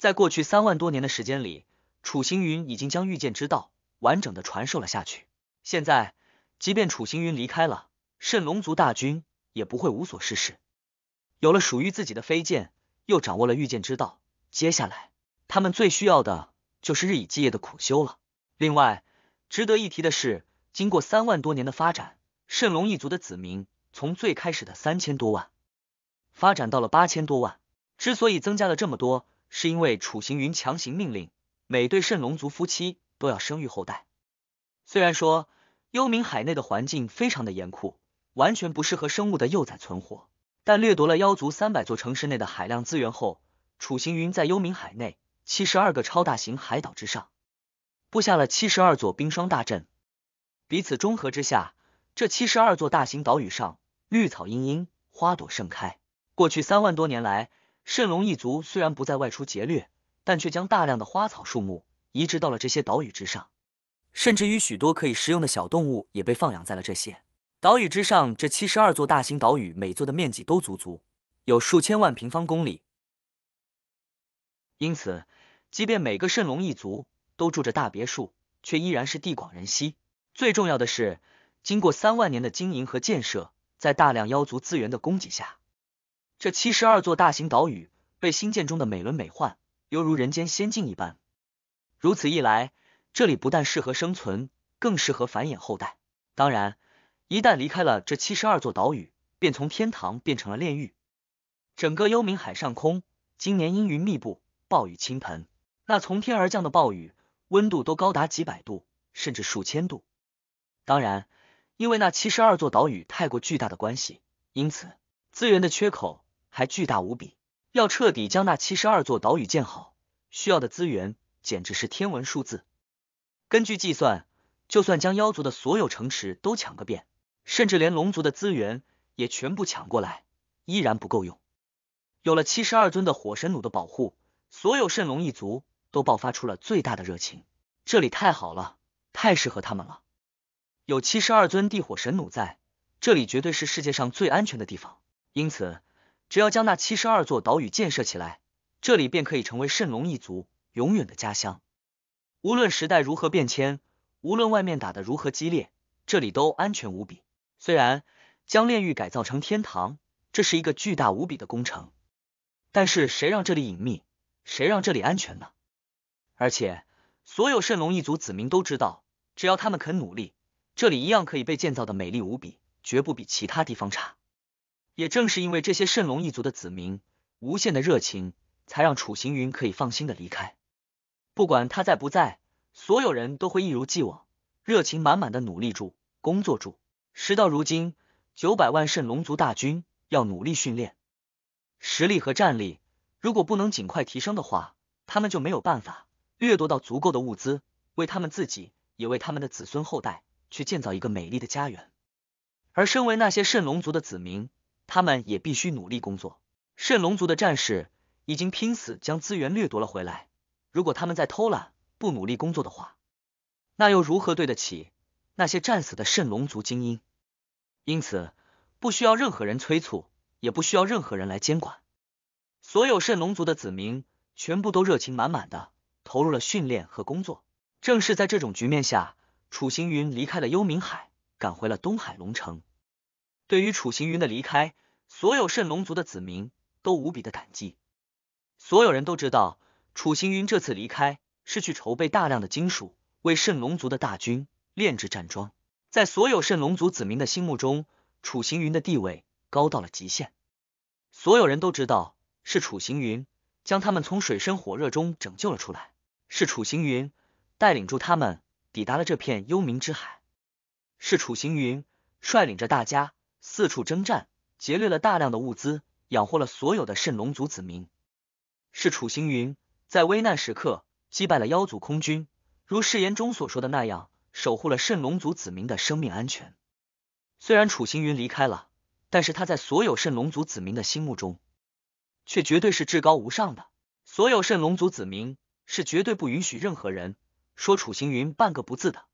在过去三万多年的时间里，楚行云已经将御剑之道完整的传授了下去。现在，即便楚行云离开了，圣龙族大军也不会无所事事。有了属于自己的飞剑，又掌握了御剑之道，接下来他们最需要的就是日以继夜的苦修了。另外，值得一提的是，经过三万多年的发展，圣龙一族的子民从最开始的三千多万，发展到了八千多万。之所以增加了这么多，是因为楚行云强行命令，每对圣龙族夫妻都要生育后代。虽然说幽冥海内的环境非常的严酷，完全不适合生物的幼崽存活，但掠夺了妖族三百座城市内的海量资源后，楚行云在幽冥海内七十二个超大型海岛之上布下了七十二座冰霜大阵，彼此中和之下，这七十二座大型岛屿上绿草茵茵，花朵盛开。过去三万多年来。圣龙一族虽然不再外出劫掠，但却将大量的花草树木移植到了这些岛屿之上，甚至于许多可以食用的小动物也被放养在了这些岛屿之上。这七十二座大型岛屿，每座的面积都足足有数千万平方公里，因此，即便每个圣龙一族都住着大别墅，却依然是地广人稀。最重要的是，经过三万年的经营和建设，在大量妖族资源的供给下。这七十二座大型岛屿被新建中的美轮美奂，犹如人间仙境一般。如此一来，这里不但适合生存，更适合繁衍后代。当然，一旦离开了这七十二座岛屿，便从天堂变成了炼狱。整个幽冥海上空，今年阴云密布，暴雨倾盆。那从天而降的暴雨，温度都高达几百度，甚至数千度。当然，因为那七十二座岛屿太过巨大的关系，因此资源的缺口。还巨大无比，要彻底将那七十二座岛屿建好，需要的资源简直是天文数字。根据计算，就算将妖族的所有城池都抢个遍，甚至连龙族的资源也全部抢过来，依然不够用。有了七十二尊的火神弩的保护，所有圣龙一族都爆发出了最大的热情。这里太好了，太适合他们了。有七十二尊地火神弩在这里，绝对是世界上最安全的地方。因此。只要将那七十二座岛屿建设起来，这里便可以成为圣龙一族永远的家乡。无论时代如何变迁，无论外面打的如何激烈，这里都安全无比。虽然将炼狱改造成天堂，这是一个巨大无比的工程，但是谁让这里隐秘，谁让这里安全呢？而且，所有圣龙一族子民都知道，只要他们肯努力，这里一样可以被建造的美丽无比，绝不比其他地方差。也正是因为这些圣龙一族的子民无限的热情，才让楚行云可以放心的离开。不管他在不在，所有人都会一如既往热情满满的努力住工作住。时到如今，九百万圣龙族大军要努力训练实力和战力，如果不能尽快提升的话，他们就没有办法掠夺到足够的物资，为他们自己，也为他们的子孙后代去建造一个美丽的家园。而身为那些圣龙族的子民。他们也必须努力工作。圣龙族的战士已经拼死将资源掠夺了回来。如果他们再偷懒不努力工作的话，那又如何对得起那些战死的圣龙族精英？因此，不需要任何人催促，也不需要任何人来监管。所有圣龙族的子民全部都热情满满的投入了训练和工作。正是在这种局面下，楚行云离开了幽冥海，赶回了东海龙城。对于楚行云的离开，所有圣龙族的子民都无比的感激。所有人都知道，楚行云这次离开是去筹备大量的金属，为圣龙族的大军炼制战装。在所有圣龙族子民的心目中，楚行云的地位高到了极限。所有人都知道，是楚行云将他们从水深火热中拯救了出来，是楚行云带领住他们抵达了这片幽冥之海，是楚行云率领着大家。四处征战，劫掠了大量的物资，养活了所有的圣龙族子民。是楚行云在危难时刻击败了妖族空军，如誓言中所说的那样，守护了圣龙族子民的生命安全。虽然楚行云离开了，但是他在所有圣龙族子民的心目中，却绝对是至高无上的。所有圣龙族子民是绝对不允许任何人说楚行云半个不字的，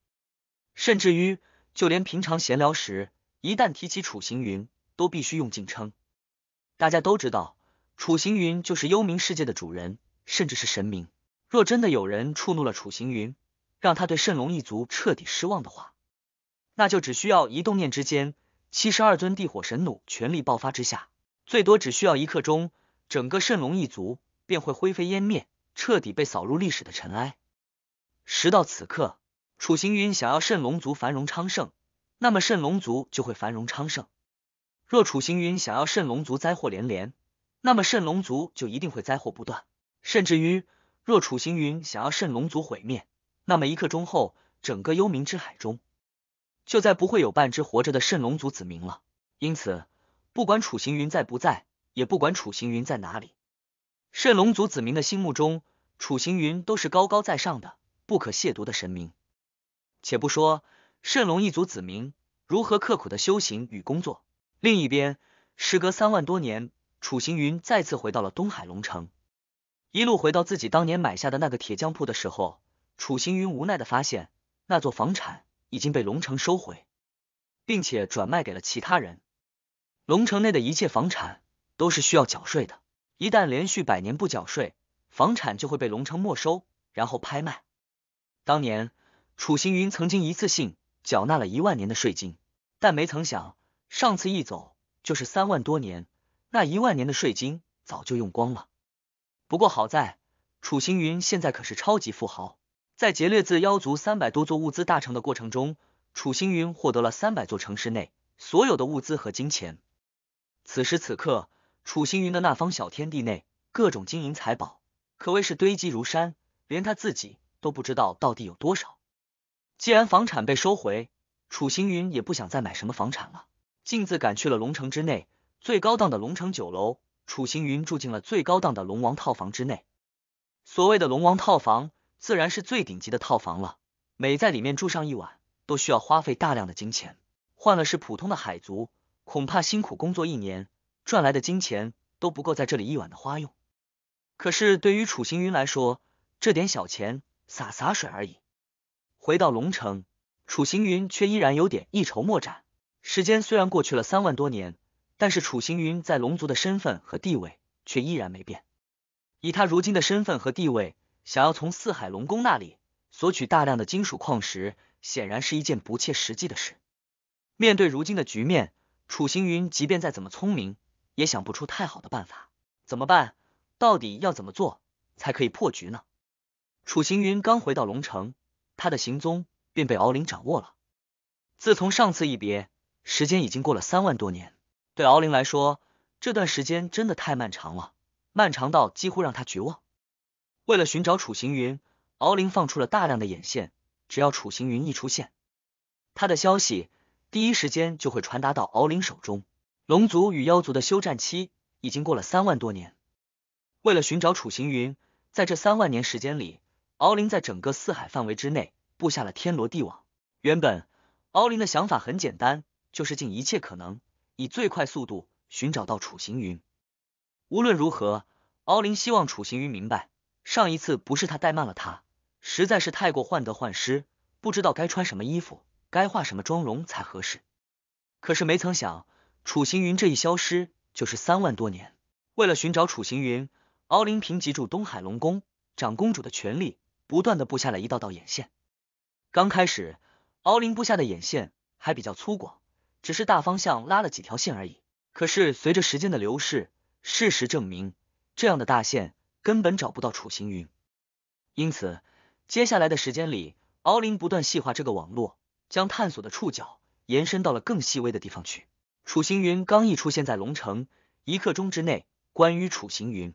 甚至于就连平常闲聊时。一旦提起楚行云，都必须用敬称。大家都知道，楚行云就是幽冥世界的主人，甚至是神明。若真的有人触怒了楚行云，让他对圣龙一族彻底失望的话，那就只需要一动念之间，七十二尊地火神弩全力爆发之下，最多只需要一刻钟，整个圣龙一族便会灰飞烟灭，彻底被扫入历史的尘埃。时到此刻，楚行云想要圣龙族繁荣昌盛。那么圣龙族就会繁荣昌盛。若楚行云想要圣龙族灾祸连连，那么圣龙族就一定会灾祸不断。甚至于，若楚行云想要圣龙族毁灭，那么一刻钟后，整个幽冥之海中，就在不会有半只活着的圣龙族子民了。因此，不管楚行云在不在，也不管楚行云在哪里，圣龙族子民的心目中，楚行云都是高高在上的、不可亵渎的神明。且不说。圣龙一族子民如何刻苦的修行与工作？另一边，时隔三万多年，楚行云再次回到了东海龙城，一路回到自己当年买下的那个铁匠铺的时候，楚行云无奈的发现，那座房产已经被龙城收回，并且转卖给了其他人。龙城内的一切房产都是需要缴税的，一旦连续百年不缴税，房产就会被龙城没收，然后拍卖。当年，楚行云曾经一次性。缴纳了一万年的税金，但没曾想，上次一走就是三万多年，那一万年的税金早就用光了。不过好在楚星云现在可是超级富豪，在劫掠自妖族三百多座物资大城的过程中，楚星云获得了三百座城市内所有的物资和金钱。此时此刻，楚星云的那方小天地内，各种金银财宝可谓是堆积如山，连他自己都不知道到底有多少。既然房产被收回，楚行云也不想再买什么房产了，径自赶去了龙城之内最高档的龙城酒楼。楚行云住进了最高档的龙王套房之内。所谓的龙王套房，自然是最顶级的套房了。每在里面住上一晚，都需要花费大量的金钱。换了是普通的海族，恐怕辛苦工作一年赚来的金钱都不够在这里一晚的花用。可是对于楚行云来说，这点小钱洒洒水而已。回到龙城，楚行云却依然有点一筹莫展。时间虽然过去了三万多年，但是楚行云在龙族的身份和地位却依然没变。以他如今的身份和地位，想要从四海龙宫那里索取大量的金属矿石，显然是一件不切实际的事。面对如今的局面，楚行云即便再怎么聪明，也想不出太好的办法。怎么办？到底要怎么做才可以破局呢？楚行云刚回到龙城。他的行踪便被敖灵掌握了。自从上次一别，时间已经过了三万多年。对敖灵来说，这段时间真的太漫长了，漫长到几乎让他绝望。为了寻找楚行云，敖灵放出了大量的眼线，只要楚行云一出现，他的消息第一时间就会传达到敖灵手中。龙族与妖族的休战期已经过了三万多年，为了寻找楚行云，在这三万年时间里。敖灵在整个四海范围之内布下了天罗地网。原本，敖灵的想法很简单，就是尽一切可能，以最快速度寻找到楚行云。无论如何，敖灵希望楚行云明白，上一次不是他怠慢了他，实在是太过患得患失，不知道该穿什么衣服，该化什么妆容才合适。可是没曾想，楚行云这一消失就是三万多年。为了寻找楚行云，敖林凭借住东海龙宫长公主的权力。不断的布下了一道道眼线，刚开始，敖林布下的眼线还比较粗犷，只是大方向拉了几条线而已。可是随着时间的流逝，事实证明，这样的大线根本找不到楚行云。因此，接下来的时间里，敖林不断细化这个网络，将探索的触角延伸到了更细微的地方去。楚行云刚一出现在龙城，一刻钟之内，关于楚行云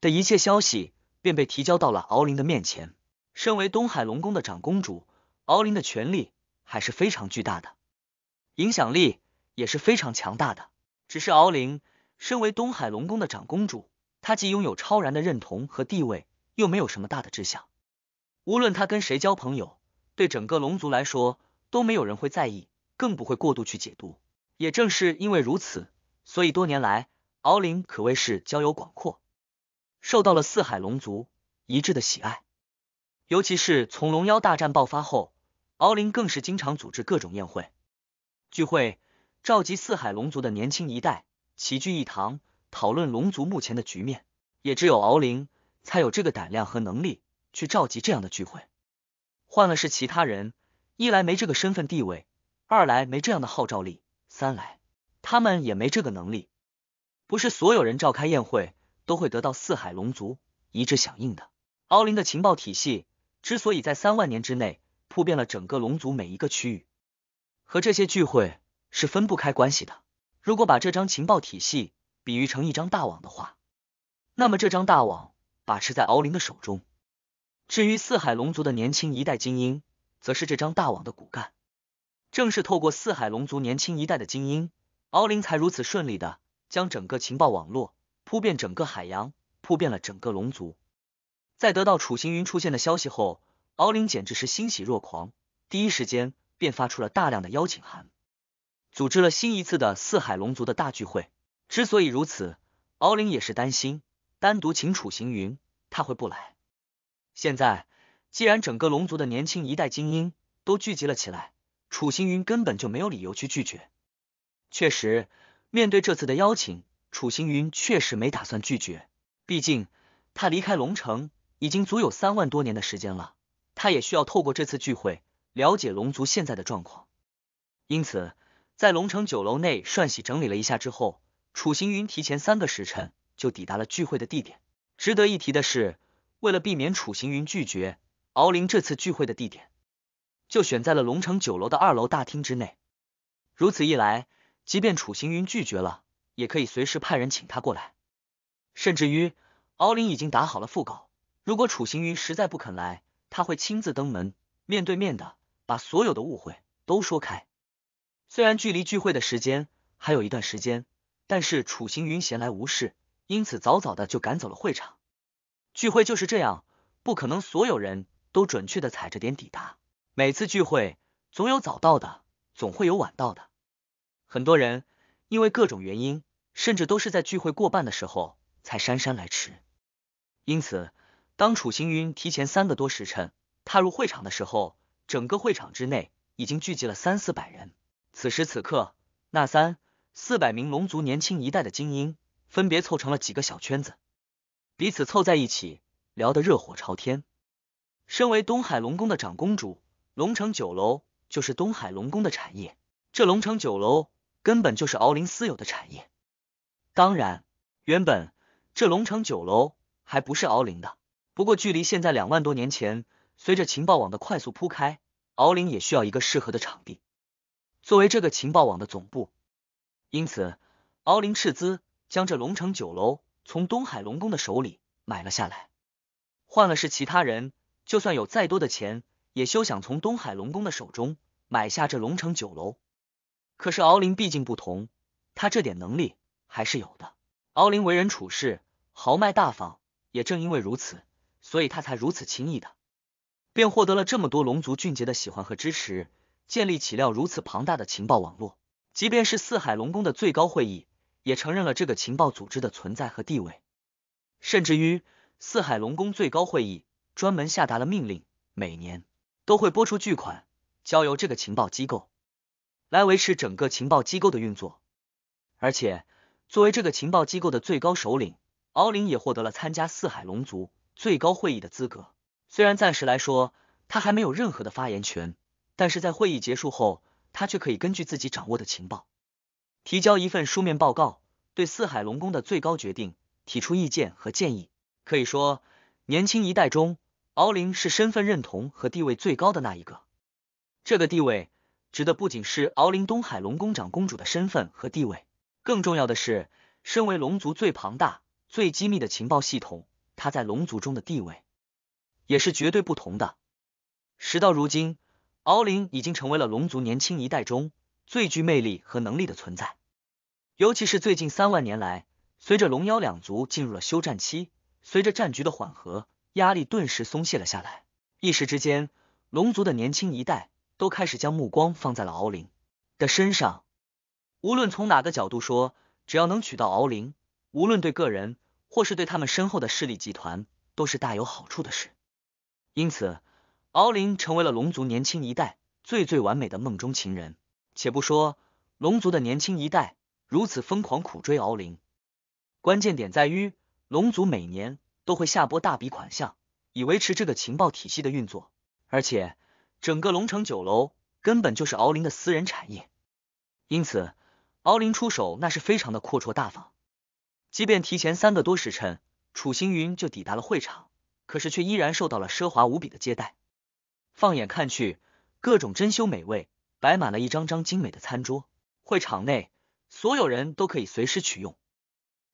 的一切消息。便被提交到了敖林的面前。身为东海龙宫的长公主，敖林的权力还是非常巨大的，影响力也是非常强大的。只是敖林身为东海龙宫的长公主，她既拥有超然的认同和地位，又没有什么大的志向。无论她跟谁交朋友，对整个龙族来说都没有人会在意，更不会过度去解读。也正是因为如此，所以多年来敖林可谓是交友广阔。受到了四海龙族一致的喜爱，尤其是从龙妖大战爆发后，敖林更是经常组织各种宴会、聚会，召集四海龙族的年轻一代齐聚一堂，讨论龙族目前的局面。也只有敖林才有这个胆量和能力去召集这样的聚会，换了是其他人，一来没这个身份地位，二来没这样的号召力，三来他们也没这个能力。不是所有人召开宴会。都会得到四海龙族一致响应的。敖林的情报体系之所以在三万年之内铺遍了整个龙族每一个区域，和这些聚会是分不开关系的。如果把这张情报体系比喻成一张大网的话，那么这张大网把持在敖林的手中。至于四海龙族的年轻一代精英，则是这张大网的骨干。正是透过四海龙族年轻一代的精英，敖林才如此顺利的将整个情报网络。铺遍整个海洋，铺遍了整个龙族。在得到楚行云出现的消息后，敖灵简直是欣喜若狂，第一时间便发出了大量的邀请函，组织了新一次的四海龙族的大聚会。之所以如此，敖灵也是担心单独请楚行云他会不来。现在既然整个龙族的年轻一代精英都聚集了起来，楚行云根本就没有理由去拒绝。确实，面对这次的邀请。楚行云确实没打算拒绝，毕竟他离开龙城已经足有三万多年的时间了，他也需要透过这次聚会了解龙族现在的状况。因此，在龙城酒楼内涮洗整理了一下之后，楚行云提前三个时辰就抵达了聚会的地点。值得一提的是，为了避免楚行云拒绝，敖林这次聚会的地点就选在了龙城酒楼的二楼大厅之内。如此一来，即便楚行云拒绝了。也可以随时派人请他过来，甚至于敖林已经打好了副稿。如果楚行云实在不肯来，他会亲自登门，面对面的把所有的误会都说开。虽然距离聚会的时间还有一段时间，但是楚行云闲来无事，因此早早的就赶走了会场。聚会就是这样，不可能所有人都准确的踩着点抵达。每次聚会总有早到的，总会有晚到的，很多人。因为各种原因，甚至都是在聚会过半的时候才姗姗来迟。因此，当楚星云提前三个多时辰踏入会场的时候，整个会场之内已经聚集了三四百人。此时此刻，那三四百名龙族年轻一代的精英，分别凑成了几个小圈子，彼此凑在一起，聊得热火朝天。身为东海龙宫的长公主，龙城酒楼就是东海龙宫的产业。这龙城酒楼。根本就是敖林私有的产业。当然，原本这龙城酒楼还不是敖林的。不过，距离现在两万多年前，随着情报网的快速铺开，敖林也需要一个适合的场地，作为这个情报网的总部。因此，敖林斥资将这龙城酒楼从东海龙宫的手里买了下来。换了是其他人，就算有再多的钱，也休想从东海龙宫的手中买下这龙城酒楼。可是敖林毕竟不同，他这点能力还是有的。敖林为人处事豪迈大方，也正因为如此，所以他才如此轻易的便获得了这么多龙族俊杰的喜欢和支持，建立起料如此庞大的情报网络。即便是四海龙宫的最高会议，也承认了这个情报组织的存在和地位，甚至于四海龙宫最高会议专门下达了命令，每年都会拨出巨款交由这个情报机构。来维持整个情报机构的运作，而且作为这个情报机构的最高首领，敖灵也获得了参加四海龙族最高会议的资格。虽然暂时来说他还没有任何的发言权，但是在会议结束后，他却可以根据自己掌握的情报，提交一份书面报告，对四海龙宫的最高决定提出意见和建议。可以说，年轻一代中，敖林是身份认同和地位最高的那一个。这个地位。指的不仅是敖灵东海龙宫长公主的身份和地位，更重要的是，身为龙族最庞大、最机密的情报系统，她在龙族中的地位也是绝对不同的。时到如今，敖灵已经成为了龙族年轻一代中最具魅力和能力的存在。尤其是最近三万年来，随着龙妖两族进入了休战期，随着战局的缓和，压力顿时松懈了下来。一时之间，龙族的年轻一代。都开始将目光放在了敖灵的身上。无论从哪个角度说，只要能娶到敖灵，无论对个人或是对他们身后的势力集团，都是大有好处的事。因此，敖灵成为了龙族年轻一代最最完美的梦中情人。且不说龙族的年轻一代如此疯狂苦追敖灵，关键点在于龙族每年都会下拨大笔款项，以维持这个情报体系的运作，而且。整个龙城酒楼根本就是敖林的私人产业，因此敖林出手那是非常的阔绰大方。即便提前三个多时辰，楚星云就抵达了会场，可是却依然受到了奢华无比的接待。放眼看去，各种珍馐美味摆满了一张张精美的餐桌，会场内所有人都可以随时取用。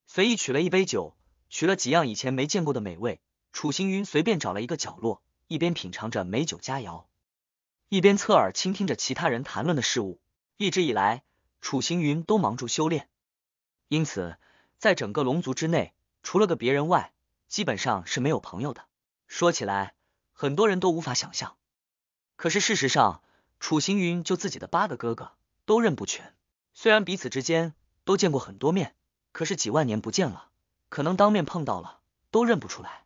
随意取了一杯酒，取了几样以前没见过的美味，楚星云随便找了一个角落，一边品尝着美酒佳肴。一边侧耳倾听着其他人谈论的事物，一直以来，楚行云都忙住修炼，因此，在整个龙族之内，除了个别人外，基本上是没有朋友的。说起来，很多人都无法想象，可是事实上，楚行云就自己的八个哥哥都认不全。虽然彼此之间都见过很多面，可是几万年不见了，可能当面碰到了都认不出来，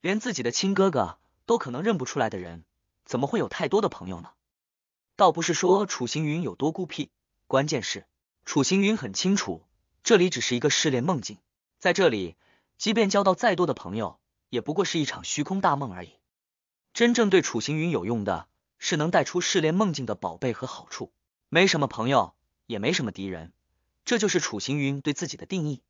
连自己的亲哥哥都可能认不出来的人。怎么会有太多的朋友呢？倒不是说楚行云有多孤僻，关键是楚行云很清楚，这里只是一个试炼梦境，在这里，即便交到再多的朋友，也不过是一场虚空大梦而已。真正对楚行云有用的是能带出试炼梦境的宝贝和好处，没什么朋友，也没什么敌人，这就是楚行云对自己的定义。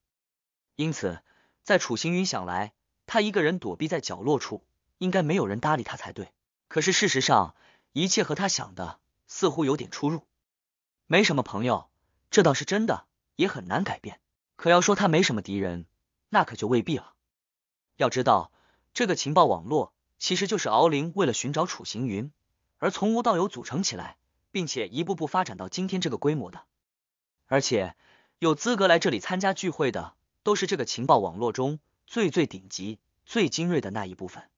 因此，在楚行云想来，他一个人躲避在角落处，应该没有人搭理他才对。可是事实上，一切和他想的似乎有点出入。没什么朋友，这倒是真的，也很难改变。可要说他没什么敌人，那可就未必了。要知道，这个情报网络其实就是敖林为了寻找楚行云而从无到有组成起来，并且一步步发展到今天这个规模的。而且，有资格来这里参加聚会的，都是这个情报网络中最最顶级、最精锐的那一部分。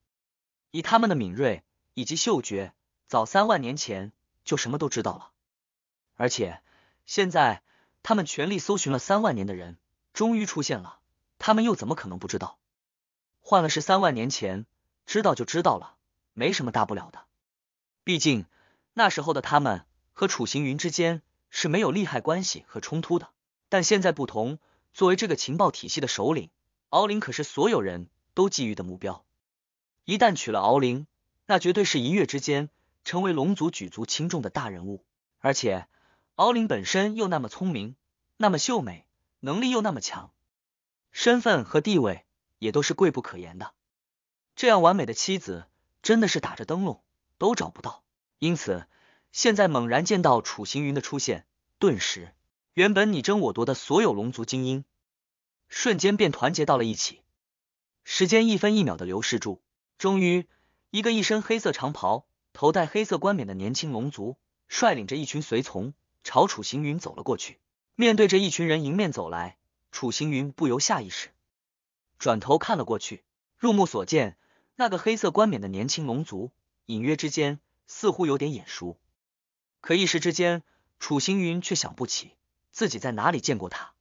以他们的敏锐。以及嗅觉，早三万年前就什么都知道了。而且现在他们全力搜寻了三万年的人，终于出现了。他们又怎么可能不知道？换了是三万年前，知道就知道了，没什么大不了的。毕竟那时候的他们和楚行云之间是没有利害关系和冲突的。但现在不同，作为这个情报体系的首领，敖灵可是所有人都觊觎的目标。一旦娶了敖灵，那绝对是一跃之间成为龙族举足轻重的大人物，而且敖林本身又那么聪明，那么秀美，能力又那么强，身份和地位也都是贵不可言的。这样完美的妻子，真的是打着灯笼都找不到。因此，现在猛然见到楚行云的出现，顿时，原本你争我夺的所有龙族精英，瞬间便团结到了一起。时间一分一秒的流逝住，终于。一个一身黑色长袍、头戴黑色冠冕的年轻龙族，率领着一群随从朝楚行云走了过去。面对着一群人迎面走来，楚行云不由下意识转头看了过去。入目所见，那个黑色冠冕的年轻龙族，隐约之间似乎有点眼熟，可一时之间，楚行云却想不起自己在哪里见过他。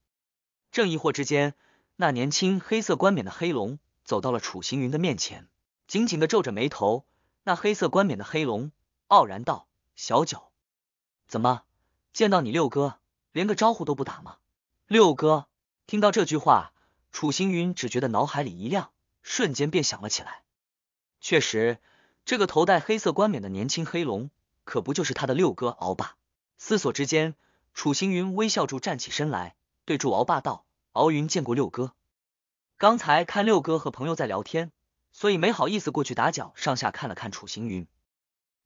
正疑惑之间，那年轻黑色冠冕的黑龙走到了楚行云的面前。紧紧的皱着眉头，那黑色冠冕的黑龙傲然道：“小九，怎么见到你六哥，连个招呼都不打吗？”六哥听到这句话，楚行云只觉得脑海里一亮，瞬间便想了起来。确实，这个头戴黑色冠冕的年轻黑龙，可不就是他的六哥敖霸？思索之间，楚行云微笑住站起身来，对住敖霸道：“敖云见过六哥，刚才看六哥和朋友在聊天。”所以没好意思过去打搅，上下看了看楚行云，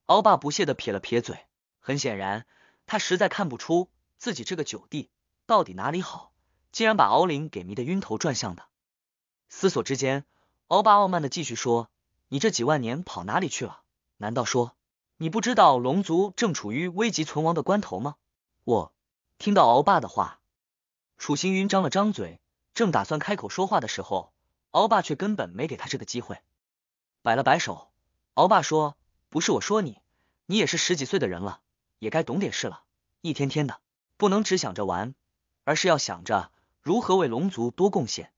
敖霸不屑的撇了撇嘴，很显然他实在看不出自己这个九弟到底哪里好，竟然把敖林给迷得晕头转向的。思索之间，敖霸傲慢的继续说：“你这几万年跑哪里去了？难道说你不知道龙族正处于危急存亡的关头吗？”我听到敖霸的话，楚行云张了张嘴，正打算开口说话的时候。敖霸却根本没给他这个机会，摆了摆手。敖霸说：“不是我说你，你也是十几岁的人了，也该懂点事了。一天天的，不能只想着玩，而是要想着如何为龙族多贡献。”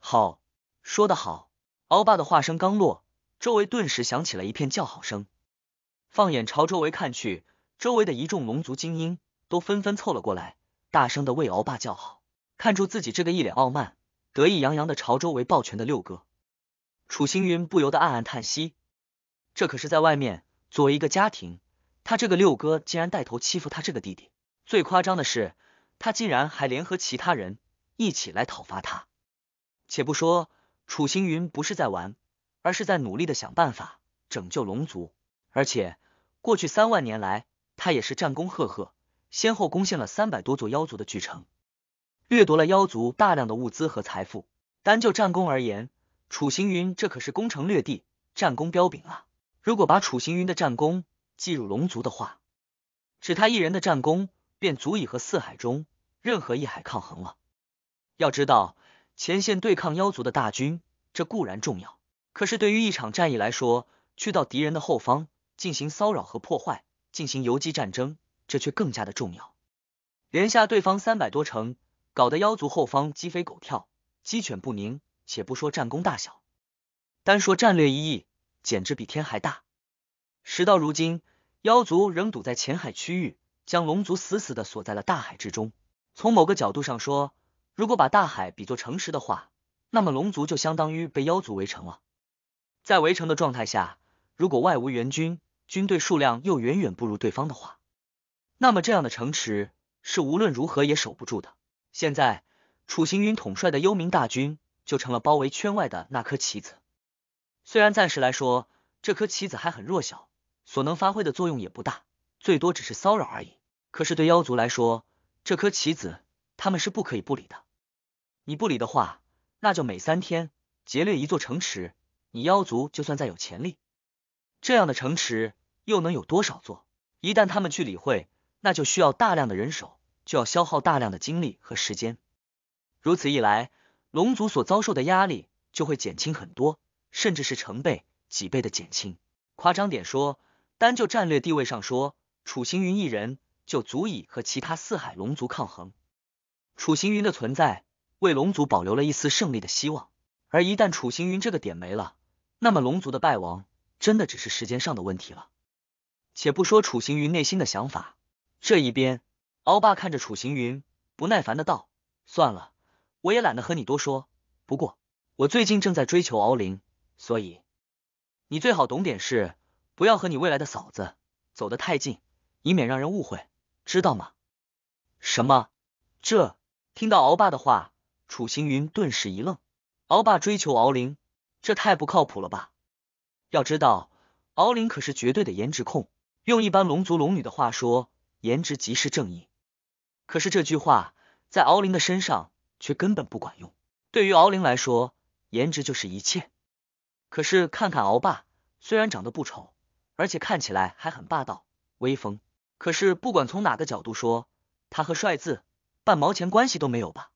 好，说得好！敖霸的话声刚落，周围顿时响起了一片叫好声。放眼朝周围看去，周围的一众龙族精英都纷纷凑了过来，大声的为敖霸叫好。看出自己这个一脸傲慢。得意洋洋的朝周围抱拳的六哥楚星云不由得暗暗叹息，这可是在外面作为一个家庭，他这个六哥竟然带头欺负他这个弟弟。最夸张的是，他竟然还联合其他人一起来讨伐他。且不说楚星云不是在玩，而是在努力的想办法拯救龙族，而且过去三万年来，他也是战功赫赫，先后攻陷了三百多座妖族的巨城。掠夺了妖族大量的物资和财富，单就战功而言，楚行云这可是攻城略地，战功彪炳啊！如果把楚行云的战功计入龙族的话，只他一人的战功便足以和四海中任何一海抗衡了。要知道，前线对抗妖族的大军这固然重要，可是对于一场战役来说，去到敌人的后方进行骚扰和破坏，进行游击战争，这却更加的重要。连下对方三百多城。搞得妖族后方鸡飞狗跳，鸡犬不宁。且不说战功大小，单说战略意义，简直比天还大。时到如今，妖族仍堵在浅海区域，将龙族死死的锁在了大海之中。从某个角度上说，如果把大海比作城池的话，那么龙族就相当于被妖族围城了。在围城的状态下，如果外无援军，军队数量又远远不如对方的话，那么这样的城池是无论如何也守不住的。现在，楚行云统帅的幽冥大军就成了包围圈外的那颗棋子。虽然暂时来说，这颗棋子还很弱小，所能发挥的作用也不大，最多只是骚扰而已。可是对妖族来说，这颗棋子他们是不可以不理的。你不理的话，那就每三天劫掠一座城池。你妖族就算再有潜力，这样的城池又能有多少座？一旦他们去理会，那就需要大量的人手。就要消耗大量的精力和时间，如此一来，龙族所遭受的压力就会减轻很多，甚至是成倍、几倍的减轻。夸张点说，单就战略地位上说，楚行云一人就足以和其他四海龙族抗衡。楚行云的存在为龙族保留了一丝胜利的希望，而一旦楚行云这个点没了，那么龙族的败亡真的只是时间上的问题了。且不说楚行云内心的想法，这一边。鳌爸看着楚行云，不耐烦的道：“算了，我也懒得和你多说。不过我最近正在追求敖灵，所以你最好懂点事，不要和你未来的嫂子走得太近，以免让人误会，知道吗？”什么？这听到鳌爸的话，楚行云顿时一愣。鳌爸追求敖灵，这太不靠谱了吧？要知道，敖灵可是绝对的颜值控，用一般龙族龙女的话说，颜值即是正义。可是这句话在敖林的身上却根本不管用。对于敖林来说，颜值就是一切。可是看看敖爸，虽然长得不丑，而且看起来还很霸道威风，可是不管从哪个角度说，他和帅字半毛钱关系都没有吧？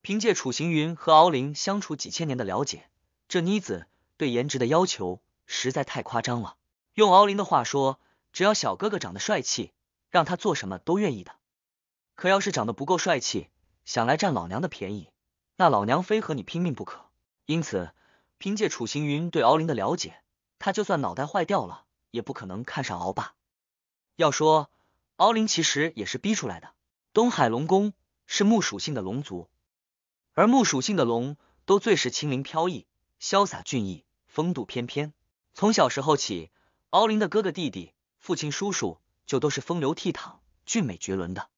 凭借楚行云和敖林相处几千年的了解，这妮子对颜值的要求实在太夸张了。用敖林的话说，只要小哥哥长得帅气，让他做什么都愿意的。可要是长得不够帅气，想来占老娘的便宜，那老娘非和你拼命不可。因此，凭借楚行云对敖林的了解，他就算脑袋坏掉了，也不可能看上敖霸。要说敖林其实也是逼出来的，东海龙宫是木属性的龙族，而木属性的龙都最是轻灵飘逸、潇洒俊逸、风度翩翩。从小时候起，敖林的哥哥、弟弟、父亲、叔叔就都是风流倜傥、俊美绝伦的。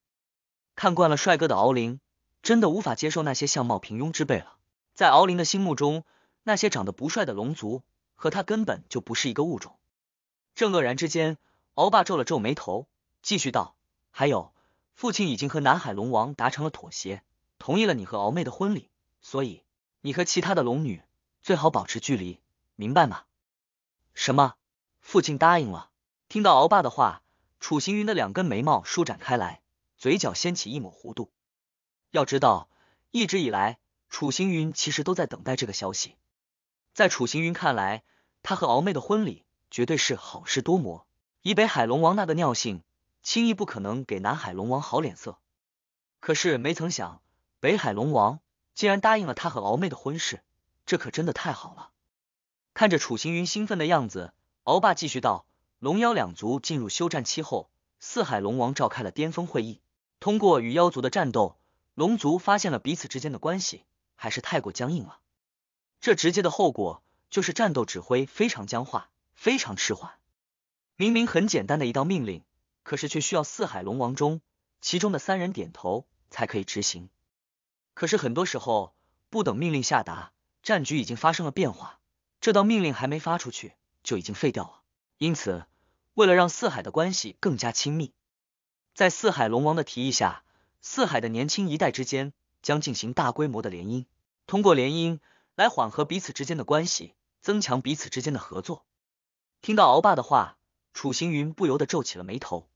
看惯了帅哥的敖林，真的无法接受那些相貌平庸之辈了。在敖林的心目中，那些长得不帅的龙族和他根本就不是一个物种。正愕然之间，敖爸皱了皱眉头，继续道：“还有，父亲已经和南海龙王达成了妥协，同意了你和敖妹的婚礼，所以你和其他的龙女最好保持距离，明白吗？”什么？父亲答应了？听到敖爸的话，楚行云的两根眉毛舒展开来。嘴角掀起一抹弧度。要知道，一直以来，楚行云其实都在等待这个消息。在楚行云看来，他和敖妹的婚礼绝对是好事多磨。以北海龙王那的尿性，轻易不可能给南海龙王好脸色。可是没曾想，北海龙王竟然答应了他和敖妹的婚事，这可真的太好了！看着楚行云兴奋的样子，敖霸继续道：“龙妖两族进入休战期后，四海龙王召开了巅峰会议。”通过与妖族的战斗，龙族发现了彼此之间的关系还是太过僵硬了。这直接的后果就是战斗指挥非常僵化，非常迟缓。明明很简单的一道命令，可是却需要四海龙王中其中的三人点头才可以执行。可是很多时候，不等命令下达，战局已经发生了变化，这道命令还没发出去就已经废掉了。因此，为了让四海的关系更加亲密。在四海龙王的提议下，四海的年轻一代之间将进行大规模的联姻，通过联姻来缓和彼此之间的关系，增强彼此之间的合作。听到鳌拜的话，楚行云不由得皱起了眉头。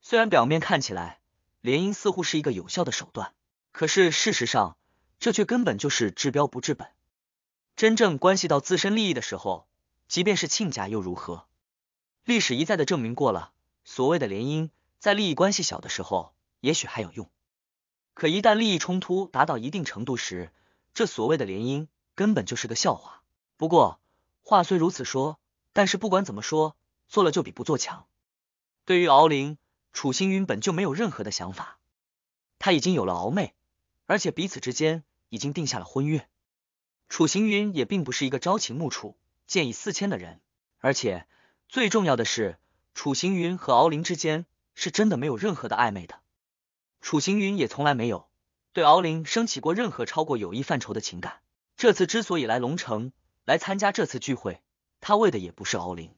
虽然表面看起来联姻似乎是一个有效的手段，可是事实上这却根本就是治标不治本。真正关系到自身利益的时候，即便是亲家又如何？历史一再的证明过了，所谓的联姻。在利益关系小的时候，也许还有用，可一旦利益冲突达到一定程度时，这所谓的联姻根本就是个笑话。不过话虽如此说，但是不管怎么说，做了就比不做强。对于敖林，楚行云本就没有任何的想法，他已经有了敖妹，而且彼此之间已经定下了婚约。楚行云也并不是一个朝秦暮楚、见异思迁的人，而且最重要的是，楚行云和敖林之间。是真的没有任何的暧昧的，楚行云也从来没有对敖林升起过任何超过友谊范畴的情感。这次之所以来龙城来参加这次聚会，他为的也不是敖林。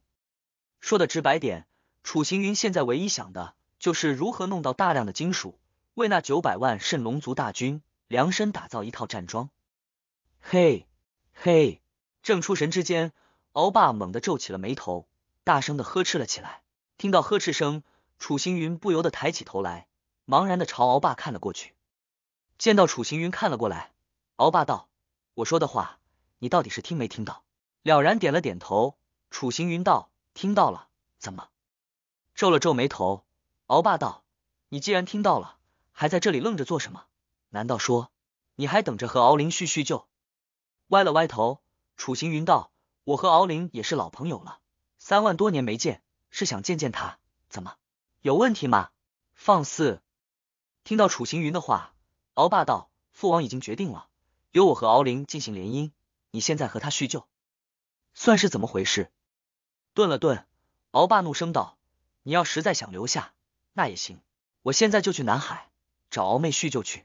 说的直白点，楚行云现在唯一想的就是如何弄到大量的金属，为那九百万圣龙族大军量身打造一套战装。嘿，嘿！正出神之间，敖霸猛地皱起了眉头，大声的呵斥了起来。听到呵斥声。楚行云不由得抬起头来，茫然的朝敖爸看了过去。见到楚行云看了过来，敖爸道：“我说的话，你到底是听没听到？”了然点了点头。楚行云道：“听到了。”怎么？皱了皱眉头，敖爸道：“你既然听到了，还在这里愣着做什么？难道说你还等着和敖林叙叙旧？”歪了歪头，楚行云道：“我和敖林也是老朋友了，三万多年没见，是想见见他。怎么？”有问题吗？放肆！听到楚行云的话，敖霸道：“父王已经决定了，由我和敖林进行联姻。你现在和他叙旧，算是怎么回事？”顿了顿，敖霸怒声道：“你要实在想留下，那也行，我现在就去南海找敖妹叙旧去，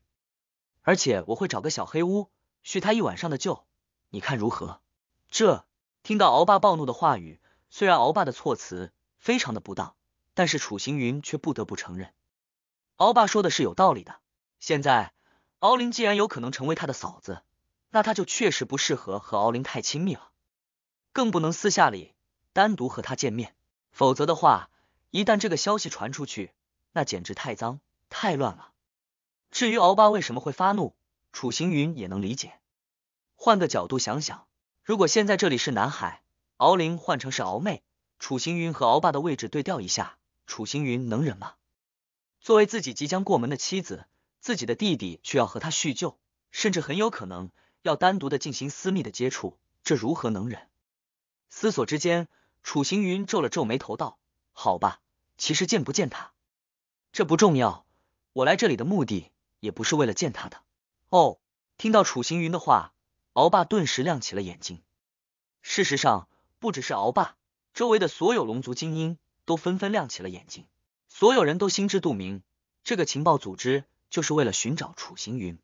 而且我会找个小黑屋，叙他一晚上的旧，你看如何？”这听到敖霸暴怒的话语，虽然敖霸的措辞非常的不当。但是楚行云却不得不承认，敖爸说的是有道理的。现在敖林既然有可能成为他的嫂子，那他就确实不适合和敖林太亲密了，更不能私下里单独和他见面。否则的话，一旦这个消息传出去，那简直太脏太乱了。至于敖爸为什么会发怒，楚行云也能理解。换个角度想想，如果现在这里是南海，敖林换成是敖妹，楚行云和敖爸的位置对调一下。楚行云能忍吗？作为自己即将过门的妻子，自己的弟弟却要和他叙旧，甚至很有可能要单独的进行私密的接触，这如何能忍？思索之间，楚行云皱了皱眉头，道：“好吧，其实见不见他，这不重要。我来这里的目的，也不是为了见他的。”哦，听到楚行云的话，鳌爸顿时亮起了眼睛。事实上，不只是鳌爸，周围的所有龙族精英。都纷纷亮起了眼睛，所有人都心知肚明，这个情报组织就是为了寻找楚行云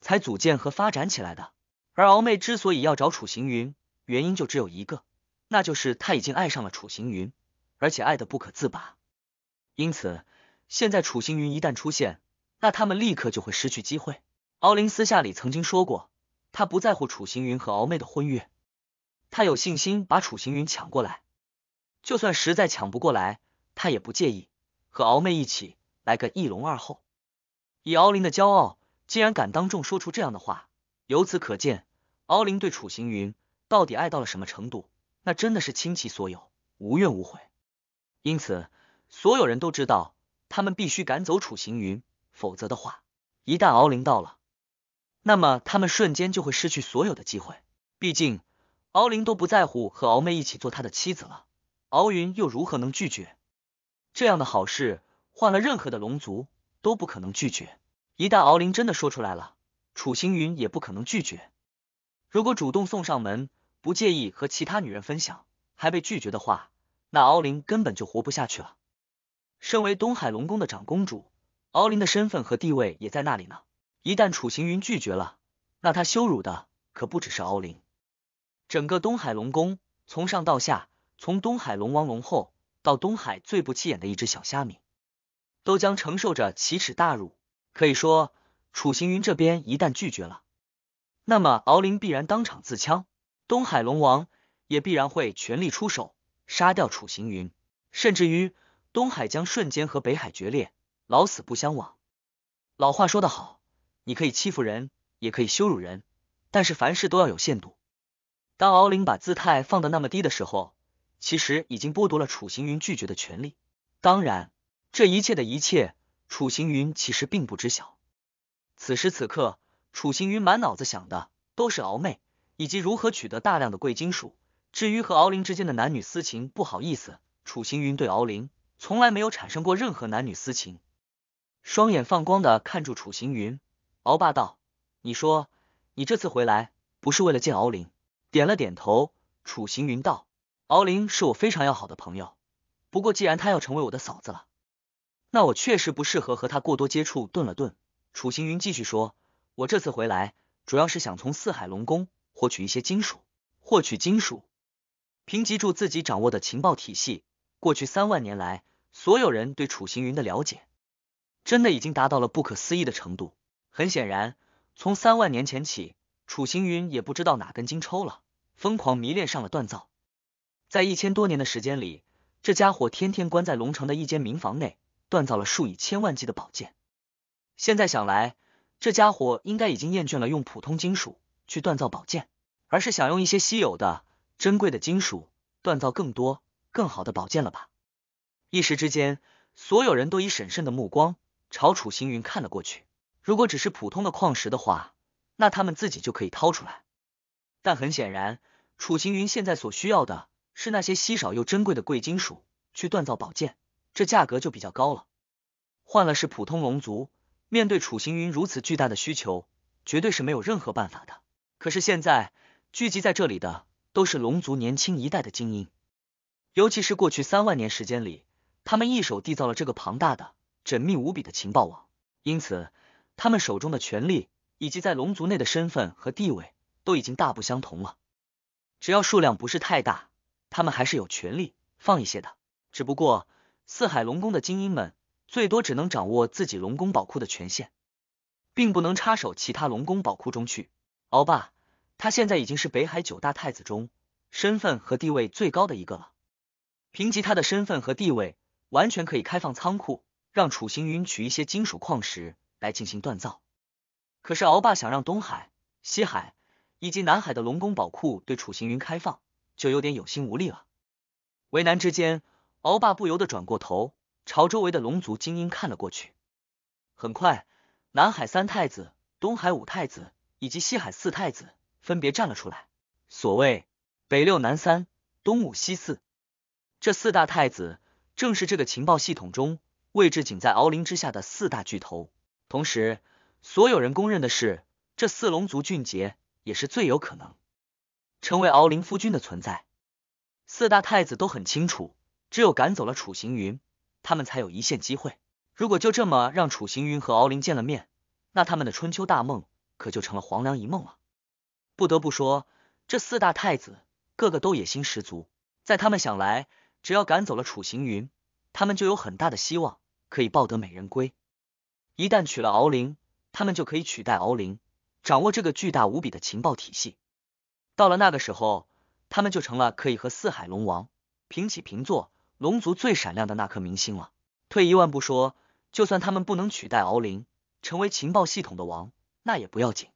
才组建和发展起来的。而敖妹之所以要找楚行云，原因就只有一个，那就是她已经爱上了楚行云，而且爱的不可自拔。因此，现在楚行云一旦出现，那他们立刻就会失去机会。敖林私下里曾经说过，他不在乎楚行云和敖妹的婚约，他有信心把楚行云抢过来。就算实在抢不过来，他也不介意和敖妹一起来个一龙二后。以敖林的骄傲，竟然敢当众说出这样的话，由此可见，敖林对楚行云到底爱到了什么程度？那真的是倾其所有，无怨无悔。因此，所有人都知道，他们必须赶走楚行云，否则的话，一旦敖林到了，那么他们瞬间就会失去所有的机会。毕竟，敖林都不在乎和敖妹一起做他的妻子了。敖云又如何能拒绝这样的好事？换了任何的龙族都不可能拒绝。一旦敖林真的说出来了，楚行云也不可能拒绝。如果主动送上门，不介意和其他女人分享，还被拒绝的话，那敖林根本就活不下去了。身为东海龙宫的长公主，敖林的身份和地位也在那里呢。一旦楚行云拒绝了，那他羞辱的可不只是敖林，整个东海龙宫从上到下。从东海龙王龙后到东海最不起眼的一只小虾米，都将承受着奇耻大辱。可以说，楚行云这边一旦拒绝了，那么敖林必然当场自枪，东海龙王也必然会全力出手杀掉楚行云，甚至于东海将瞬间和北海决裂，老死不相往。老话说得好，你可以欺负人，也可以羞辱人，但是凡事都要有限度。当敖林把姿态放的那么低的时候。其实已经剥夺了楚行云拒绝的权利。当然，这一切的一切，楚行云其实并不知晓。此时此刻，楚行云满脑子想的都是敖妹，以及如何取得大量的贵金属。至于和敖林之间的男女私情，不好意思，楚行云对敖林从来没有产生过任何男女私情。双眼放光的看住楚行云，敖霸道：“你说，你这次回来不是为了见敖林？”点了点头，楚行云道。敖灵是我非常要好的朋友，不过既然她要成为我的嫂子了，那我确实不适合和她过多接触。顿了顿，楚行云继续说：“我这次回来，主要是想从四海龙宫获取一些金属。获取金属，凭吉住自己掌握的情报体系，过去三万年来，所有人对楚行云的了解，真的已经达到了不可思议的程度。很显然，从三万年前起，楚行云也不知道哪根筋抽了，疯狂迷恋上了锻造。”在一千多年的时间里，这家伙天天关在龙城的一间民房内，锻造了数以千万计的宝剑。现在想来，这家伙应该已经厌倦了用普通金属去锻造宝剑，而是想用一些稀有的、珍贵的金属锻造更多、更好的宝剑了吧？一时之间，所有人都以审慎的目光朝楚行云看了过去。如果只是普通的矿石的话，那他们自己就可以掏出来。但很显然，楚行云现在所需要的。是那些稀少又珍贵的贵金属去锻造宝剑，这价格就比较高了。换了是普通龙族，面对楚行云如此巨大的需求，绝对是没有任何办法的。可是现在聚集在这里的都是龙族年轻一代的精英，尤其是过去三万年时间里，他们一手缔造了这个庞大的、缜密无比的情报网，因此他们手中的权力以及在龙族内的身份和地位都已经大不相同了。只要数量不是太大。他们还是有权利放一些的，只不过四海龙宫的精英们最多只能掌握自己龙宫宝库的权限，并不能插手其他龙宫宝库中去。鳌霸，他现在已经是北海九大太子中身份和地位最高的一个了，凭及他的身份和地位，完全可以开放仓库，让楚行云取一些金属矿石来进行锻造。可是鳌霸想让东海、西海以及南海的龙宫宝库对楚行云开放。就有点有心无力了，为难之间，鳌霸不由得转过头朝周围的龙族精英看了过去。很快，南海三太子、东海五太子以及西海四太子分别站了出来。所谓北六南三、东五西四，这四大太子正是这个情报系统中位置仅在敖灵之下的四大巨头。同时，所有人公认的是，这四龙族俊杰也是最有可能。成为敖林夫君的存在，四大太子都很清楚，只有赶走了楚行云，他们才有一线机会。如果就这么让楚行云和敖林见了面，那他们的春秋大梦可就成了黄粱一梦了。不得不说，这四大太子个个都野心十足，在他们想来，只要赶走了楚行云，他们就有很大的希望可以抱得美人归。一旦娶了敖林，他们就可以取代敖林，掌握这个巨大无比的情报体系。到了那个时候，他们就成了可以和四海龙王平起平坐、龙族最闪亮的那颗明星了。退一万步说，就算他们不能取代敖灵成为情报系统的王，那也不要紧。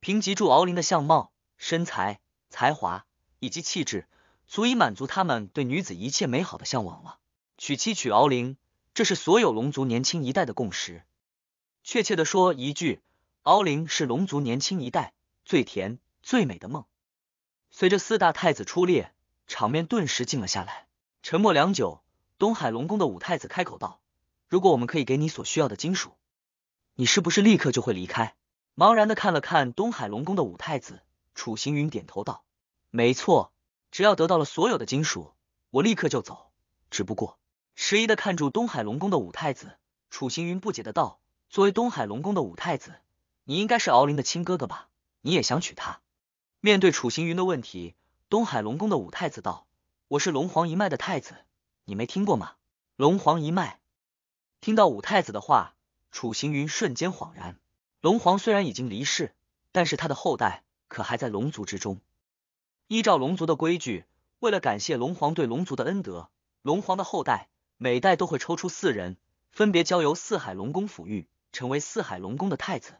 凭极助敖灵的相貌、身材、才华以及气质，足以满足他们对女子一切美好的向往了。娶妻娶敖灵，这是所有龙族年轻一代的共识。确切的说一句，敖灵是龙族年轻一代最甜最美的梦。随着四大太子出列，场面顿时静了下来。沉默良久，东海龙宫的五太子开口道：“如果我们可以给你所需要的金属，你是不是立刻就会离开？”茫然的看了看东海龙宫的五太子，楚行云点头道：“没错，只要得到了所有的金属，我立刻就走。”只不过迟疑的看住东海龙宫的五太子，楚行云不解的道：“作为东海龙宫的五太子，你应该是敖林的亲哥哥吧？你也想娶她？”面对楚行云的问题，东海龙宫的五太子道：“我是龙皇一脉的太子，你没听过吗？”龙皇一脉。听到五太子的话，楚行云瞬间恍然。龙皇虽然已经离世，但是他的后代可还在龙族之中。依照龙族的规矩，为了感谢龙皇对龙族的恩德，龙皇的后代每代都会抽出四人，分别交由四海龙宫抚育，成为四海龙宫的太子。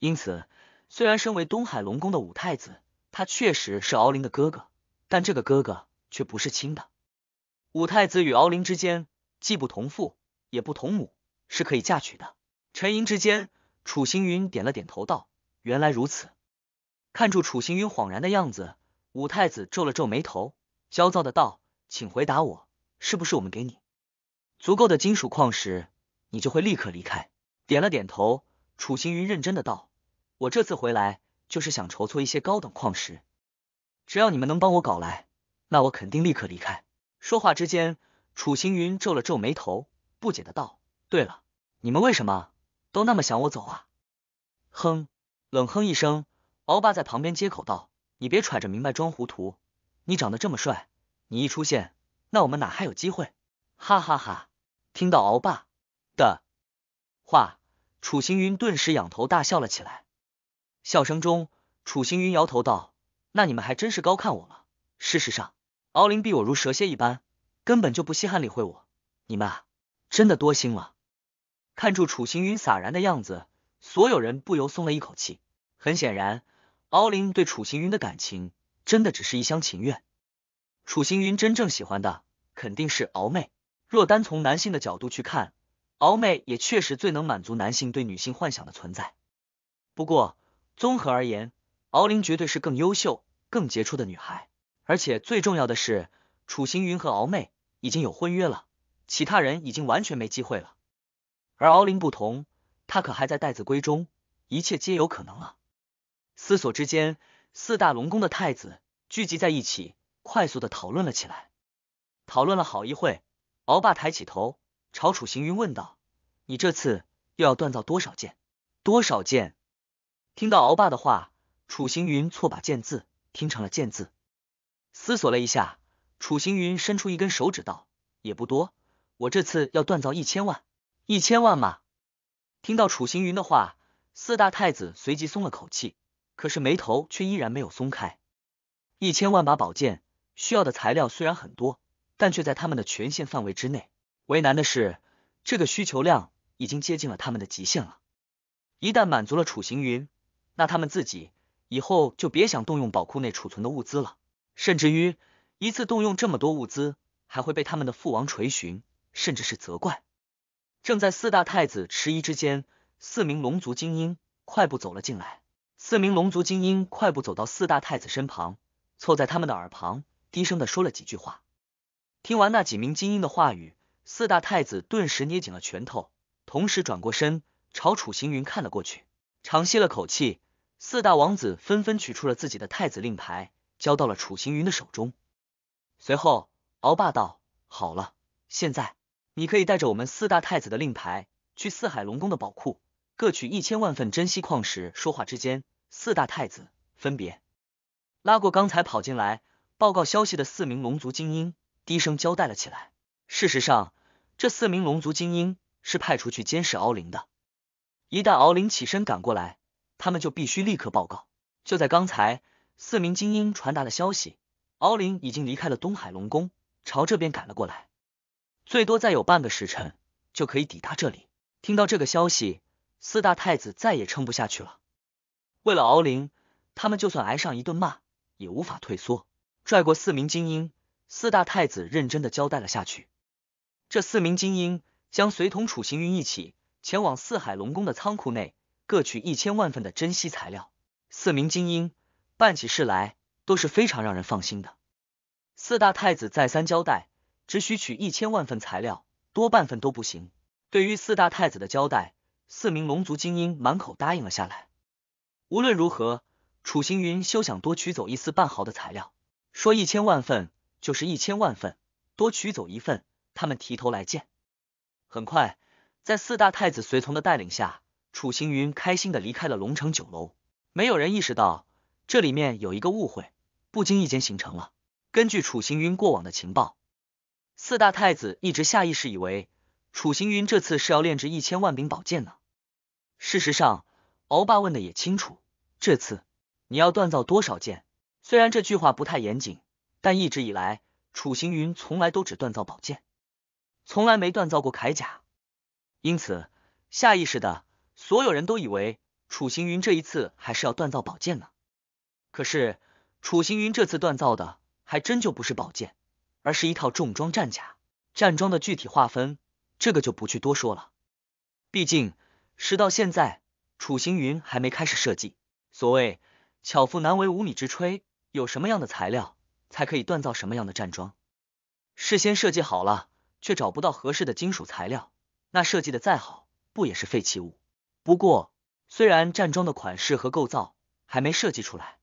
因此。虽然身为东海龙宫的五太子，他确实是敖林的哥哥，但这个哥哥却不是亲的。五太子与敖林之间既不同父也不同母，是可以嫁娶的。沉吟之间，楚行云点了点头，道：“原来如此。”看住楚行云恍然的样子，五太子皱了皱眉头，焦躁的道：“请回答我，是不是我们给你足够的金属矿石，你就会立刻离开？”点了点头，楚行云认真的道。我这次回来就是想筹措一些高等矿石，只要你们能帮我搞来，那我肯定立刻离开。说话之间，楚行云皱了皱眉头，不解的道：“对了，你们为什么都那么想我走啊？”哼，冷哼一声，敖霸在旁边接口道：“你别揣着明白装糊涂，你长得这么帅，你一出现，那我们哪还有机会？”哈哈哈，听到敖霸的话，楚行云顿时仰头大笑了起来。笑声中，楚行云摇头道：“那你们还真是高看我了。事实上，敖林避我如蛇蝎一般，根本就不稀罕理会我。你们啊，真的多心了。”看住楚行云洒然的样子，所有人不由松了一口气。很显然，敖林对楚行云的感情真的只是一厢情愿。楚行云真正喜欢的肯定是敖妹。若单从男性的角度去看，敖妹也确实最能满足男性对女性幻想的存在。不过。综合而言，敖林绝对是更优秀、更杰出的女孩，而且最重要的是，楚行云和敖妹已经有婚约了，其他人已经完全没机会了。而敖林不同，她可还在待字闺中，一切皆有可能了。思索之间，四大龙宫的太子聚集在一起，快速的讨论了起来。讨论了好一会，敖霸抬起头朝楚行云问道：“你这次又要锻造多少件？多少件？”听到鳌爸的话，楚行云错把剑字听成了剑字。思索了一下，楚行云伸出一根手指道：“也不多，我这次要锻造一千万，一千万嘛。”听到楚行云的话，四大太子随即松了口气，可是眉头却依然没有松开。一千万把宝剑需要的材料虽然很多，但却在他们的权限范围之内。为难的是，这个需求量已经接近了他们的极限了。一旦满足了楚行云。那他们自己以后就别想动用宝库内储存的物资了，甚至于一次动用这么多物资，还会被他们的父王垂询，甚至是责怪。正在四大太子迟疑之间，四名龙族精英快步走了进来。四名龙族精英快步走到四大太子身旁，凑在他们的耳旁，低声的说了几句话。听完那几名精英的话语，四大太子顿时捏紧了拳头，同时转过身朝楚行云看了过去，长吸了口气。四大王子纷纷取出了自己的太子令牌，交到了楚行云的手中。随后，敖霸道：“好了，现在你可以带着我们四大太子的令牌去四海龙宫的宝库，各取一千万份珍稀矿石。”说话之间，四大太子分别拉过刚才跑进来报告消息的四名龙族精英，低声交代了起来。事实上，这四名龙族精英是派出去监视敖林的，一旦敖林起身赶过来。他们就必须立刻报告。就在刚才，四名精英传达了消息，敖林已经离开了东海龙宫，朝这边赶了过来，最多再有半个时辰就可以抵达这里。听到这个消息，四大太子再也撑不下去了。为了敖林，他们就算挨上一顿骂，也无法退缩。拽过四名精英，四大太子认真的交代了下去。这四名精英将随同楚行云一起前往四海龙宫的仓库内。各取一千万份的珍稀材料，四名精英办起事来都是非常让人放心的。四大太子再三交代，只许取一千万份材料，多半份都不行。对于四大太子的交代，四名龙族精英满口答应了下来。无论如何，楚行云休想多取走一丝半毫的材料。说一千万份就是一千万份，多取走一份，他们提头来见。很快，在四大太子随从的带领下。楚行云开心的离开了龙城酒楼，没有人意识到这里面有一个误会，不经意间形成了。根据楚行云过往的情报，四大太子一直下意识以为楚行云这次是要炼制一千万柄宝剑呢。事实上，鳌拜问的也清楚，这次你要锻造多少剑？虽然这句话不太严谨，但一直以来，楚行云从来都只锻造宝剑，从来没锻造过铠甲，因此下意识的。所有人都以为楚行云这一次还是要锻造宝剑呢，可是楚行云这次锻造的还真就不是宝剑，而是一套重装战甲。战装的具体划分，这个就不去多说了。毕竟时到现在，楚行云还没开始设计。所谓巧妇难为无米之炊，有什么样的材料，才可以锻造什么样的战装？事先设计好了，却找不到合适的金属材料，那设计的再好，不也是废弃物？不过，虽然战装的款式和构造还没设计出来，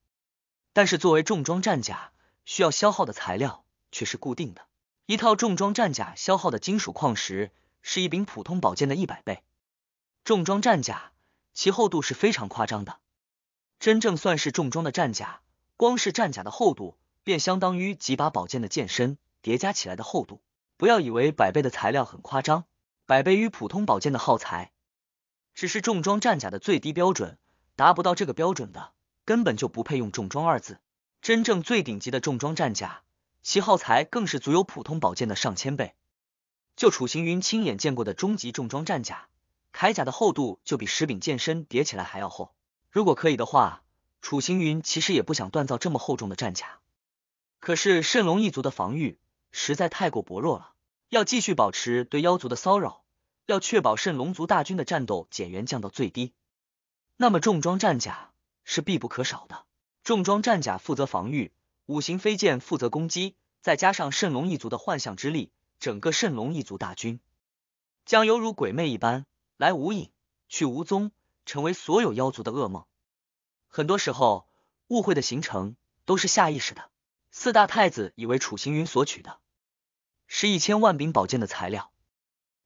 但是作为重装战甲，需要消耗的材料却是固定的。一套重装战甲消耗的金属矿石是一柄普通宝剑的一百倍。重装战甲其厚度是非常夸张的，真正算是重装的战甲，光是战甲的厚度便相当于几把宝剑的剑身叠加起来的厚度。不要以为百倍的材料很夸张，百倍于普通宝剑的耗材。只是重装战甲的最低标准，达不到这个标准的，根本就不配用“重装”二字。真正最顶级的重装战甲，其耗材更是足有普通宝剑的上千倍。就楚行云亲眼见过的终极重装战甲，铠甲的厚度就比十柄剑身叠起来还要厚。如果可以的话，楚行云其实也不想锻造这么厚重的战甲。可是圣龙一族的防御实在太过薄弱了，要继续保持对妖族的骚扰。要确保圣龙族大军的战斗减员降到最低，那么重装战甲是必不可少的。重装战甲负责防御，五行飞剑负责攻击，再加上圣龙一族的幻象之力，整个圣龙一族大军将犹如鬼魅一般，来无影去无踪，成为所有妖族的噩梦。很多时候，误会的形成都是下意识的。四大太子以为楚行云所取的是一千万柄宝剑的材料，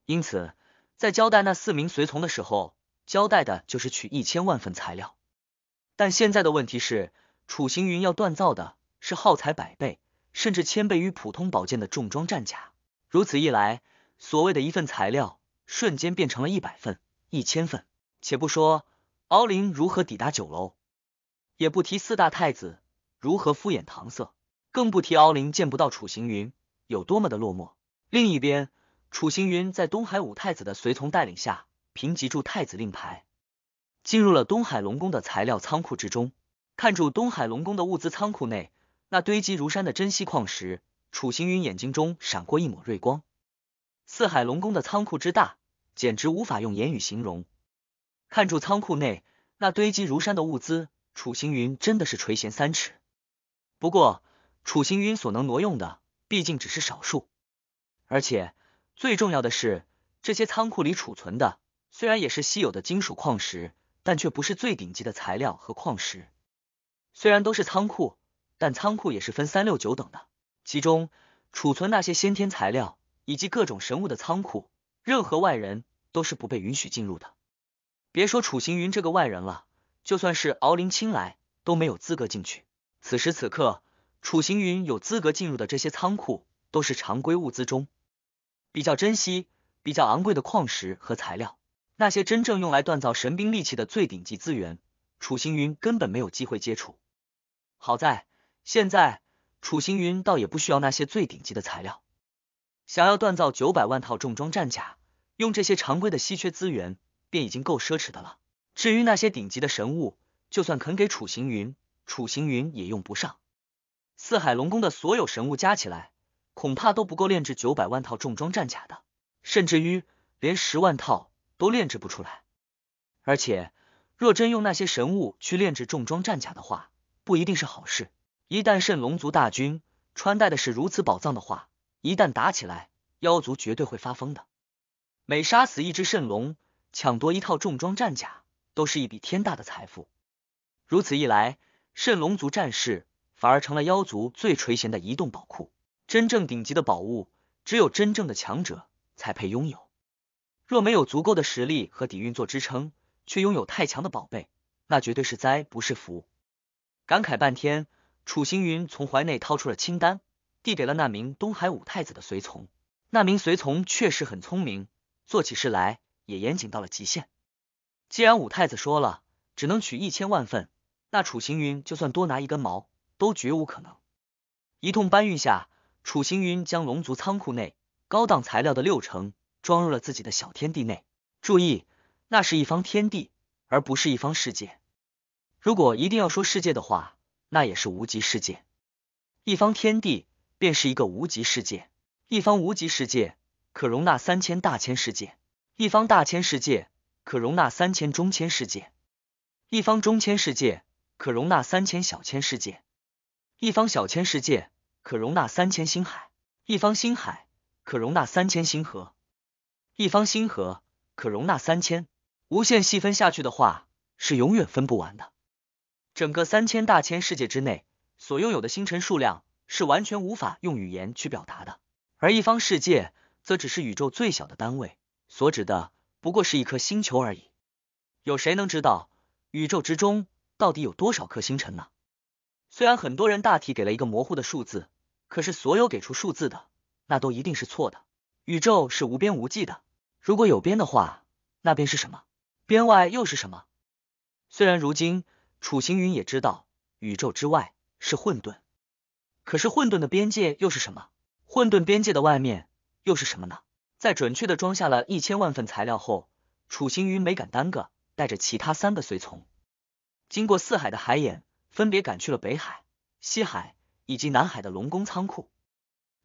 因此。在交代那四名随从的时候，交代的就是取一千万份材料。但现在的问题是，楚行云要锻造的是耗材百倍甚至千倍于普通宝剑的重装战甲。如此一来，所谓的一份材料瞬间变成了一百份、一千份。且不说敖林如何抵达酒楼，也不提四大太子如何敷衍搪塞，更不提敖林见不到楚行云有多么的落寞。另一边。楚行云在东海五太子的随从带领下，凭集住太子令牌，进入了东海龙宫的材料仓库之中。看住东海龙宫的物资仓库内那堆积如山的珍稀矿石，楚行云眼睛中闪过一抹锐光。四海龙宫的仓库之大，简直无法用言语形容。看住仓库内那堆积如山的物资，楚行云真的是垂涎三尺。不过，楚行云所能挪用的，毕竟只是少数，而且。最重要的是，这些仓库里储存的虽然也是稀有的金属矿石，但却不是最顶级的材料和矿石。虽然都是仓库，但仓库也是分三六九等的。其中储存那些先天材料以及各种神物的仓库，任何外人都是不被允许进入的。别说楚行云这个外人了，就算是敖林青来都没有资格进去。此时此刻，楚行云有资格进入的这些仓库，都是常规物资中。比较珍惜、比较昂贵的矿石和材料，那些真正用来锻造神兵利器的最顶级资源，楚行云根本没有机会接触。好在现在楚行云倒也不需要那些最顶级的材料，想要锻造九百万套重装战甲，用这些常规的稀缺资源便已经够奢侈的了。至于那些顶级的神物，就算肯给楚行云，楚行云也用不上。四海龙宫的所有神物加起来。恐怕都不够炼制九百万套重装战甲的，甚至于连十万套都炼制不出来。而且，若真用那些神物去炼制重装战甲的话，不一定是好事。一旦圣龙族大军穿戴的是如此宝藏的话，一旦打起来，妖族绝对会发疯的。每杀死一只圣龙，抢夺一套重装战甲，都是一笔天大的财富。如此一来，圣龙族战士反而成了妖族最垂涎的移动宝库。真正顶级的宝物，只有真正的强者才配拥有。若没有足够的实力和底蕴做支撑，却拥有太强的宝贝，那绝对是灾，不是福。感慨半天，楚行云从怀内掏出了清单，递给了那名东海五太子的随从。那名随从确实很聪明，做起事来也严谨到了极限。既然五太子说了只能取一千万份，那楚行云就算多拿一根毛，都绝无可能。一通搬运下。楚星云将龙族仓库内高档材料的六成装入了自己的小天地内。注意，那是一方天地，而不是一方世界。如果一定要说世界的话，那也是无极世界。一方天地便是一个无极世界，一方无极世界可容纳三千大千世界，一方大千世界可容纳三千中千世界，一方中千世界可容纳三千小千世界，一方小千世界。可容纳三千星海，一方星海可容纳三千星河，一方星河可容纳三千，无限细分下去的话是永远分不完的。整个三千大千世界之内所拥有的星辰数量是完全无法用语言去表达的，而一方世界则只是宇宙最小的单位，所指的不过是一颗星球而已。有谁能知道宇宙之中到底有多少颗星辰呢？虽然很多人大体给了一个模糊的数字。可是所有给出数字的，那都一定是错的。宇宙是无边无际的，如果有边的话，那边是什么？边外又是什么？虽然如今楚行云也知道宇宙之外是混沌，可是混沌的边界又是什么？混沌边界的外面又是什么呢？在准确的装下了一千万份材料后，楚行云没敢耽搁，带着其他三个随从，经过四海的海眼，分别赶去了北海、西海。以及南海的龙宫仓库，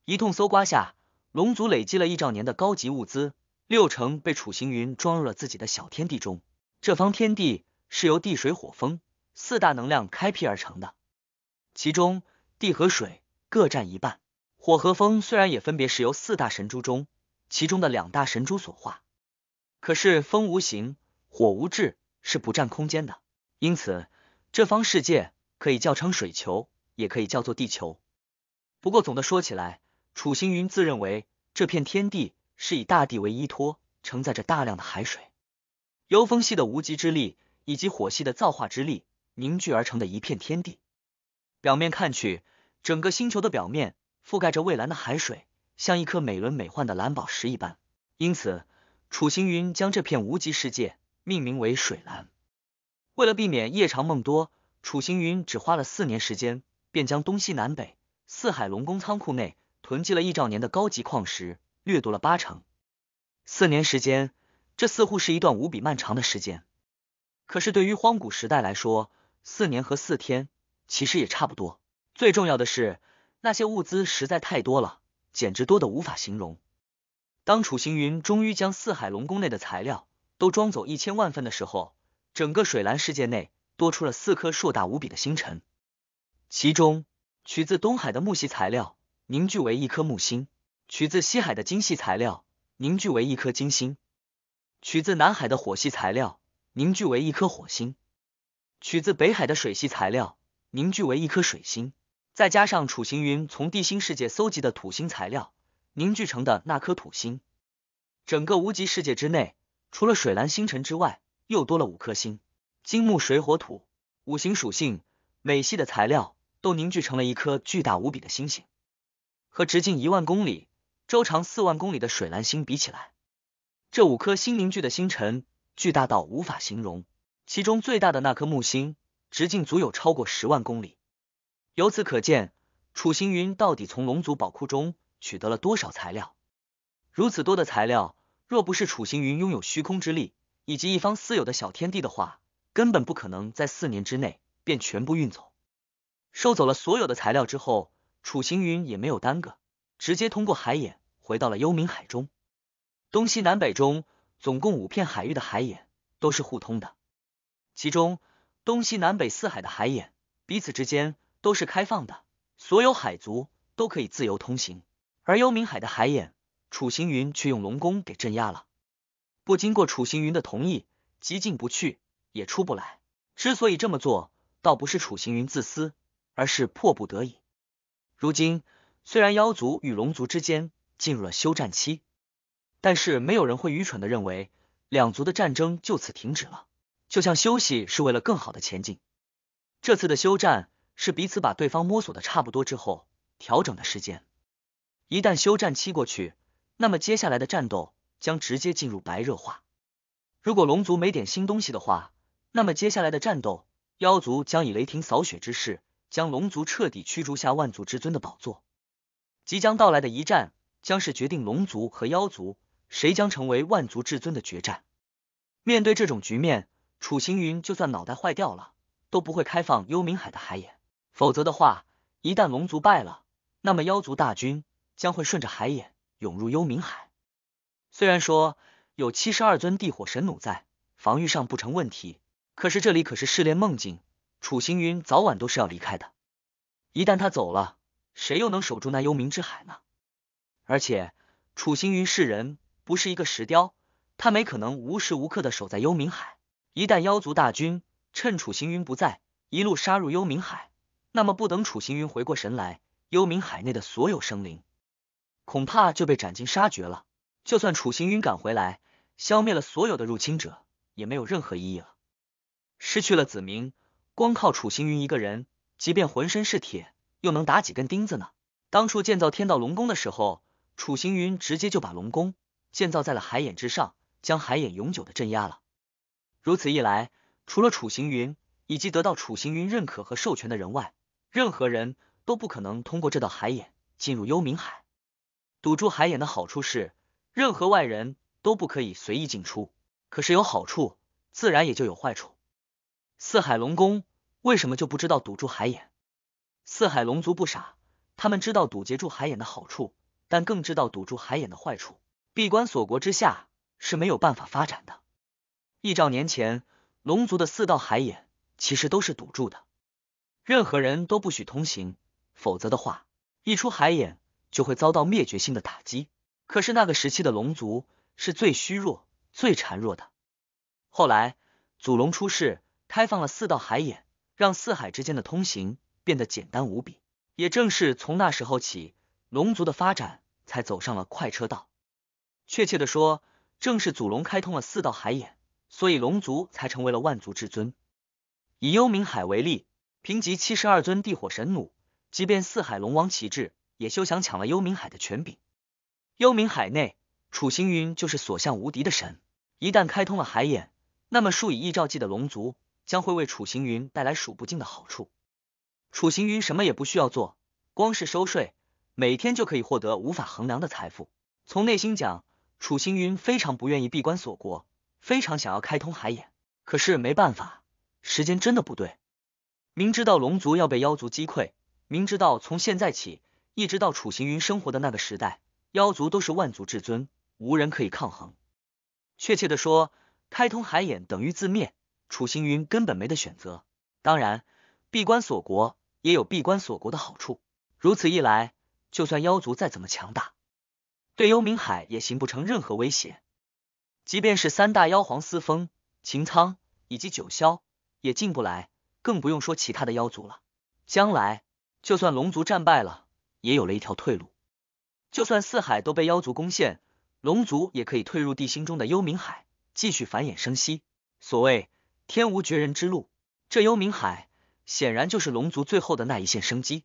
一通搜刮下，龙族累积了一兆年的高级物资，六成被楚行云装入了自己的小天地中。这方天地是由地、水、火、风四大能量开辟而成的，其中地和水各占一半，火和风虽然也分别是由四大神珠中其中的两大神珠所化，可是风无形，火无质，是不占空间的，因此这方世界可以叫成水球。也可以叫做地球，不过总的说起来，楚行云自认为这片天地是以大地为依托，承载着大量的海水、幽风系的无极之力以及火系的造化之力凝聚而成的一片天地。表面看去，整个星球的表面覆盖着蔚蓝的海水，像一颗美轮美奂的蓝宝石一般。因此，楚行云将这片无极世界命名为“水蓝”。为了避免夜长梦多，楚行云只花了四年时间。便将东西南北四海龙宫仓库内囤积了亿兆年的高级矿石掠夺了八成。四年时间，这似乎是一段无比漫长的时间。可是对于荒古时代来说，四年和四天其实也差不多。最重要的是，那些物资实在太多了，简直多得无法形容。当楚行云终于将四海龙宫内的材料都装走一千万份的时候，整个水蓝世界内多出了四颗硕大无比的星辰。其中，取自东海的木系材料凝聚为一颗木星；取自西海的金系材料凝聚为一颗金星；取自南海的火系材料凝聚为一颗火星；取自北海的水系材料凝聚为一颗水星。再加上楚行云从地心世界搜集的土星材料凝聚成的那颗土星，整个无极世界之内，除了水蓝星辰之外，又多了五颗星：金、木、水、火、土五行属性，每系的材料。都凝聚成了一颗巨大无比的星星，和直径一万公里、周长四万公里的水蓝星比起来，这五颗星凝聚的星辰巨大到无法形容。其中最大的那颗木星，直径足有超过十万公里。由此可见，楚星云到底从龙族宝库中取得了多少材料？如此多的材料，若不是楚星云拥有虚空之力以及一方私有的小天地的话，根本不可能在四年之内便全部运走。收走了所有的材料之后，楚行云也没有耽搁，直接通过海眼回到了幽冥海中。东西南北中总共五片海域的海眼都是互通的，其中东西南北四海的海眼彼此之间都是开放的，所有海族都可以自由通行。而幽冥海的海眼，楚行云却用龙宫给镇压了，不经过楚行云的同意，即进不去也出不来。之所以这么做，倒不是楚行云自私。而是迫不得已。如今虽然妖族与龙族之间进入了休战期，但是没有人会愚蠢的认为两族的战争就此停止了。就像休息是为了更好的前进，这次的休战是彼此把对方摸索的差不多之后调整的时间。一旦休战期过去，那么接下来的战斗将直接进入白热化。如果龙族没点新东西的话，那么接下来的战斗，妖族将以雷霆扫雪之势。将龙族彻底驱逐下万族至尊的宝座，即将到来的一战，将是决定龙族和妖族谁将成为万族至尊的决战。面对这种局面，楚行云就算脑袋坏掉了，都不会开放幽冥海的海眼。否则的话，一旦龙族败了，那么妖族大军将会顺着海眼涌入幽冥海。虽然说有七十二尊地火神弩在，防御上不成问题，可是这里可是试炼梦境。楚行云早晚都是要离开的，一旦他走了，谁又能守住那幽冥之海呢？而且楚行云是人，不是一个石雕，他没可能无时无刻的守在幽冥海。一旦妖族大军趁楚行云不在，一路杀入幽冥海，那么不等楚行云回过神来，幽冥海内的所有生灵恐怕就被斩尽杀绝了。就算楚行云赶回来，消灭了所有的入侵者，也没有任何意义了。失去了子明。光靠楚行云一个人，即便浑身是铁，又能打几根钉子呢？当初建造天道龙宫的时候，楚行云直接就把龙宫建造在了海眼之上，将海眼永久的镇压了。如此一来，除了楚行云以及得到楚行云认可和授权的人外，任何人都不可能通过这道海眼进入幽冥海。堵住海眼的好处是，任何外人都不可以随意进出。可是有好处，自然也就有坏处。四海龙宫。为什么就不知道堵住海眼？四海龙族不傻，他们知道堵截住海眼的好处，但更知道堵住海眼的坏处。闭关锁国之下是没有办法发展的。亿兆年前，龙族的四道海眼其实都是堵住的，任何人都不许通行，否则的话，一出海眼就会遭到灭绝性的打击。可是那个时期的龙族是最虚弱、最孱弱的。后来，祖龙出世，开放了四道海眼。让四海之间的通行变得简单无比。也正是从那时候起，龙族的发展才走上了快车道。确切的说，正是祖龙开通了四道海眼，所以龙族才成为了万族至尊。以幽冥海为例，评级七十二尊地火神弩，即便四海龙王旗帜，也休想抢了幽冥海的权柄。幽冥海内，楚星云就是所向无敌的神。一旦开通了海眼，那么数以亿兆计的龙族。将会为楚行云带来数不尽的好处。楚行云什么也不需要做，光是收税，每天就可以获得无法衡量的财富。从内心讲，楚行云非常不愿意闭关锁国，非常想要开通海眼。可是没办法，时间真的不对。明知道龙族要被妖族击溃，明知道从现在起一直到楚行云生活的那个时代，妖族都是万族至尊，无人可以抗衡。确切的说，开通海眼等于自灭。楚行云根本没得选择，当然，闭关锁国也有闭关锁国的好处。如此一来，就算妖族再怎么强大，对幽冥海也形不成任何威胁。即便是三大妖皇司风、秦苍以及九霄也进不来，更不用说其他的妖族了。将来，就算龙族战败了，也有了一条退路。就算四海都被妖族攻陷，龙族也可以退入地心中的幽冥海，继续繁衍生息。所谓。天无绝人之路，这幽冥海显然就是龙族最后的那一线生机。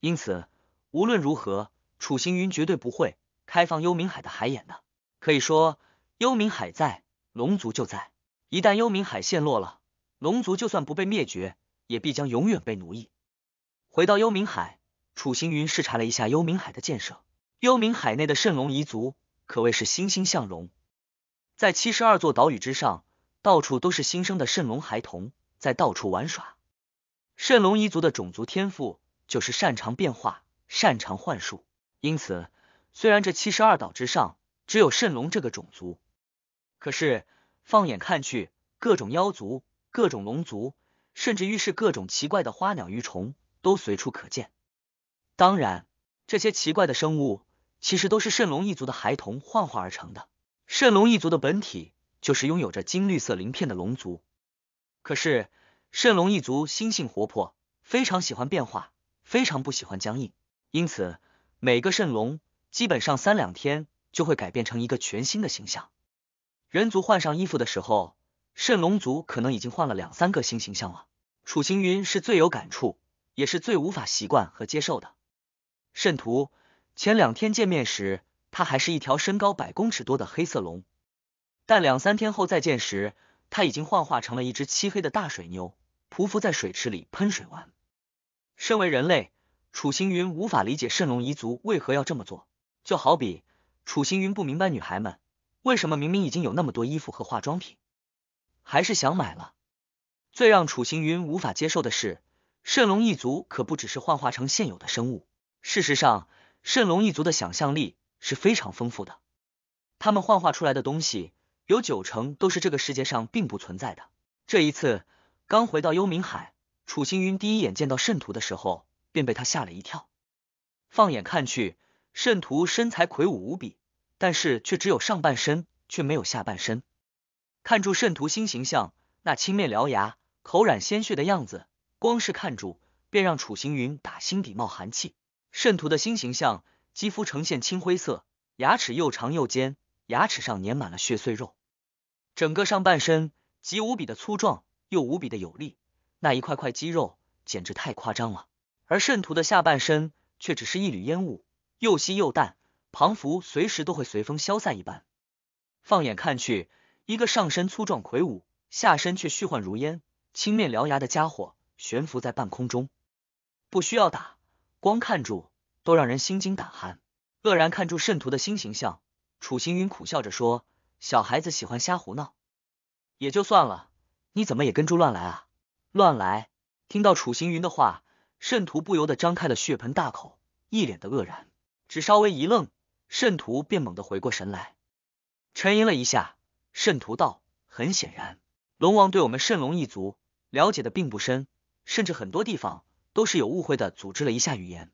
因此，无论如何，楚行云绝对不会开放幽冥海的海眼的。可以说，幽冥海在，龙族就在。一旦幽冥海陷落了，龙族就算不被灭绝，也必将永远被奴役。回到幽冥海，楚行云视察了一下幽冥海的建设。幽冥海内的圣龙一族可谓是欣欣向荣，在七十二座岛屿之上。到处都是新生的圣龙孩童在到处玩耍。圣龙一族的种族天赋就是擅长变化，擅长幻术。因此，虽然这七十二岛之上只有圣龙这个种族，可是放眼看去，各种妖族、各种龙族，甚至于是各种奇怪的花鸟鱼虫，都随处可见。当然，这些奇怪的生物其实都是圣龙一族的孩童幻化而成的。圣龙一族的本体。就是拥有着金绿色鳞片的龙族，可是圣龙一族心性活泼，非常喜欢变化，非常不喜欢僵硬，因此每个圣龙基本上三两天就会改变成一个全新的形象。人族换上衣服的时候，圣龙族可能已经换了两三个新形象了。楚行云是最有感触，也是最无法习惯和接受的。圣徒前两天见面时，他还是一条身高百公尺多的黑色龙。但两三天后再见时，他已经幻化成了一只漆黑的大水牛，匍匐在水池里喷水玩。身为人类，楚行云无法理解圣龙一族为何要这么做，就好比楚行云不明白女孩们为什么明明已经有那么多衣服和化妆品，还是想买了。最让楚行云无法接受的是，圣龙一族可不只是幻化成现有的生物，事实上，圣龙一族的想象力是非常丰富的，他们幻化出来的东西。有九成都是这个世界上并不存在的。这一次刚回到幽冥海，楚行云第一眼见到圣徒的时候，便被他吓了一跳。放眼看去，圣徒身材魁梧无比，但是却只有上半身，却没有下半身。看住圣徒新形象，那青面獠牙、口染鲜血的样子，光是看住，便让楚行云打心底冒寒气。圣徒的新形象，肌肤呈现青灰色，牙齿又长又尖，牙齿上粘满了血碎肉。整个上半身既无比的粗壮，又无比的有力，那一块块肌肉简直太夸张了。而圣徒的下半身却只是一缕烟雾，又稀又淡，彷佛随时都会随风消散一般。放眼看去，一个上身粗壮魁梧，下身却虚幻如烟，青面獠牙的家伙悬浮在半空中。不需要打，光看住都让人心惊胆寒。愕然看住圣徒的新形象，楚行云苦笑着说。小孩子喜欢瞎胡闹，也就算了。你怎么也跟猪乱来啊？乱来！听到楚行云的话，圣徒不由得张开了血盆大口，一脸的愕然。只稍微一愣，圣徒便猛地回过神来，沉吟了一下，圣徒道：“很显然，龙王对我们圣龙一族了解的并不深，甚至很多地方都是有误会的。”组织了一下语言，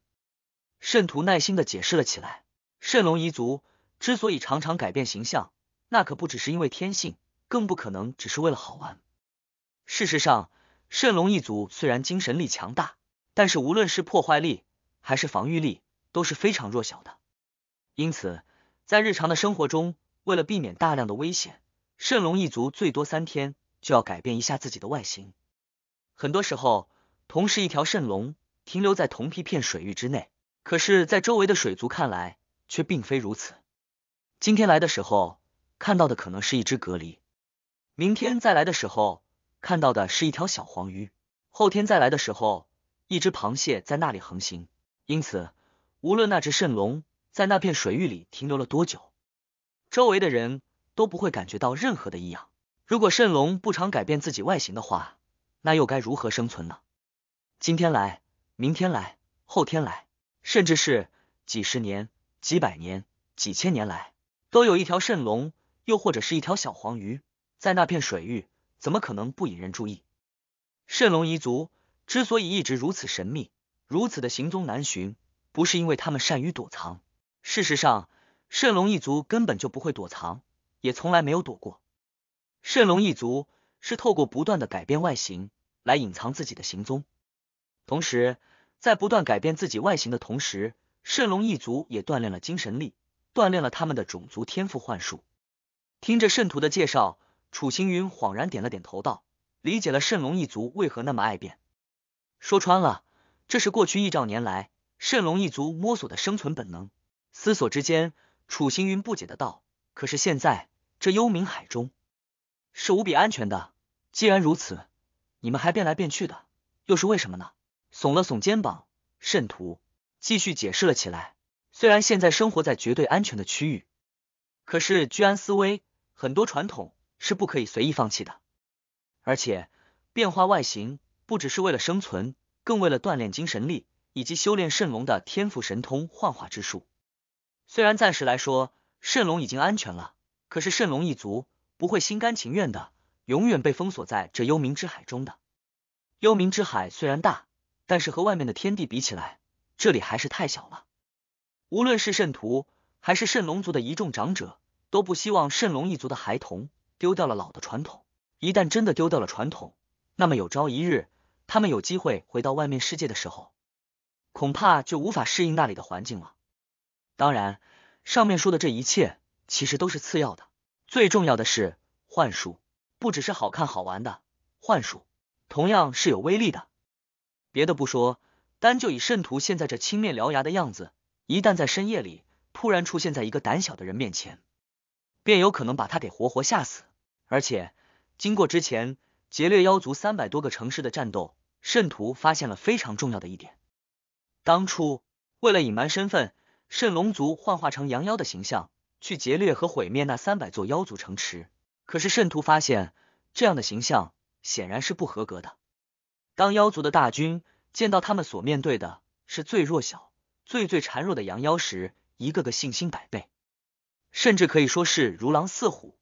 圣徒耐心的解释了起来。圣龙一族之所以常常改变形象。那可不只是因为天性，更不可能只是为了好玩。事实上，圣龙一族虽然精神力强大，但是无论是破坏力还是防御力都是非常弱小的。因此，在日常的生活中，为了避免大量的危险，圣龙一族最多三天就要改变一下自己的外形。很多时候，同是一条圣龙停留在同一片水域之内，可是，在周围的水族看来，却并非如此。今天来的时候。看到的可能是一只蛤蜊，明天再来的时候看到的是一条小黄鱼，后天再来的时候一只螃蟹在那里横行。因此，无论那只圣龙在那片水域里停留了多久，周围的人都不会感觉到任何的异样。如果圣龙不常改变自己外形的话，那又该如何生存呢？今天来，明天来，后天来，甚至是几十年、几百年、几千年来，都有一条圣龙。又或者是一条小黄鱼，在那片水域怎么可能不引人注意？圣龙一族之所以一直如此神秘，如此的行踪难寻，不是因为他们善于躲藏。事实上，圣龙一族根本就不会躲藏，也从来没有躲过。圣龙一族是透过不断的改变外形来隐藏自己的行踪，同时在不断改变自己外形的同时，圣龙一族也锻炼了精神力，锻炼了他们的种族天赋幻术。听着圣徒的介绍，楚行云恍然点了点头，道：“理解了圣龙一族为何那么爱变。说穿了，这是过去亿兆年来圣龙一族摸索的生存本能。”思索之间，楚行云不解的道：“可是现在这幽冥海中是无比安全的，既然如此，你们还变来变去的，又是为什么呢？”耸了耸肩膀，圣徒继续解释了起来：“虽然现在生活在绝对安全的区域，可是居安思危。”很多传统是不可以随意放弃的，而且变化外形不只是为了生存，更为了锻炼精神力以及修炼圣龙的天赋神通幻化之术。虽然暂时来说圣龙已经安全了，可是圣龙一族不会心甘情愿的永远被封锁在这幽冥之海中的。幽冥之海虽然大，但是和外面的天地比起来，这里还是太小了。无论是圣徒还是圣龙族的一众长者。都不希望圣龙一族的孩童丢掉了老的传统。一旦真的丢掉了传统，那么有朝一日他们有机会回到外面世界的时候，恐怕就无法适应那里的环境了。当然，上面说的这一切其实都是次要的，最重要的是幻术，不只是好看好玩的，幻术同样是有威力的。别的不说，单就以圣徒现在这青面獠牙的样子，一旦在深夜里突然出现在一个胆小的人面前，便有可能把他给活活吓死。而且，经过之前劫掠妖族三百多个城市的战斗，圣徒发现了非常重要的一点：当初为了隐瞒身份，圣龙族幻化成羊妖的形象去劫掠和毁灭那三百座妖族城池。可是，圣徒发现这样的形象显然是不合格的。当妖族的大军见到他们所面对的是最弱小、最最孱弱的羊妖时，一个个信心百倍。甚至可以说是如狼似虎。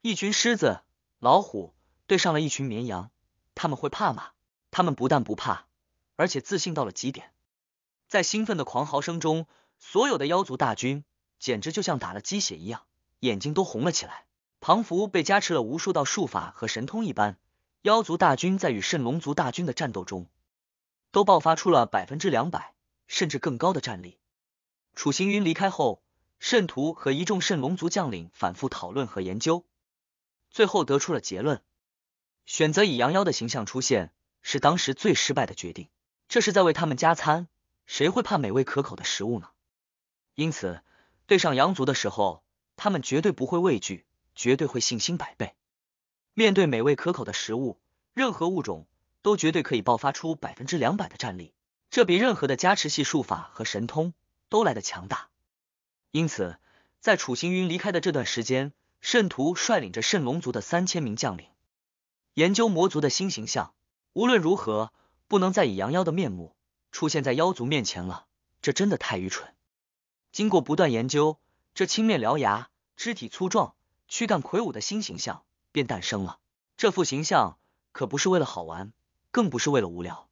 一群狮子、老虎对上了一群绵羊，他们会怕吗？他们不但不怕，而且自信到了极点。在兴奋的狂嚎声中，所有的妖族大军简直就像打了鸡血一样，眼睛都红了起来。庞福被加持了无数道术法和神通一般，妖族大军在与圣龙族大军的战斗中，都爆发出了百分之两百甚至更高的战力。楚行云离开后。圣徒和一众圣龙族将领反复讨论和研究，最后得出了结论：选择以羊妖的形象出现是当时最失败的决定。这是在为他们加餐，谁会怕美味可口的食物呢？因此，对上羊族的时候，他们绝对不会畏惧，绝对会信心百倍。面对美味可口的食物，任何物种都绝对可以爆发出百分之两百的战力，这比任何的加持系术法和神通都来的强大。因此，在楚行云离开的这段时间，圣徒率领着圣龙族的三千名将领研究魔族的新形象。无论如何，不能再以羊妖的面目出现在妖族面前了，这真的太愚蠢。经过不断研究，这青面獠牙、肢体粗壮、躯干魁梧的新形象便诞生了。这副形象可不是为了好玩，更不是为了无聊。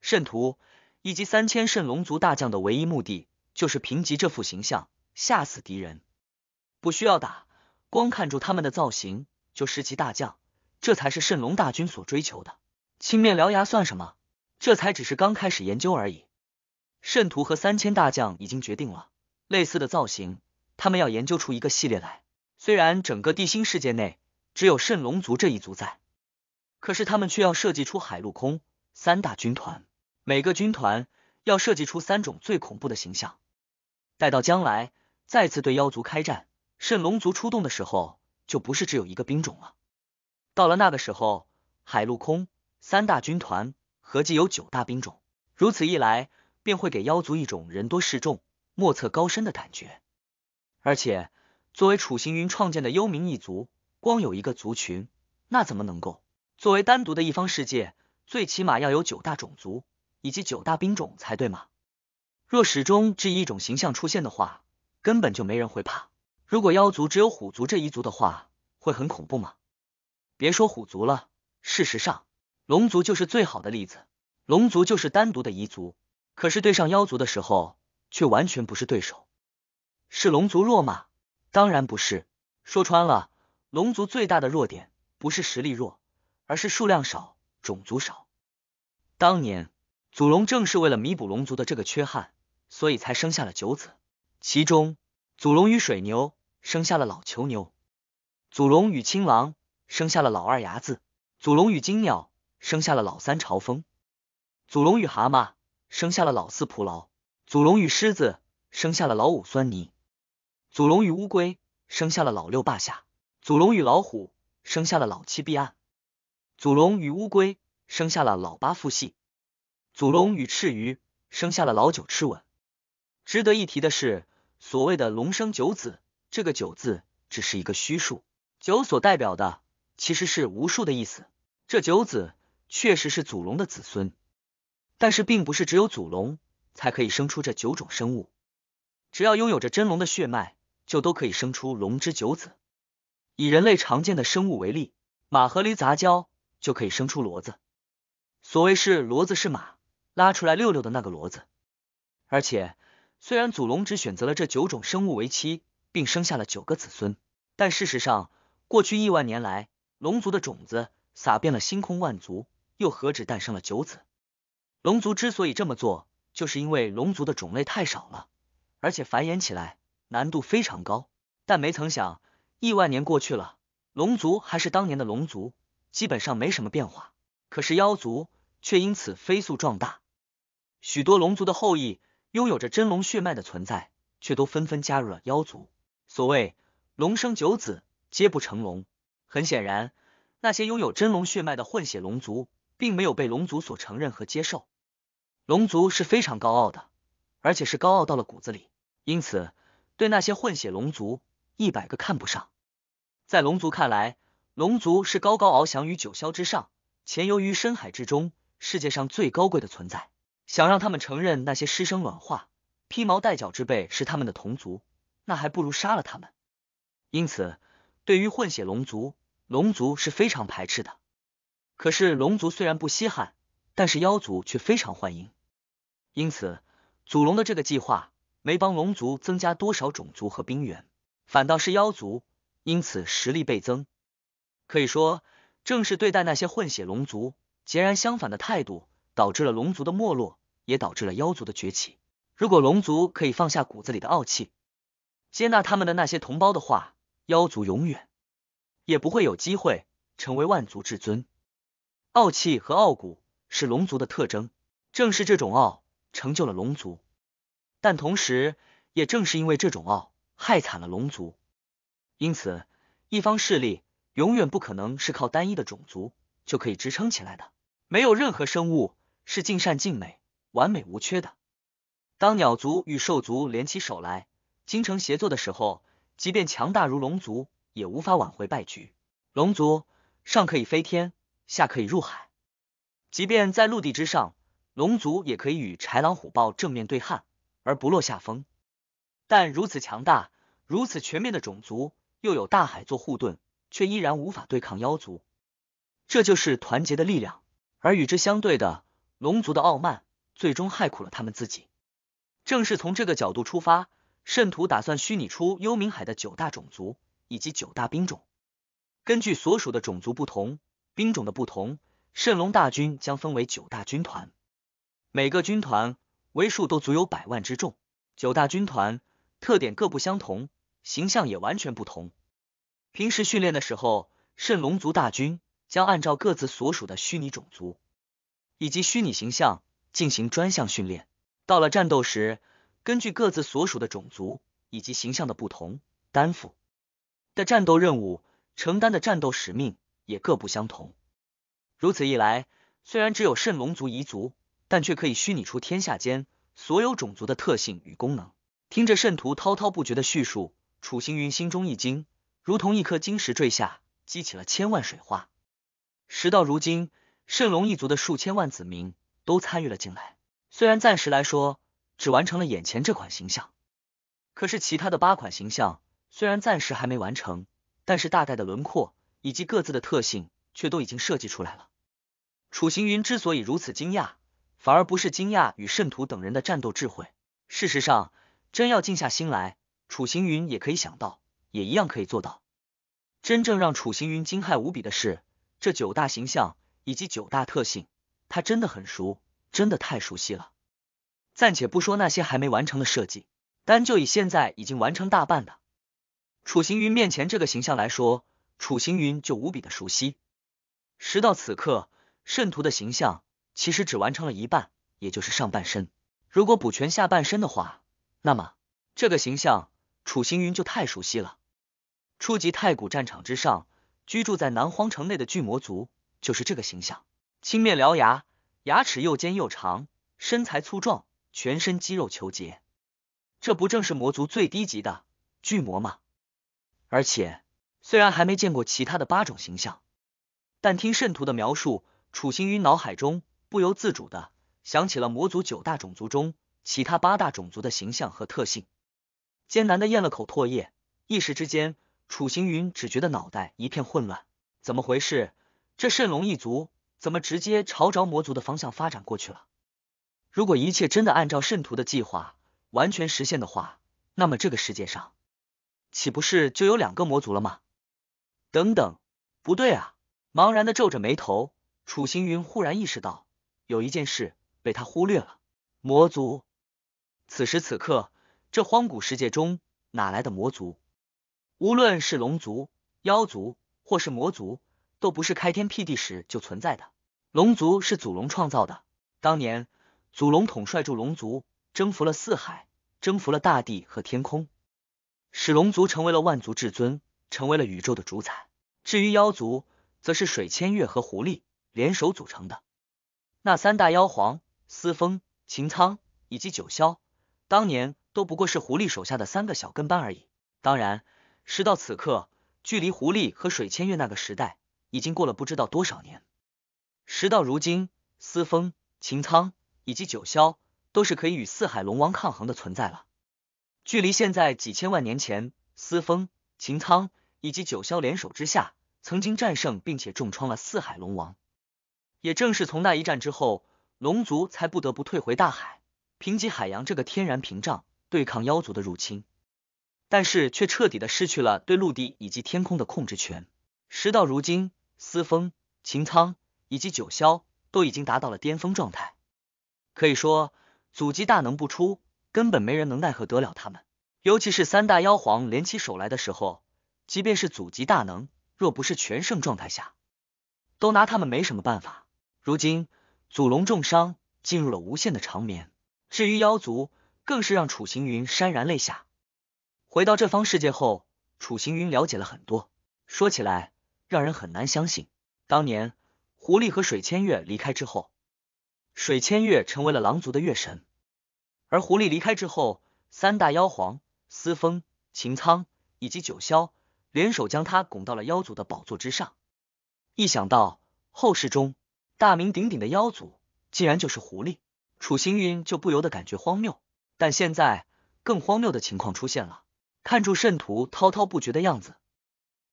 圣徒以及三千圣龙族大将的唯一目的，就是评级这副形象。吓死敌人，不需要打，光看住他们的造型就十其大将，这才是圣龙大军所追求的。青面獠牙算什么？这才只是刚开始研究而已。圣徒和三千大将已经决定了，类似的造型，他们要研究出一个系列来。虽然整个地心世界内只有圣龙族这一族在，可是他们却要设计出海陆空三大军团，每个军团要设计出三种最恐怖的形象。待到将来。再次对妖族开战，圣龙族出动的时候就不是只有一个兵种了。到了那个时候，海陆空三大军团合计有九大兵种，如此一来，便会给妖族一种人多势众、莫测高深的感觉。而且，作为楚行云创建的幽冥一族，光有一个族群，那怎么能够作为单独的一方世界？最起码要有九大种族以及九大兵种才对嘛。若始终只以一种形象出现的话。根本就没人会怕。如果妖族只有虎族这一族的话，会很恐怖吗？别说虎族了，事实上，龙族就是最好的例子。龙族就是单独的彝族，可是对上妖族的时候，却完全不是对手。是龙族弱吗？当然不是。说穿了，龙族最大的弱点不是实力弱，而是数量少、种族少。当年祖龙正是为了弥补龙族的这个缺憾，所以才生下了九子。其中，祖龙与水牛生下了老囚牛；祖龙与青狼生下了老二伢子；祖龙与金鸟生下了老三朝风；祖龙与蛤蟆生下了老四蒲牢；祖龙与狮子生下了老五酸泥，祖龙与乌龟生下了老六霸下；祖龙与老虎生下了老七狴犴；祖龙与乌龟生下了老八复系，祖龙与赤鱼生下了老九赤吻。值得一提的是。所谓的龙生九子，这个九字只是一个虚数，九所代表的其实是无数的意思。这九子确实是祖龙的子孙，但是并不是只有祖龙才可以生出这九种生物，只要拥有着真龙的血脉，就都可以生出龙之九子。以人类常见的生物为例，马和驴杂交就可以生出骡子，所谓是骡子是马拉出来溜溜的那个骡子，而且。虽然祖龙只选择了这九种生物为妻，并生下了九个子孙，但事实上，过去亿万年来，龙族的种子撒遍了星空万族，又何止诞生了九子？龙族之所以这么做，就是因为龙族的种类太少了，而且繁衍起来难度非常高。但没曾想，亿万年过去了，龙族还是当年的龙族，基本上没什么变化。可是妖族却因此飞速壮大，许多龙族的后裔。拥有着真龙血脉的存在，却都纷纷加入了妖族。所谓龙生九子，皆不成龙。很显然，那些拥有真龙血脉的混血龙族，并没有被龙族所承认和接受。龙族是非常高傲的，而且是高傲到了骨子里，因此对那些混血龙族一百个看不上。在龙族看来，龙族是高高翱翔于九霄之上，潜游于深海之中，世界上最高贵的存在。想让他们承认那些师生软化披毛戴角之辈是他们的同族，那还不如杀了他们。因此，对于混血龙族，龙族是非常排斥的。可是，龙族虽然不稀罕，但是妖族却非常欢迎。因此，祖龙的这个计划没帮龙族增加多少种族和兵源，反倒是妖族因此实力倍增。可以说，正是对待那些混血龙族截然相反的态度，导致了龙族的没落。也导致了妖族的崛起。如果龙族可以放下骨子里的傲气，接纳他们的那些同胞的话，妖族永远也不会有机会成为万族至尊。傲气和傲骨是龙族的特征，正是这种傲成就了龙族，但同时，也正是因为这种傲害惨了龙族。因此，一方势力永远不可能是靠单一的种族就可以支撑起来的。没有任何生物是尽善尽美。完美无缺的。当鸟族与兽族联起手来，精诚协作的时候，即便强大如龙族，也无法挽回败局。龙族上可以飞天，下可以入海，即便在陆地之上，龙族也可以与豺狼虎豹正面对汉而不落下风。但如此强大、如此全面的种族，又有大海做护盾，却依然无法对抗妖族。这就是团结的力量，而与之相对的，龙族的傲慢。最终害苦了他们自己。正是从这个角度出发，圣徒打算虚拟出幽冥海的九大种族以及九大兵种。根据所属的种族不同，兵种的不同，圣龙大军将分为九大军团。每个军团为数都足有百万之众。九大军团特点各不相同，形象也完全不同。平时训练的时候，圣龙族大军将按照各自所属的虚拟种族以及虚拟形象。进行专项训练，到了战斗时，根据各自所属的种族以及形象的不同，担负的战斗任务、承担的战斗使命也各不相同。如此一来，虽然只有圣龙族一族，但却可以虚拟出天下间所有种族的特性与功能。听着圣徒滔滔不绝的叙述，楚行云心中一惊，如同一颗晶石坠下，激起了千万水花。时到如今，圣龙一族的数千万子民。都参与了进来，虽然暂时来说只完成了眼前这款形象，可是其他的八款形象虽然暂时还没完成，但是大概的轮廓以及各自的特性却都已经设计出来了。楚行云之所以如此惊讶，反而不是惊讶与圣徒等人的战斗智慧。事实上，真要静下心来，楚行云也可以想到，也一样可以做到。真正让楚行云惊骇无比的是，这九大形象以及九大特性。他真的很熟，真的太熟悉了。暂且不说那些还没完成的设计，单就以现在已经完成大半的楚行云面前这个形象来说，楚行云就无比的熟悉。时到此刻，圣徒的形象其实只完成了一半，也就是上半身。如果补全下半身的话，那么这个形象楚行云就太熟悉了。初级太古战场之上，居住在南荒城内的巨魔族就是这个形象。青面獠牙，牙齿又尖又长，身材粗壮，全身肌肉虬结，这不正是魔族最低级的巨魔吗？而且虽然还没见过其他的八种形象，但听圣徒的描述，楚行云脑海中不由自主的想起了魔族九大种族中其他八大种族的形象和特性。艰难的咽了口唾液，一时之间，楚行云只觉得脑袋一片混乱，怎么回事？这圣龙一族？怎么直接朝着魔族的方向发展过去了？如果一切真的按照圣徒的计划完全实现的话，那么这个世界上岂不是就有两个魔族了吗？等等，不对啊！茫然的皱着眉头，楚行云忽然意识到有一件事被他忽略了：魔族。此时此刻，这荒古世界中哪来的魔族？无论是龙族、妖族，或是魔族。都不是开天辟地时就存在的。龙族是祖龙创造的，当年祖龙统帅住龙族，征服了四海，征服了大地和天空，使龙族成为了万族至尊，成为了宇宙的主宰。至于妖族，则是水千月和狐狸联手组成的。那三大妖皇司风、秦苍以及九霄，当年都不过是狐狸手下的三个小跟班而已。当然，时到此刻，距离狐狸和水千月那个时代。已经过了不知道多少年，时到如今，司风、秦苍以及九霄都是可以与四海龙王抗衡的存在了。距离现在几千万年前，司风、秦苍以及九霄联手之下，曾经战胜并且重创了四海龙王。也正是从那一战之后，龙族才不得不退回大海，平借海洋这个天然屏障对抗妖族的入侵，但是却彻底的失去了对陆地以及天空的控制权。时到如今。司风、秦苍以及九霄都已经达到了巅峰状态，可以说祖籍大能不出，根本没人能奈何得了他们。尤其是三大妖皇联起手来的时候，即便是祖籍大能，若不是全盛状态下，都拿他们没什么办法。如今祖龙重伤，进入了无限的长眠。至于妖族，更是让楚行云潸然泪下。回到这方世界后，楚行云了解了很多。说起来。让人很难相信，当年狐狸和水千月离开之后，水千月成为了狼族的月神，而狐狸离开之后，三大妖皇司风、秦苍以及九霄联手将他拱到了妖族的宝座之上。一想到后世中大名鼎鼎的妖族竟然就是狐狸楚星云，就不由得感觉荒谬。但现在更荒谬的情况出现了，看住圣徒滔滔不绝的样子。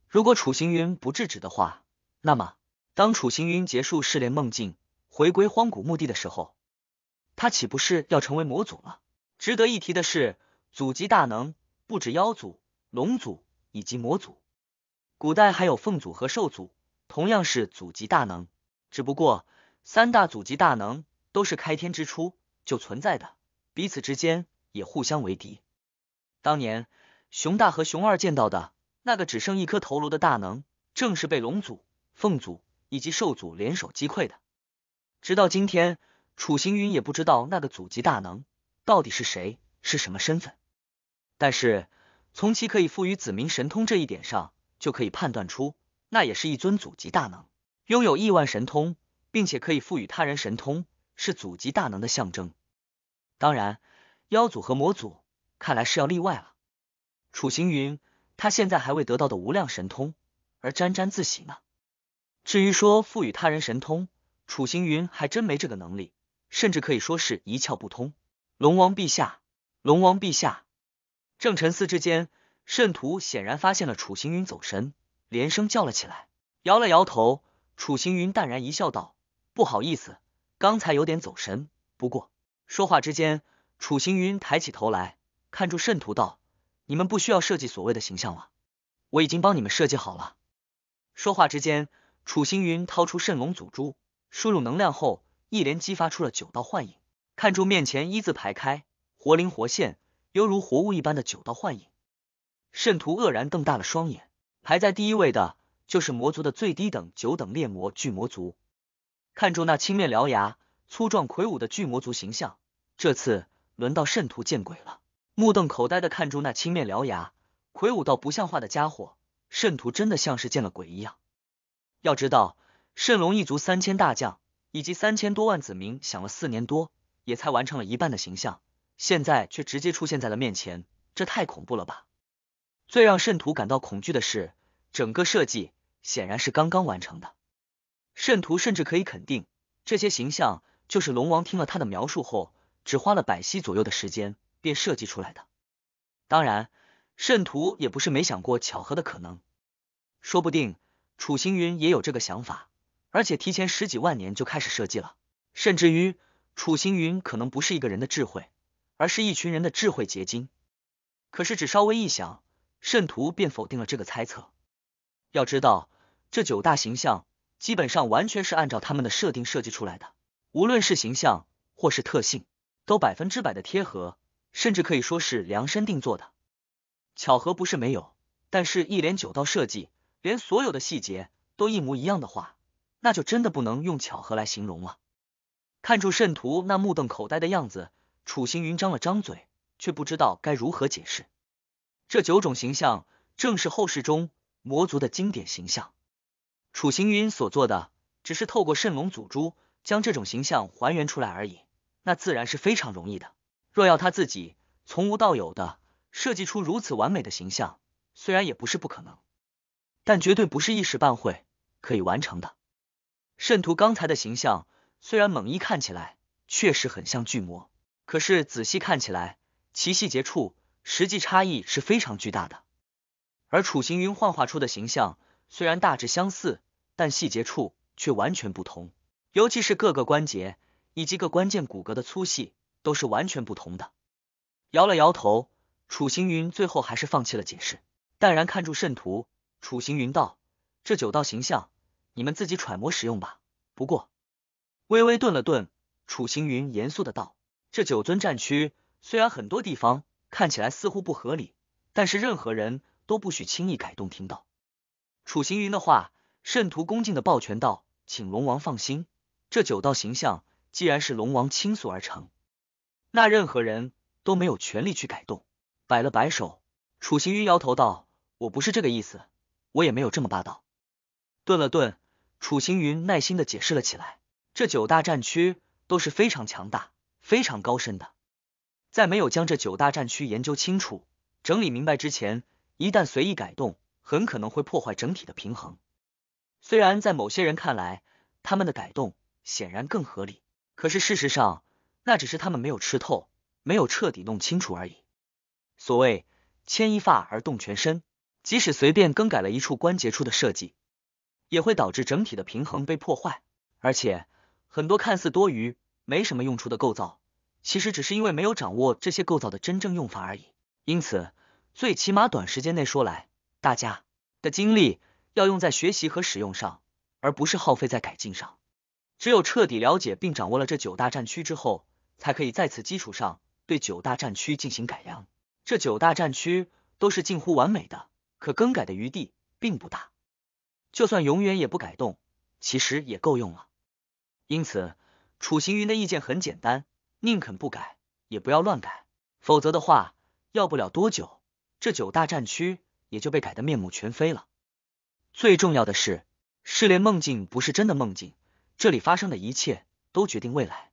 如果楚行云不制止的话，那么当楚行云结束试炼梦境，回归荒古墓地的时候，他岂不是要成为魔祖了？值得一提的是，祖级大能不止妖祖、龙祖以及魔祖，古代还有凤祖和兽祖，同样是祖级大能。只不过三大祖级大能都是开天之初就存在的，彼此之间也互相为敌。当年熊大和熊二见到的。那个只剩一颗头颅的大能，正是被龙族、凤族以及兽族联手击溃的。直到今天，楚行云也不知道那个祖级大能到底是谁，是什么身份。但是从其可以赋予子民神通这一点上，就可以判断出，那也是一尊祖级大能，拥有亿万神通，并且可以赋予他人神通，是祖级大能的象征。当然，妖祖和魔祖看来是要例外了。楚行云。他现在还未得到的无量神通而沾沾自喜呢。至于说赋予他人神通，楚行云还真没这个能力，甚至可以说是一窍不通。龙王陛下，龙王陛下！正沉思之间，圣徒显然发现了楚行云走神，连声叫了起来，摇了摇头。楚行云淡然一笑，道：“不好意思，刚才有点走神。”不过说话之间，楚行云抬起头来看住圣徒，道。你们不需要设计所谓的形象了，我已经帮你们设计好了。说话之间，楚星云掏出圣龙祖珠，输入能量后，一连激发出了九道幻影。看住面前一字排开，活灵活现，犹如活物一般的九道幻影，圣徒愕然瞪大了双眼。排在第一位的就是魔族的最低等九等猎魔巨魔族。看住那青面獠牙、粗壮魁梧的巨魔族形象，这次轮到圣徒见鬼了。目瞪口呆的看住那青面獠牙、魁梧到不像话的家伙，圣徒真的像是见了鬼一样。要知道，圣龙一族三千大将以及三千多万子民想了四年多，也才完成了一半的形象，现在却直接出现在了面前，这太恐怖了吧！最让圣徒感到恐惧的是，整个设计显然是刚刚完成的。圣徒甚至可以肯定，这些形象就是龙王听了他的描述后，只花了百息左右的时间。便设计出来的。当然，圣徒也不是没想过巧合的可能，说不定楚行云也有这个想法，而且提前十几万年就开始设计了。甚至于楚行云可能不是一个人的智慧，而是一群人的智慧结晶。可是只稍微一想，圣徒便否定了这个猜测。要知道，这九大形象基本上完全是按照他们的设定设计出来的，无论是形象或是特性，都百分之百的贴合。甚至可以说是量身定做的巧合不是没有，但是一连九道设计，连所有的细节都一模一样的话，那就真的不能用巧合来形容了。看住圣徒那目瞪口呆的样子，楚行云张了张嘴，却不知道该如何解释。这九种形象正是后世中魔族的经典形象，楚行云所做的只是透过圣龙祖珠将这种形象还原出来而已，那自然是非常容易的。若要他自己从无到有的设计出如此完美的形象，虽然也不是不可能，但绝对不是一时半会可以完成的。圣徒刚才的形象虽然猛一看起来确实很像巨魔，可是仔细看起来，其细节处实际差异是非常巨大的。而楚行云幻化出的形象虽然大致相似，但细节处却完全不同，尤其是各个关节以及各关键骨骼的粗细。都是完全不同的。摇了摇头，楚行云最后还是放弃了解释，淡然看住圣徒。楚行云道：“这九道形象，你们自己揣摩使用吧。不过，微微顿了顿，楚行云严肃的道：这九尊战区虽然很多地方看起来似乎不合理，但是任何人都不许轻易改动。听到楚行云的话，圣徒恭敬的抱拳道：请龙王放心，这九道形象既然是龙王倾诉而成。”那任何人都没有权利去改动。摆了摆手，楚行云摇头道：“我不是这个意思，我也没有这么霸道。”顿了顿，楚行云耐心的解释了起来：“这九大战区都是非常强大、非常高深的，在没有将这九大战区研究清楚、整理明白之前，一旦随意改动，很可能会破坏整体的平衡。虽然在某些人看来，他们的改动显然更合理，可是事实上……”那只是他们没有吃透，没有彻底弄清楚而已。所谓牵一发而动全身，即使随便更改了一处关节处的设计，也会导致整体的平衡被破坏。而且很多看似多余、没什么用处的构造，其实只是因为没有掌握这些构造的真正用法而已。因此，最起码短时间内说来，大家的精力要用在学习和使用上，而不是耗费在改进上。只有彻底了解并掌握了这九大战区之后。才可以在此基础上对九大战区进行改良。这九大战区都是近乎完美的，可更改的余地并不大。就算永远也不改动，其实也够用了。因此，楚行云的意见很简单：宁肯不改，也不要乱改。否则的话，要不了多久，这九大战区也就被改得面目全非了。最重要的是，试炼梦境不是真的梦境，这里发生的一切都决定未来。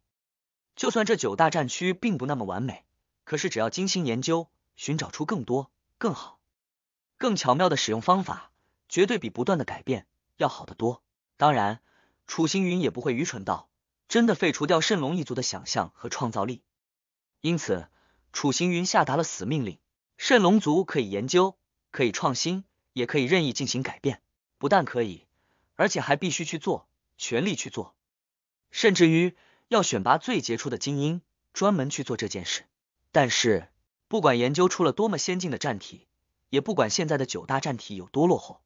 就算这九大战区并不那么完美，可是只要精心研究，寻找出更多、更好、更巧妙的使用方法，绝对比不断的改变要好得多。当然，楚行云也不会愚蠢到真的废除掉圣龙一族的想象和创造力。因此，楚行云下达了死命令：圣龙族可以研究，可以创新，也可以任意进行改变。不但可以，而且还必须去做，全力去做，甚至于。要选拔最杰出的精英，专门去做这件事。但是，不管研究出了多么先进的战体，也不管现在的九大战体有多落后，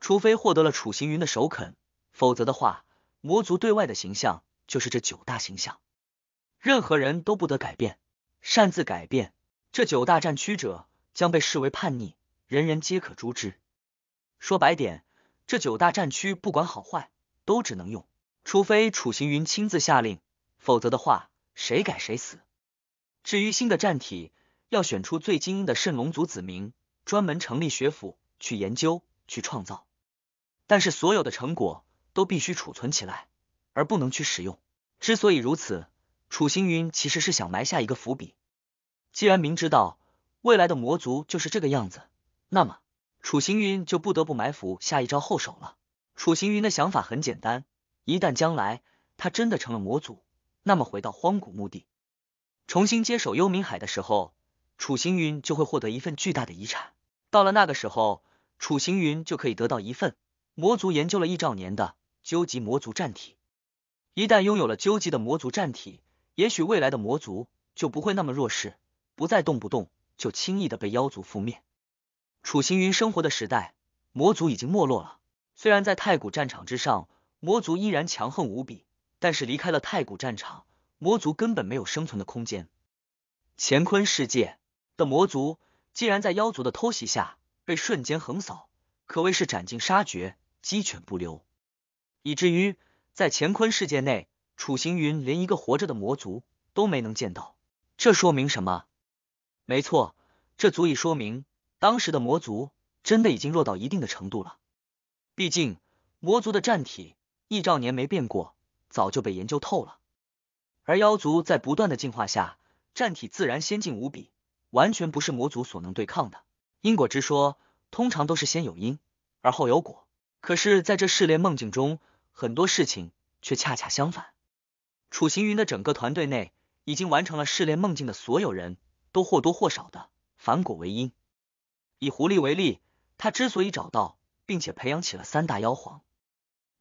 除非获得了楚行云的首肯，否则的话，魔族对外的形象就是这九大形象，任何人都不得改变，擅自改变这九大战区者将被视为叛逆，人人皆可诛之。说白点，这九大战区不管好坏，都只能用。除非楚行云亲自下令，否则的话，谁改谁死。至于新的战体，要选出最精英的圣龙族子民，专门成立学府去研究、去创造。但是所有的成果都必须储存起来，而不能去使用。之所以如此，楚行云其实是想埋下一个伏笔。既然明知道未来的魔族就是这个样子，那么楚行云就不得不埋伏下一招后手了。楚行云的想法很简单。一旦将来他真的成了魔族，那么回到荒古墓地，重新接手幽冥海的时候，楚行云就会获得一份巨大的遗产。到了那个时候，楚行云就可以得到一份魔族研究了一兆年的究极魔族战体。一旦拥有了究极的魔族战体，也许未来的魔族就不会那么弱势，不再动不动就轻易的被妖族覆灭。楚行云生活的时代，魔族已经没落了。虽然在太古战场之上。魔族依然强横无比，但是离开了太古战场，魔族根本没有生存的空间。乾坤世界的魔族竟然在妖族的偷袭下被瞬间横扫，可谓是斩尽杀绝，鸡犬不留。以至于在乾坤世界内，楚行云连一个活着的魔族都没能见到。这说明什么？没错，这足以说明当时的魔族真的已经弱到一定的程度了。毕竟魔族的战体。一兆年没变过，早就被研究透了。而妖族在不断的进化下，战体自然先进无比，完全不是魔族所能对抗的。因果之说，通常都是先有因而后有果。可是，在这试炼梦境中，很多事情却恰恰相反。楚行云的整个团队内，已经完成了试炼梦境的所有人都或多或少的反果为因。以狐狸为例，他之所以找到并且培养起了三大妖皇。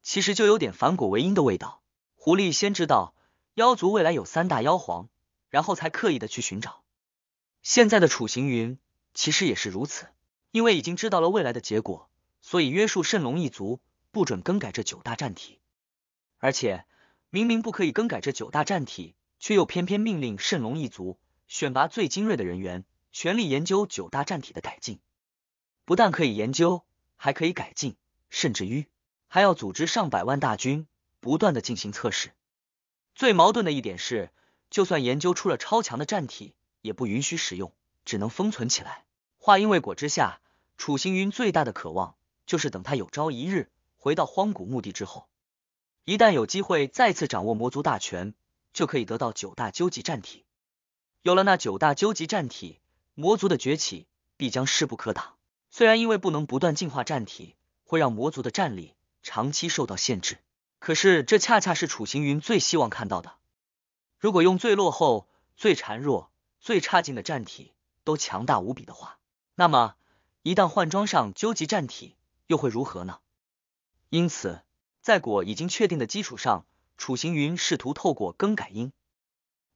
其实就有点反果为因的味道。狐狸先知道妖族未来有三大妖皇，然后才刻意的去寻找。现在的楚行云其实也是如此，因为已经知道了未来的结果，所以约束圣龙一族不准更改这九大战体。而且明明不可以更改这九大战体，却又偏偏命令圣龙一族选拔最精锐的人员，全力研究九大战体的改进。不但可以研究，还可以改进，甚至于。还要组织上百万大军，不断的进行测试。最矛盾的一点是，就算研究出了超强的战体，也不允许使用，只能封存起来。话音未果之下，楚星云最大的渴望就是等他有朝一日回到荒古墓地之后，一旦有机会再次掌握魔族大权，就可以得到九大究极战体。有了那九大究极战体，魔族的崛起必将势不可挡。虽然因为不能不断进化战体，会让魔族的战力。长期受到限制，可是这恰恰是楚行云最希望看到的。如果用最落后、最孱弱、最差劲的战体都强大无比的话，那么一旦换装上究极战体，又会如何呢？因此，在果已经确定的基础上，楚行云试图透过更改因，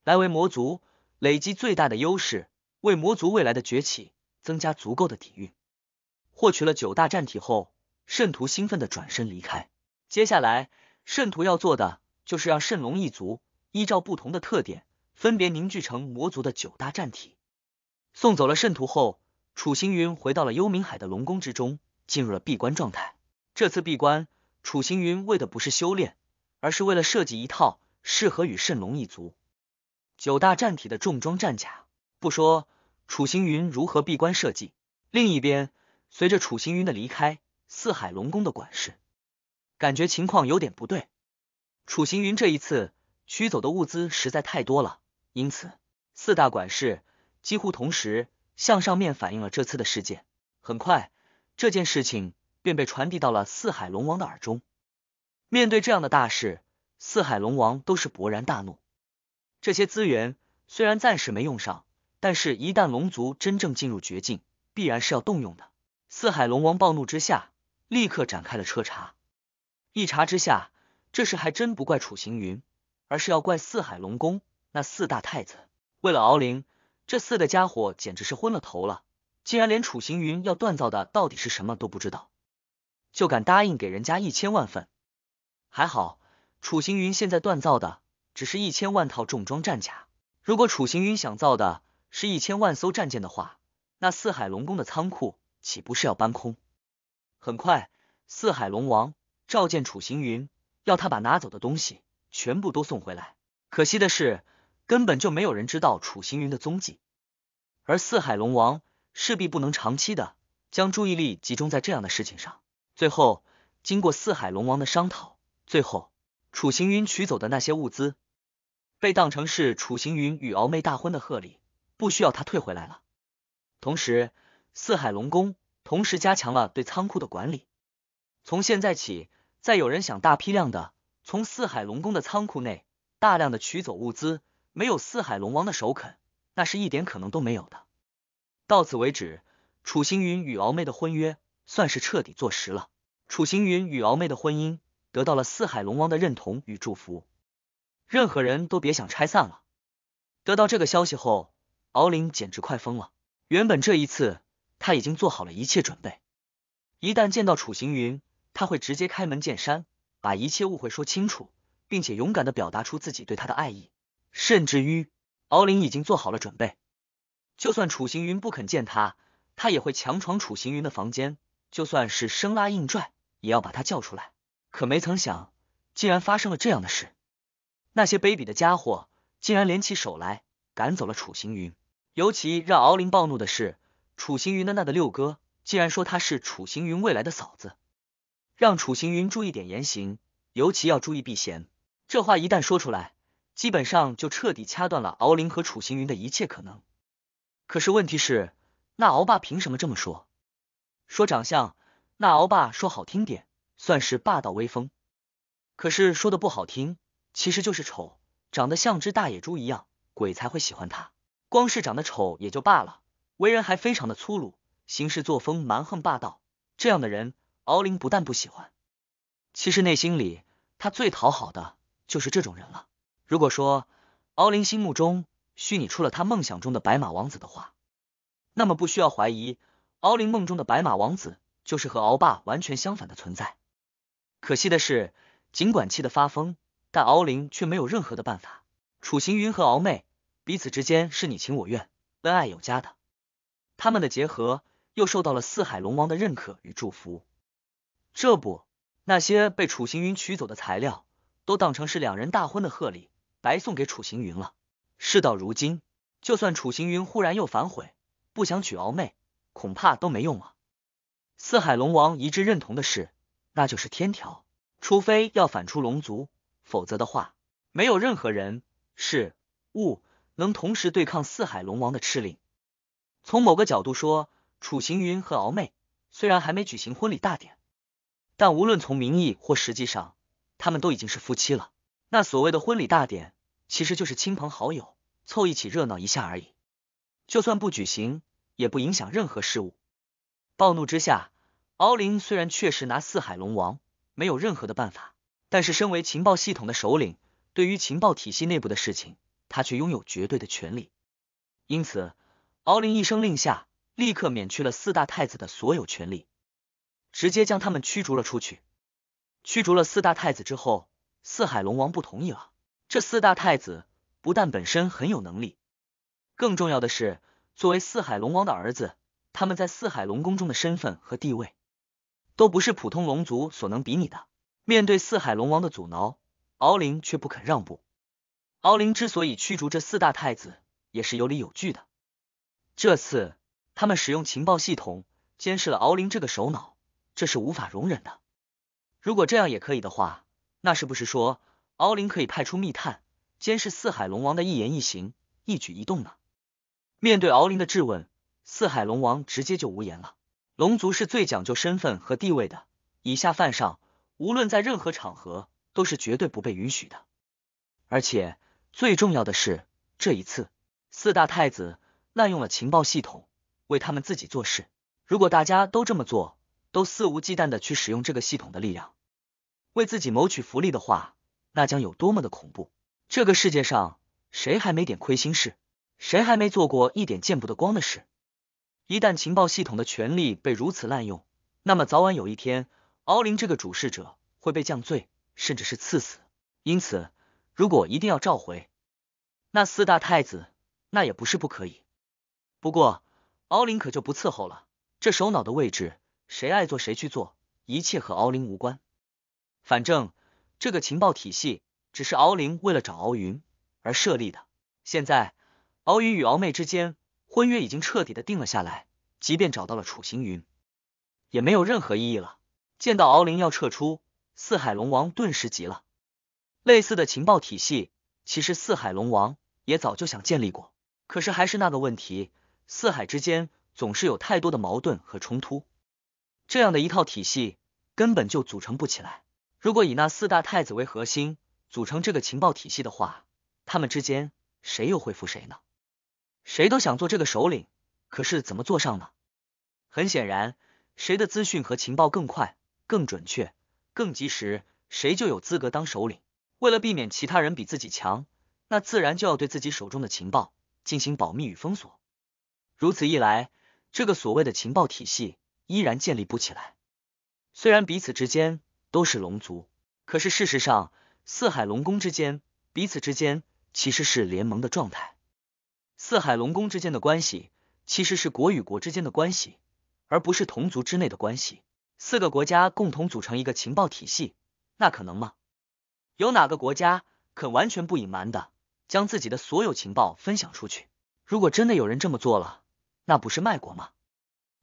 来为魔族累积最大的优势，为魔族未来的崛起增加足够的底蕴。获取了九大战体后。圣徒兴奋的转身离开。接下来，圣徒要做的就是让圣龙一族依照不同的特点，分别凝聚成魔族的九大战体。送走了圣徒后，楚行云回到了幽冥海的龙宫之中，进入了闭关状态。这次闭关，楚行云为的不是修炼，而是为了设计一套适合与圣龙一族九大战体的重装战甲。不说楚行云如何闭关设计，另一边，随着楚行云的离开。四海龙宫的管事感觉情况有点不对，楚行云这一次取走的物资实在太多了，因此四大管事几乎同时向上面反映了这次的事件。很快，这件事情便被传递到了四海龙王的耳中。面对这样的大事，四海龙王都是勃然大怒。这些资源虽然暂时没用上，但是一旦龙族真正进入绝境，必然是要动用的。四海龙王暴怒之下。立刻展开了彻查，一查之下，这事还真不怪楚行云，而是要怪四海龙宫那四大太子。为了敖灵，这四个家伙简直是昏了头了，竟然连楚行云要锻造的到底是什么都不知道，就敢答应给人家一千万份。还好，楚行云现在锻造的只是一千万套重装战甲，如果楚行云想造的是一千万艘战舰的话，那四海龙宫的仓库岂不是要搬空？很快，四海龙王召见楚行云，要他把拿走的东西全部都送回来。可惜的是，根本就没有人知道楚行云的踪迹，而四海龙王势必不能长期的将注意力集中在这样的事情上。最后，经过四海龙王的商讨，最后楚行云取走的那些物资被当成是楚行云与敖妹大婚的贺礼，不需要他退回来了。同时，四海龙宫。同时加强了对仓库的管理。从现在起，再有人想大批量的从四海龙宫的仓库内大量的取走物资，没有四海龙王的首肯，那是一点可能都没有的。到此为止，楚行云与敖妹的婚约算是彻底坐实了。楚行云与敖妹的婚姻得到了四海龙王的认同与祝福，任何人都别想拆散了。得到这个消息后，敖林简直快疯了。原本这一次。他已经做好了一切准备，一旦见到楚行云，他会直接开门见山，把一切误会说清楚，并且勇敢的表达出自己对他的爱意，甚至于敖林已经做好了准备，就算楚行云不肯见他，他也会强闯楚行云的房间，就算是生拉硬拽，也要把他叫出来。可没曾想，竟然发生了这样的事，那些卑鄙的家伙竟然联起手来赶走了楚行云。尤其让敖林暴怒的是。楚行云的那的六哥，竟然说他是楚行云未来的嫂子，让楚行云注意点言行，尤其要注意避嫌。这话一旦说出来，基本上就彻底掐断了敖林和楚行云的一切可能。可是问题是，那敖爸凭什么这么说？说长相，那敖爸说好听点，算是霸道威风；可是说的不好听，其实就是丑，长得像只大野猪一样，鬼才会喜欢他。光是长得丑也就罢了。为人还非常的粗鲁，行事作风蛮横霸道，这样的人敖林不但不喜欢，其实内心里他最讨好的就是这种人了。如果说敖林心目中虚拟出了他梦想中的白马王子的话，那么不需要怀疑，敖林梦中的白马王子就是和敖爸完全相反的存在。可惜的是，尽管气得发疯，但敖林却没有任何的办法。楚行云和敖妹彼此之间是你情我愿，恩爱有加的。他们的结合又受到了四海龙王的认可与祝福，这不，那些被楚行云取走的材料，都当成是两人大婚的贺礼，白送给楚行云了。事到如今，就算楚行云忽然又反悔，不想娶敖妹，恐怕都没用了。四海龙王一致认同的事，那就是天条，除非要反出龙族，否则的话，没有任何人、事物能同时对抗四海龙王的敕令。从某个角度说，楚行云和敖妹虽然还没举行婚礼大典，但无论从名义或实际上，他们都已经是夫妻了。那所谓的婚礼大典，其实就是亲朋好友凑一起热闹一下而已。就算不举行，也不影响任何事物。暴怒之下，敖林虽然确实拿四海龙王没有任何的办法，但是身为情报系统的首领，对于情报体系内部的事情，他却拥有绝对的权利。因此。敖林一声令下，立刻免去了四大太子的所有权利，直接将他们驱逐了出去。驱逐了四大太子之后，四海龙王不同意了。这四大太子不但本身很有能力，更重要的是，作为四海龙王的儿子，他们在四海龙宫中的身份和地位，都不是普通龙族所能比拟的。面对四海龙王的阻挠，敖林却不肯让步。敖林之所以驱逐这四大太子，也是有理有据的。这次他们使用情报系统监视了敖灵这个首脑，这是无法容忍的。如果这样也可以的话，那是不是说敖灵可以派出密探监视四海龙王的一言一行、一举一动呢？面对敖灵的质问，四海龙王直接就无言了。龙族是最讲究身份和地位的，以下犯上，无论在任何场合都是绝对不被允许的。而且最重要的是，这一次四大太子。滥用了情报系统，为他们自己做事。如果大家都这么做，都肆无忌惮的去使用这个系统的力量，为自己谋取福利的话，那将有多么的恐怖！这个世界上，谁还没点亏心事？谁还没做过一点见不得光的事？一旦情报系统的权力被如此滥用，那么早晚有一天，敖林这个主事者会被降罪，甚至是赐死。因此，如果一定要召回那四大太子，那也不是不可以。不过，敖林可就不伺候了。这首脑的位置，谁爱坐谁去坐，一切和敖林无关。反正这个情报体系，只是敖林为了找敖云而设立的。现在，敖云与敖妹之间婚约已经彻底的定了下来，即便找到了楚行云，也没有任何意义了。见到敖林要撤出，四海龙王顿时急了。类似的情报体系，其实四海龙王也早就想建立过，可是还是那个问题。四海之间总是有太多的矛盾和冲突，这样的一套体系根本就组成不起来。如果以那四大太子为核心组成这个情报体系的话，他们之间谁又会服谁呢？谁都想做这个首领，可是怎么做上呢？很显然，谁的资讯和情报更快、更准确、更及时，谁就有资格当首领。为了避免其他人比自己强，那自然就要对自己手中的情报进行保密与封锁。如此一来，这个所谓的情报体系依然建立不起来。虽然彼此之间都是龙族，可是事实上，四海龙宫之间彼此之间其实是联盟的状态。四海龙宫之间的关系其实是国与国之间的关系，而不是同族之内的关系。四个国家共同组成一个情报体系，那可能吗？有哪个国家肯完全不隐瞒的将自己的所有情报分享出去？如果真的有人这么做了，那不是卖国吗？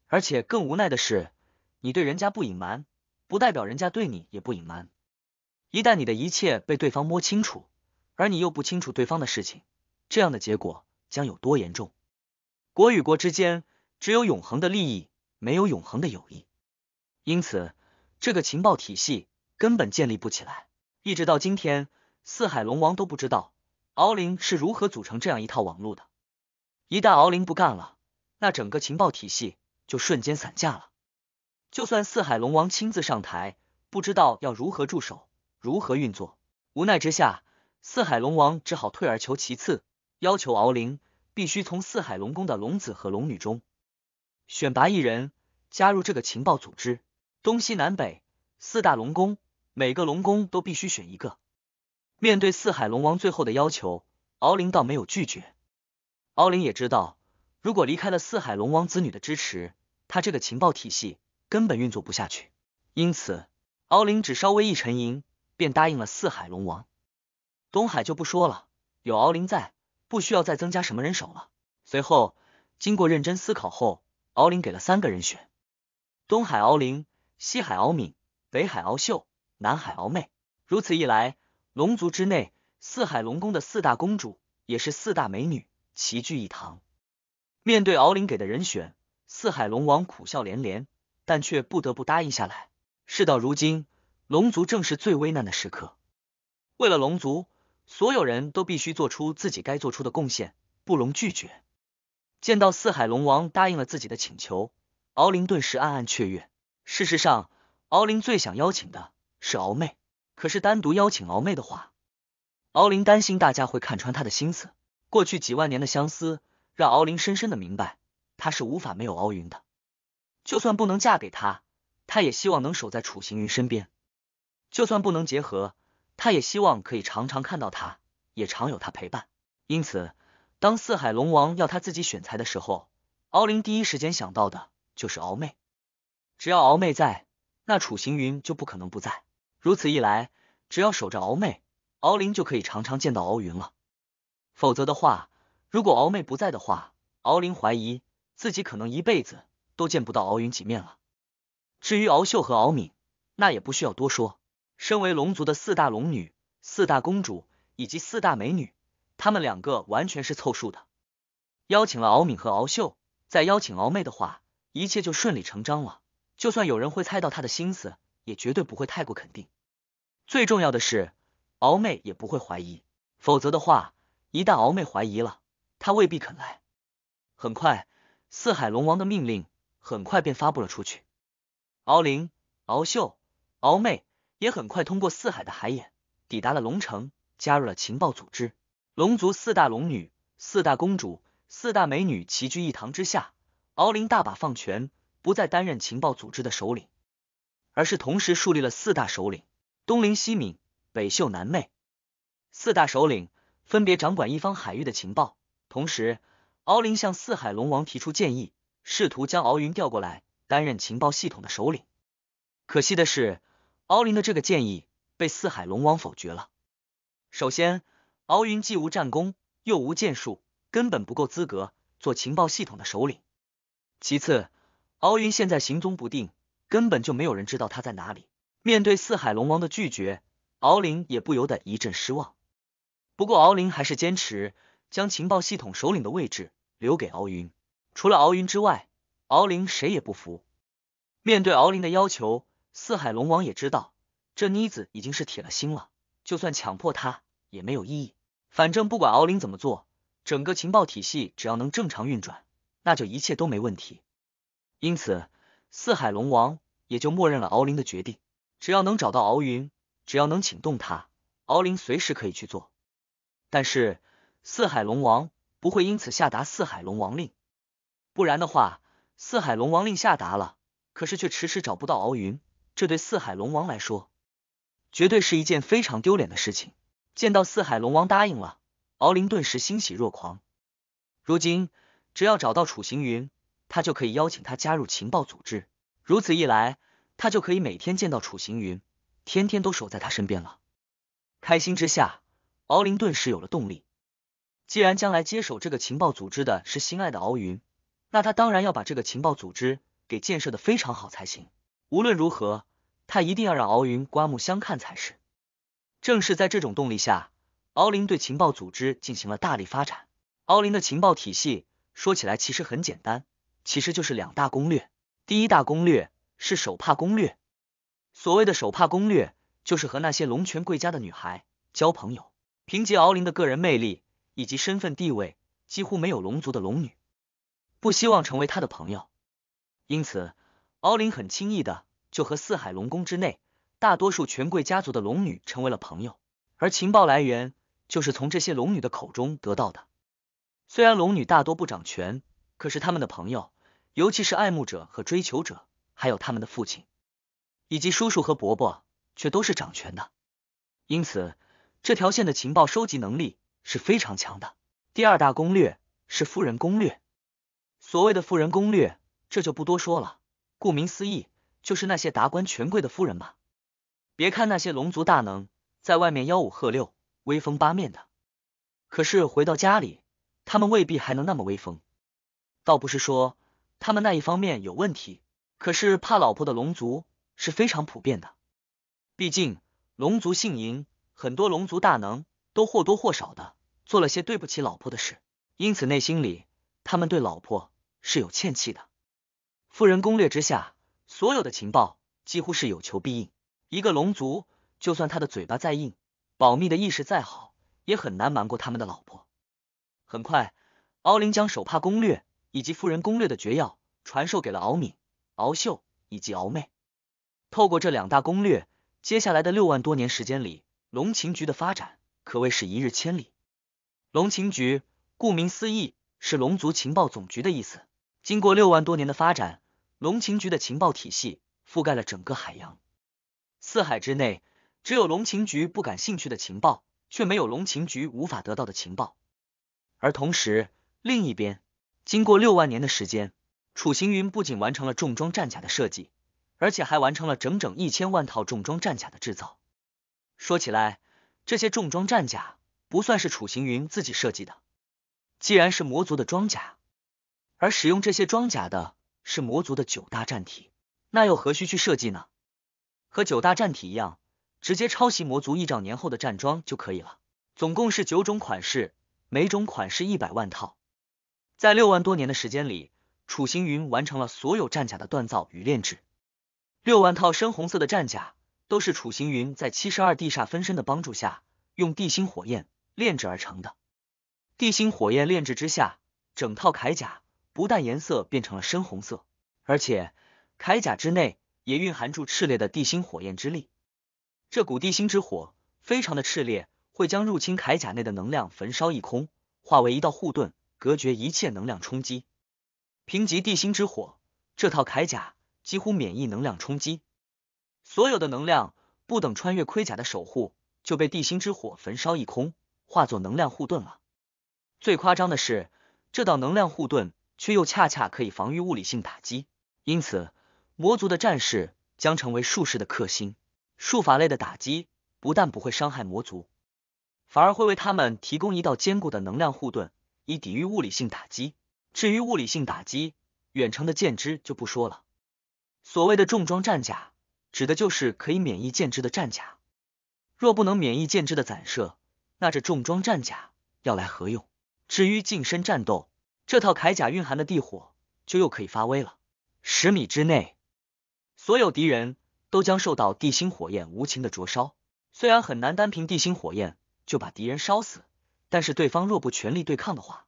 而且更无奈的是，你对人家不隐瞒，不代表人家对你也不隐瞒。一旦你的一切被对方摸清楚，而你又不清楚对方的事情，这样的结果将有多严重？国与国之间只有永恒的利益，没有永恒的友谊。因此，这个情报体系根本建立不起来。一直到今天，四海龙王都不知道敖林是如何组成这样一套网络的。一旦敖林不干了。那整个情报体系就瞬间散架了。就算四海龙王亲自上台，不知道要如何驻守，如何运作。无奈之下，四海龙王只好退而求其次，要求敖林必须从四海龙宫的龙子和龙女中选拔一人加入这个情报组织。东西南北四大龙宫，每个龙宫都必须选一个。面对四海龙王最后的要求，敖林倒没有拒绝。敖林也知道。如果离开了四海龙王子女的支持，他这个情报体系根本运作不下去。因此，敖灵只稍微一沉吟，便答应了四海龙王。东海就不说了，有敖灵在，不需要再增加什么人手了。随后，经过认真思考后，敖灵给了三个人选：东海敖灵、西海敖敏、北海敖秀、南海敖妹。如此一来，龙族之内，四海龙宫的四大公主也是四大美女齐聚一堂。面对敖林给的人选，四海龙王苦笑连连，但却不得不答应下来。事到如今，龙族正是最危难的时刻，为了龙族，所有人都必须做出自己该做出的贡献，不容拒绝。见到四海龙王答应了自己的请求，敖林顿时暗暗雀跃。事实上，敖林最想邀请的是敖妹，可是单独邀请敖妹的话，敖林担心大家会看穿他的心思。过去几万年的相思。让敖林深深的明白，他是无法没有敖云的。就算不能嫁给他，他也希望能守在楚行云身边。就算不能结合，他也希望可以常常看到他，也常有他陪伴。因此，当四海龙王要他自己选材的时候，敖林第一时间想到的就是敖妹。只要敖妹在，那楚行云就不可能不在。如此一来，只要守着敖妹，敖林就可以常常见到敖云了。否则的话，如果敖妹不在的话，敖林怀疑自己可能一辈子都见不到敖云几面了。至于敖秀和敖敏，那也不需要多说。身为龙族的四大龙女、四大公主以及四大美女，她们两个完全是凑数的。邀请了敖敏和敖秀，再邀请敖妹的话，一切就顺理成章了。就算有人会猜到他的心思，也绝对不会太过肯定。最重要的是，敖妹也不会怀疑，否则的话，一旦敖妹怀疑了。他未必肯来。很快，四海龙王的命令很快便发布了出去。敖灵、敖秀、敖妹也很快通过四海的海眼抵达了龙城，加入了情报组织。龙族四大龙女、四大公主、四大美女齐聚一堂之下，敖灵大把放权，不再担任情报组织的首领，而是同时树立了四大首领：东林、西敏、北秀、南妹。四大首领分别掌管一方海域的情报。同时，敖林向四海龙王提出建议，试图将敖云调过来担任情报系统的首领。可惜的是，敖林的这个建议被四海龙王否决了。首先，敖云既无战功，又无剑术，根本不够资格做情报系统的首领。其次，敖云现在行踪不定，根本就没有人知道他在哪里。面对四海龙王的拒绝，敖林也不由得一阵失望。不过，敖林还是坚持。将情报系统首领的位置留给敖云，除了敖云之外，敖林谁也不服。面对敖林的要求，四海龙王也知道这妮子已经是铁了心了，就算强迫他也没有意义。反正不管敖林怎么做，整个情报体系只要能正常运转，那就一切都没问题。因此，四海龙王也就默认了敖林的决定。只要能找到敖云，只要能请动他，敖林随时可以去做。但是。四海龙王不会因此下达四海龙王令，不然的话，四海龙王令下达了，可是却迟迟找不到敖云，这对四海龙王来说，绝对是一件非常丢脸的事情。见到四海龙王答应了，敖林顿时欣喜若狂。如今只要找到楚行云，他就可以邀请他加入情报组织，如此一来，他就可以每天见到楚行云，天天都守在他身边了。开心之下，敖林顿时有了动力。既然将来接手这个情报组织的是心爱的敖云，那他当然要把这个情报组织给建设的非常好才行。无论如何，他一定要让敖云刮目相看才是。正是在这种动力下，敖林对情报组织进行了大力发展。敖林的情报体系说起来其实很简单，其实就是两大攻略。第一大攻略是手帕攻略。所谓的手帕攻略，就是和那些龙泉贵家的女孩交朋友。凭借敖林的个人魅力。以及身份地位几乎没有龙族的龙女，不希望成为他的朋友，因此敖林很轻易的就和四海龙宫之内大多数权贵家族的龙女成为了朋友，而情报来源就是从这些龙女的口中得到的。虽然龙女大多不掌权，可是他们的朋友，尤其是爱慕者和追求者，还有他们的父亲、以及叔叔和伯伯，却都是掌权的，因此这条线的情报收集能力。是非常强的。第二大攻略是夫人攻略。所谓的夫人攻略，这就不多说了。顾名思义，就是那些达官权贵的夫人吧。别看那些龙族大能在外面吆五喝六、威风八面的，可是回到家里，他们未必还能那么威风。倒不是说他们那一方面有问题，可是怕老婆的龙族是非常普遍的。毕竟龙族姓赢，很多龙族大能。都或多或少的做了些对不起老婆的事，因此内心里他们对老婆是有欠气的。富人攻略之下，所有的情报几乎是有求必应。一个龙族，就算他的嘴巴再硬，保密的意识再好，也很难瞒过他们的老婆。很快，敖林将手帕攻略以及富人攻略的绝药传授给了敖敏、敖秀以及敖妹。透过这两大攻略，接下来的六万多年时间里，龙情局的发展。可谓是一日千里。龙情局，顾名思义是龙族情报总局的意思。经过六万多年的发展，龙情局的情报体系覆盖了整个海洋。四海之内，只有龙情局不感兴趣的情报，却没有龙情局无法得到的情报。而同时，另一边，经过六万年的时间，楚行云不仅完成了重装战甲的设计，而且还完成了整整一千万套重装战甲的制造。说起来，这些重装战甲不算是楚行云自己设计的，既然是魔族的装甲，而使用这些装甲的是魔族的九大战体，那又何须去设计呢？和九大战体一样，直接抄袭魔族一兆年后的战装就可以了。总共是九种款式，每种款式一百万套。在六万多年的时间里，楚行云完成了所有战甲的锻造与炼制，六万套深红色的战甲。都是楚行云在七十二地煞分身的帮助下，用地心火焰炼制而成的。地心火焰炼制之下，整套铠甲不但颜色变成了深红色，而且铠甲之内也蕴含住炽烈的地心火焰之力。这股地心之火非常的炽烈，会将入侵铠甲内的能量焚烧一空，化为一道护盾，隔绝一切能量冲击。评级地心之火，这套铠甲几乎免疫能量冲击。所有的能量不等穿越盔甲的守护，就被地心之火焚烧一空，化作能量护盾了。最夸张的是，这道能量护盾却又恰恰可以防御物理性打击，因此魔族的战士将成为术士的克星。术法类的打击不但不会伤害魔族，反而会为他们提供一道坚固的能量护盾，以抵御物理性打击。至于物理性打击，远程的剑支就不说了。所谓的重装战甲。指的就是可以免疫剑支的战甲，若不能免疫剑支的攒射，那这重装战甲要来何用？至于近身战斗，这套铠甲蕴含的地火就又可以发威了。十米之内，所有敌人都将受到地心火焰无情的灼烧。虽然很难单凭地心火焰就把敌人烧死，但是对方若不全力对抗的话，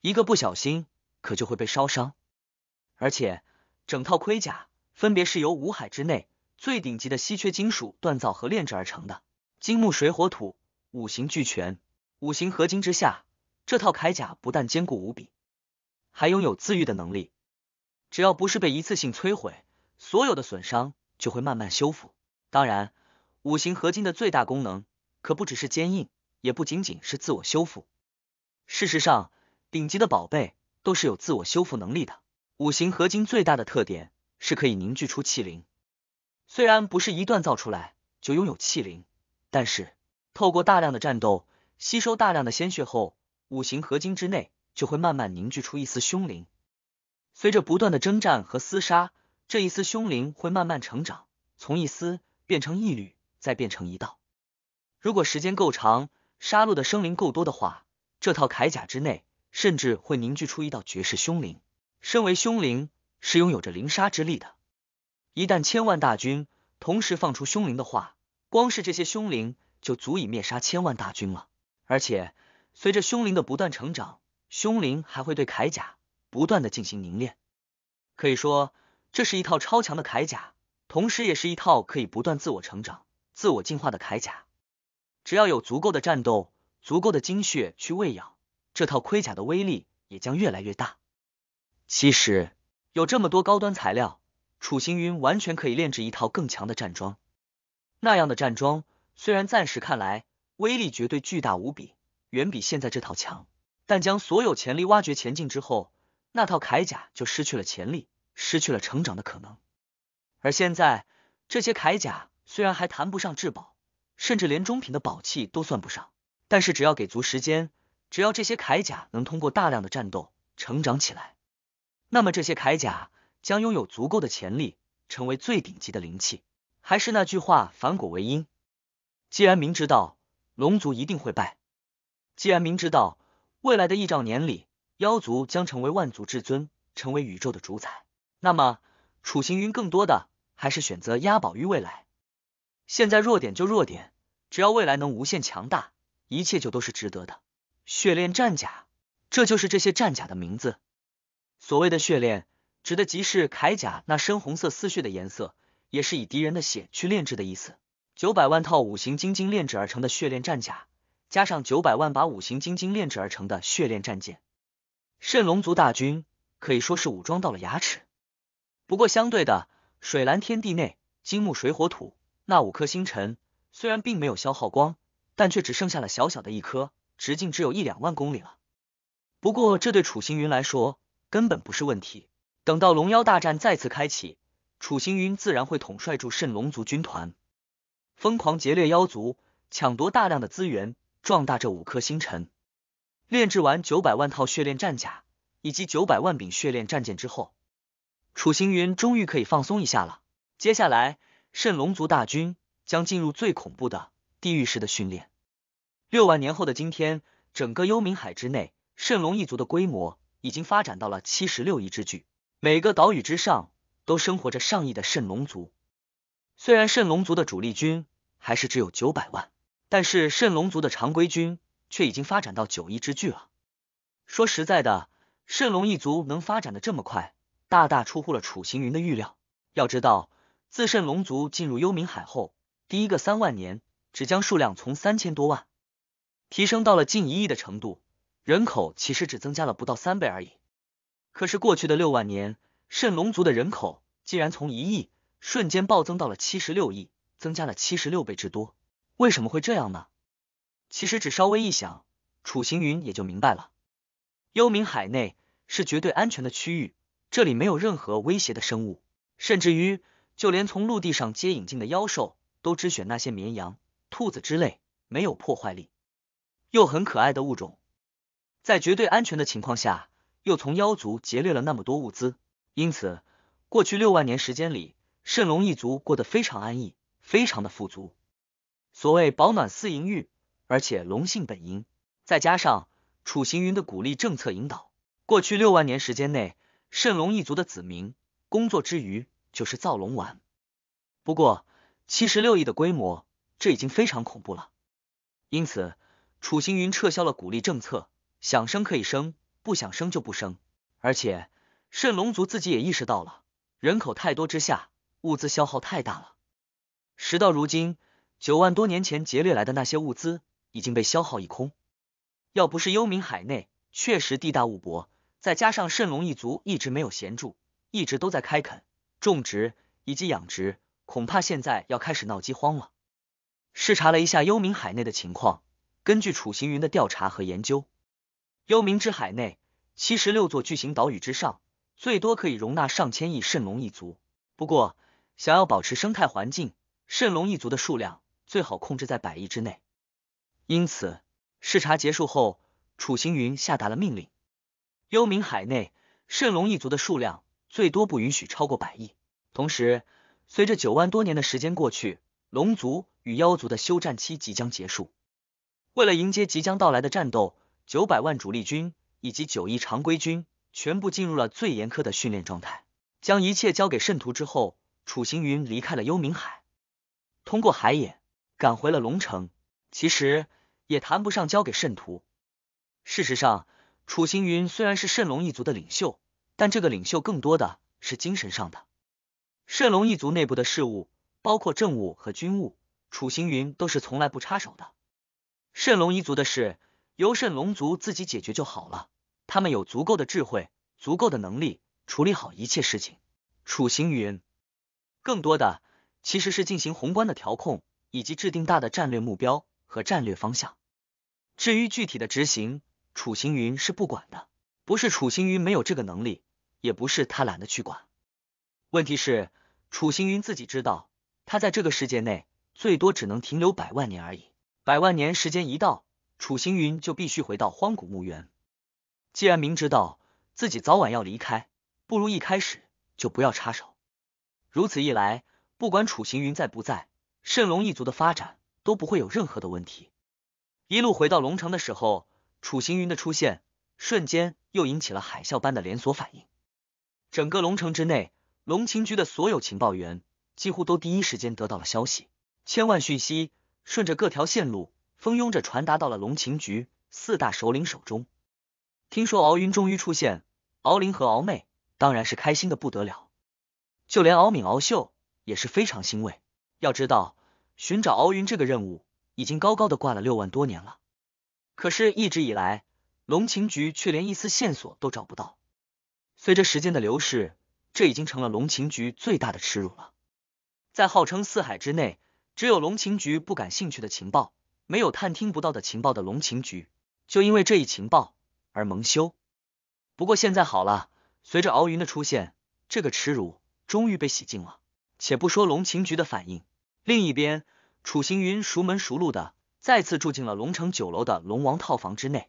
一个不小心可就会被烧伤。而且，整套盔甲分别是由五海之内。最顶级的稀缺金属锻造和炼制而成的金木水火土五行俱全，五行合金之下，这套铠甲不但坚固无比，还拥有自愈的能力。只要不是被一次性摧毁，所有的损伤就会慢慢修复。当然，五行合金的最大功能可不只是坚硬，也不仅仅是自我修复。事实上，顶级的宝贝都是有自我修复能力的。五行合金最大的特点是可以凝聚出气灵。虽然不是一锻造出来就拥有器灵，但是透过大量的战斗，吸收大量的鲜血后，五行合金之内就会慢慢凝聚出一丝凶灵。随着不断的征战和厮杀，这一丝凶灵会慢慢成长，从一丝变成一缕，再变成一道。如果时间够长，杀戮的生灵够多的话，这套铠甲之内甚至会凝聚出一道绝世凶灵。身为凶灵，是拥有着灵杀之力的。一旦千万大军同时放出凶灵的话，光是这些凶灵就足以灭杀千万大军了。而且，随着凶灵的不断成长，凶灵还会对铠甲不断的进行凝练。可以说，这是一套超强的铠甲，同时也是一套可以不断自我成长、自我进化的铠甲。只要有足够的战斗、足够的精血去喂养，这套盔甲的威力也将越来越大。其实，有这么多高端材料。楚行云完全可以炼制一套更强的战装，那样的战装虽然暂时看来威力绝对巨大无比，远比现在这套强，但将所有潜力挖掘前进之后，那套铠甲就失去了潜力，失去了成长的可能。而现在这些铠甲虽然还谈不上至宝，甚至连中品的宝器都算不上，但是只要给足时间，只要这些铠甲能通过大量的战斗成长起来，那么这些铠甲。将拥有足够的潜力，成为最顶级的灵气。还是那句话，反果为因。既然明知道龙族一定会败，既然明知道未来的异兆年里，妖族将成为万族至尊，成为宇宙的主宰，那么楚行云更多的还是选择押宝于未来。现在弱点就弱点，只要未来能无限强大，一切就都是值得的。血炼战甲，这就是这些战甲的名字。所谓的血炼。指的即是铠甲那深红色丝血的颜色，也是以敌人的血去炼制的意思。九百万套五行金晶炼制而成的血炼战甲，加上九百万把五行金晶炼制而成的血炼战舰，圣龙族大军可以说是武装到了牙齿。不过相对的，水蓝天地内金木水火土那五颗星辰虽然并没有消耗光，但却只剩下了小小的一颗，直径只有一两万公里了。不过这对楚星云来说根本不是问题。等到龙妖大战再次开启，楚星云自然会统帅住圣龙族军团，疯狂劫掠妖族，抢夺大量的资源，壮大这五颗星辰。炼制完九百万套血炼战甲以及九百万柄血炼战剑之后，楚星云终于可以放松一下了。接下来，圣龙族大军将进入最恐怖的地狱式的训练。六万年后的今天，整个幽冥海之内，圣龙一族的规模已经发展到了七十六亿之巨。每个岛屿之上都生活着上亿的圣龙族，虽然圣龙族的主力军还是只有九百万，但是圣龙族的常规军却已经发展到九亿之巨了。说实在的，圣龙一族能发展的这么快，大大出乎了楚行云的预料。要知道，自圣龙族进入幽冥海后，第一个三万年只将数量从三千多万提升到了近一亿的程度，人口其实只增加了不到三倍而已。可是过去的六万年，圣龙族的人口竟然从一亿瞬间暴增到了七十六亿，增加了七十六倍之多。为什么会这样呢？其实只稍微一想，楚行云也就明白了。幽冥海内是绝对安全的区域，这里没有任何威胁的生物，甚至于就连从陆地上接引进的妖兽，都只选那些绵羊、兔子之类没有破坏力又很可爱的物种。在绝对安全的情况下。又从妖族劫掠了那么多物资，因此过去六万年时间里，圣龙一族过得非常安逸，非常的富足。所谓“保暖思淫欲，而且龙性本淫，再加上楚行云的鼓励政策引导，过去六万年时间内，圣龙一族的子民工作之余就是造龙丸。不过七十六亿的规模，这已经非常恐怖了。因此，楚行云撤销了鼓励政策，想生可以生。不想生就不生，而且圣龙族自己也意识到了，人口太多之下，物资消耗太大了。时到如今，九万多年前劫掠来的那些物资已经被消耗一空。要不是幽冥海内确实地大物博，再加上圣龙一族一直没有闲住，一直都在开垦、种植以及养殖，恐怕现在要开始闹饥荒了。视察了一下幽冥海内的情况，根据楚行云的调查和研究。幽冥之海内，七十六座巨型岛屿之上，最多可以容纳上千亿圣龙一族。不过，想要保持生态环境，圣龙一族的数量最好控制在百亿之内。因此，视察结束后，楚星云下达了命令：幽冥海内圣龙一族的数量最多不允许超过百亿。同时，随着九万多年的时间过去，龙族与妖族的休战期即将结束，为了迎接即将到来的战斗。九百万主力军以及九亿常规军全部进入了最严苛的训练状态。将一切交给圣徒之后，楚行云离开了幽冥海，通过海眼赶回了龙城。其实也谈不上交给圣徒。事实上，楚行云虽然是圣龙一族的领袖，但这个领袖更多的是精神上的。圣龙一族内部的事务，包括政务和军务，楚行云都是从来不插手的。圣龙一族的事。尤甚，龙族自己解决就好了。他们有足够的智慧，足够的能力，处理好一切事情。楚行云更多的其实是进行宏观的调控，以及制定大的战略目标和战略方向。至于具体的执行，楚行云是不管的。不是楚行云没有这个能力，也不是他懒得去管。问题是，楚行云自己知道，他在这个世界内最多只能停留百万年而已。百万年时间一到。楚行云就必须回到荒古墓园。既然明知道自己早晚要离开，不如一开始就不要插手。如此一来，不管楚行云在不在，圣龙一族的发展都不会有任何的问题。一路回到龙城的时候，楚行云的出现瞬间又引起了海啸般的连锁反应。整个龙城之内，龙情居的所有情报员几乎都第一时间得到了消息。千万讯息顺着各条线路。蜂拥着传达到了龙擎局四大首领手中。听说敖云终于出现，敖林和敖妹当然是开心的不得了。就连敖敏、敖秀也是非常欣慰。要知道，寻找敖云这个任务已经高高的挂了六万多年了。可是，一直以来，龙擎局却连一丝线索都找不到。随着时间的流逝，这已经成了龙擎局最大的耻辱了。在号称四海之内，只有龙擎局不感兴趣的情报。没有探听不到的情报的龙情局，就因为这一情报而蒙羞。不过现在好了，随着敖云的出现，这个耻辱终于被洗净了。且不说龙情局的反应，另一边，楚行云熟门熟路的再次住进了龙城酒楼的龙王套房之内。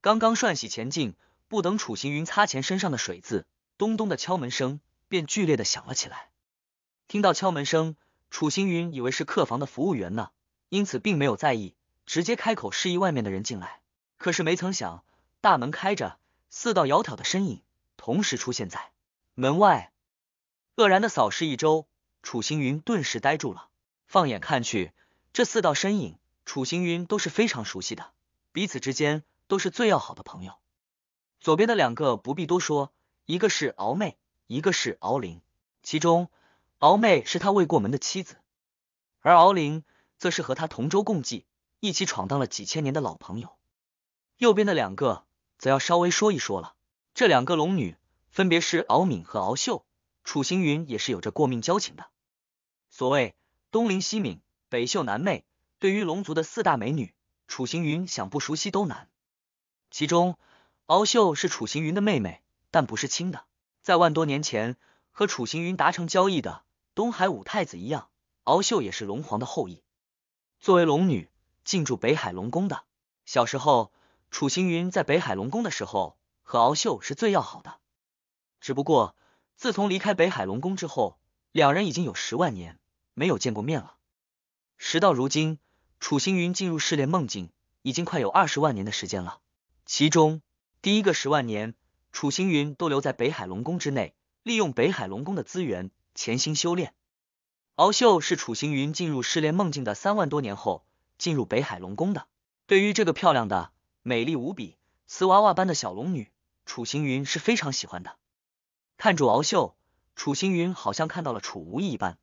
刚刚涮洗前进，不等楚行云擦前身上的水渍，咚咚的敲门声便剧烈的响了起来。听到敲门声，楚行云以为是客房的服务员呢。因此并没有在意，直接开口示意外面的人进来。可是没曾想，大门开着，四道窈窕的身影同时出现在门外。愕然的扫视一周，楚行云顿时呆住了。放眼看去，这四道身影，楚行云都是非常熟悉的，彼此之间都是最要好的朋友。左边的两个不必多说，一个是敖妹，一个是敖灵。其中，敖妹是他未过门的妻子，而敖灵则是和他同舟共济，一起闯荡了几千年的老朋友。右边的两个，则要稍微说一说了。这两个龙女分别是敖敏和敖秀，楚行云也是有着过命交情的。所谓东灵西敏，北秀南媚，对于龙族的四大美女，楚行云想不熟悉都难。其中，敖秀是楚行云的妹妹，但不是亲的。在万多年前和楚行云达成交易的东海五太子一样，敖秀也是龙皇的后裔。作为龙女进驻北海龙宫的，小时候，楚星云在北海龙宫的时候和敖秀是最要好的。只不过，自从离开北海龙宫之后，两人已经有十万年没有见过面了。时到如今，楚星云进入试炼梦境已经快有二十万年的时间了。其中第一个十万年，楚星云都留在北海龙宫之内，利用北海龙宫的资源潜心修炼。敖秀是楚行云进入失恋梦境的三万多年后进入北海龙宫的。对于这个漂亮的、美丽无比、瓷娃娃般的小龙女，楚行云是非常喜欢的。看住敖秀，楚行云好像看到了楚无意一般。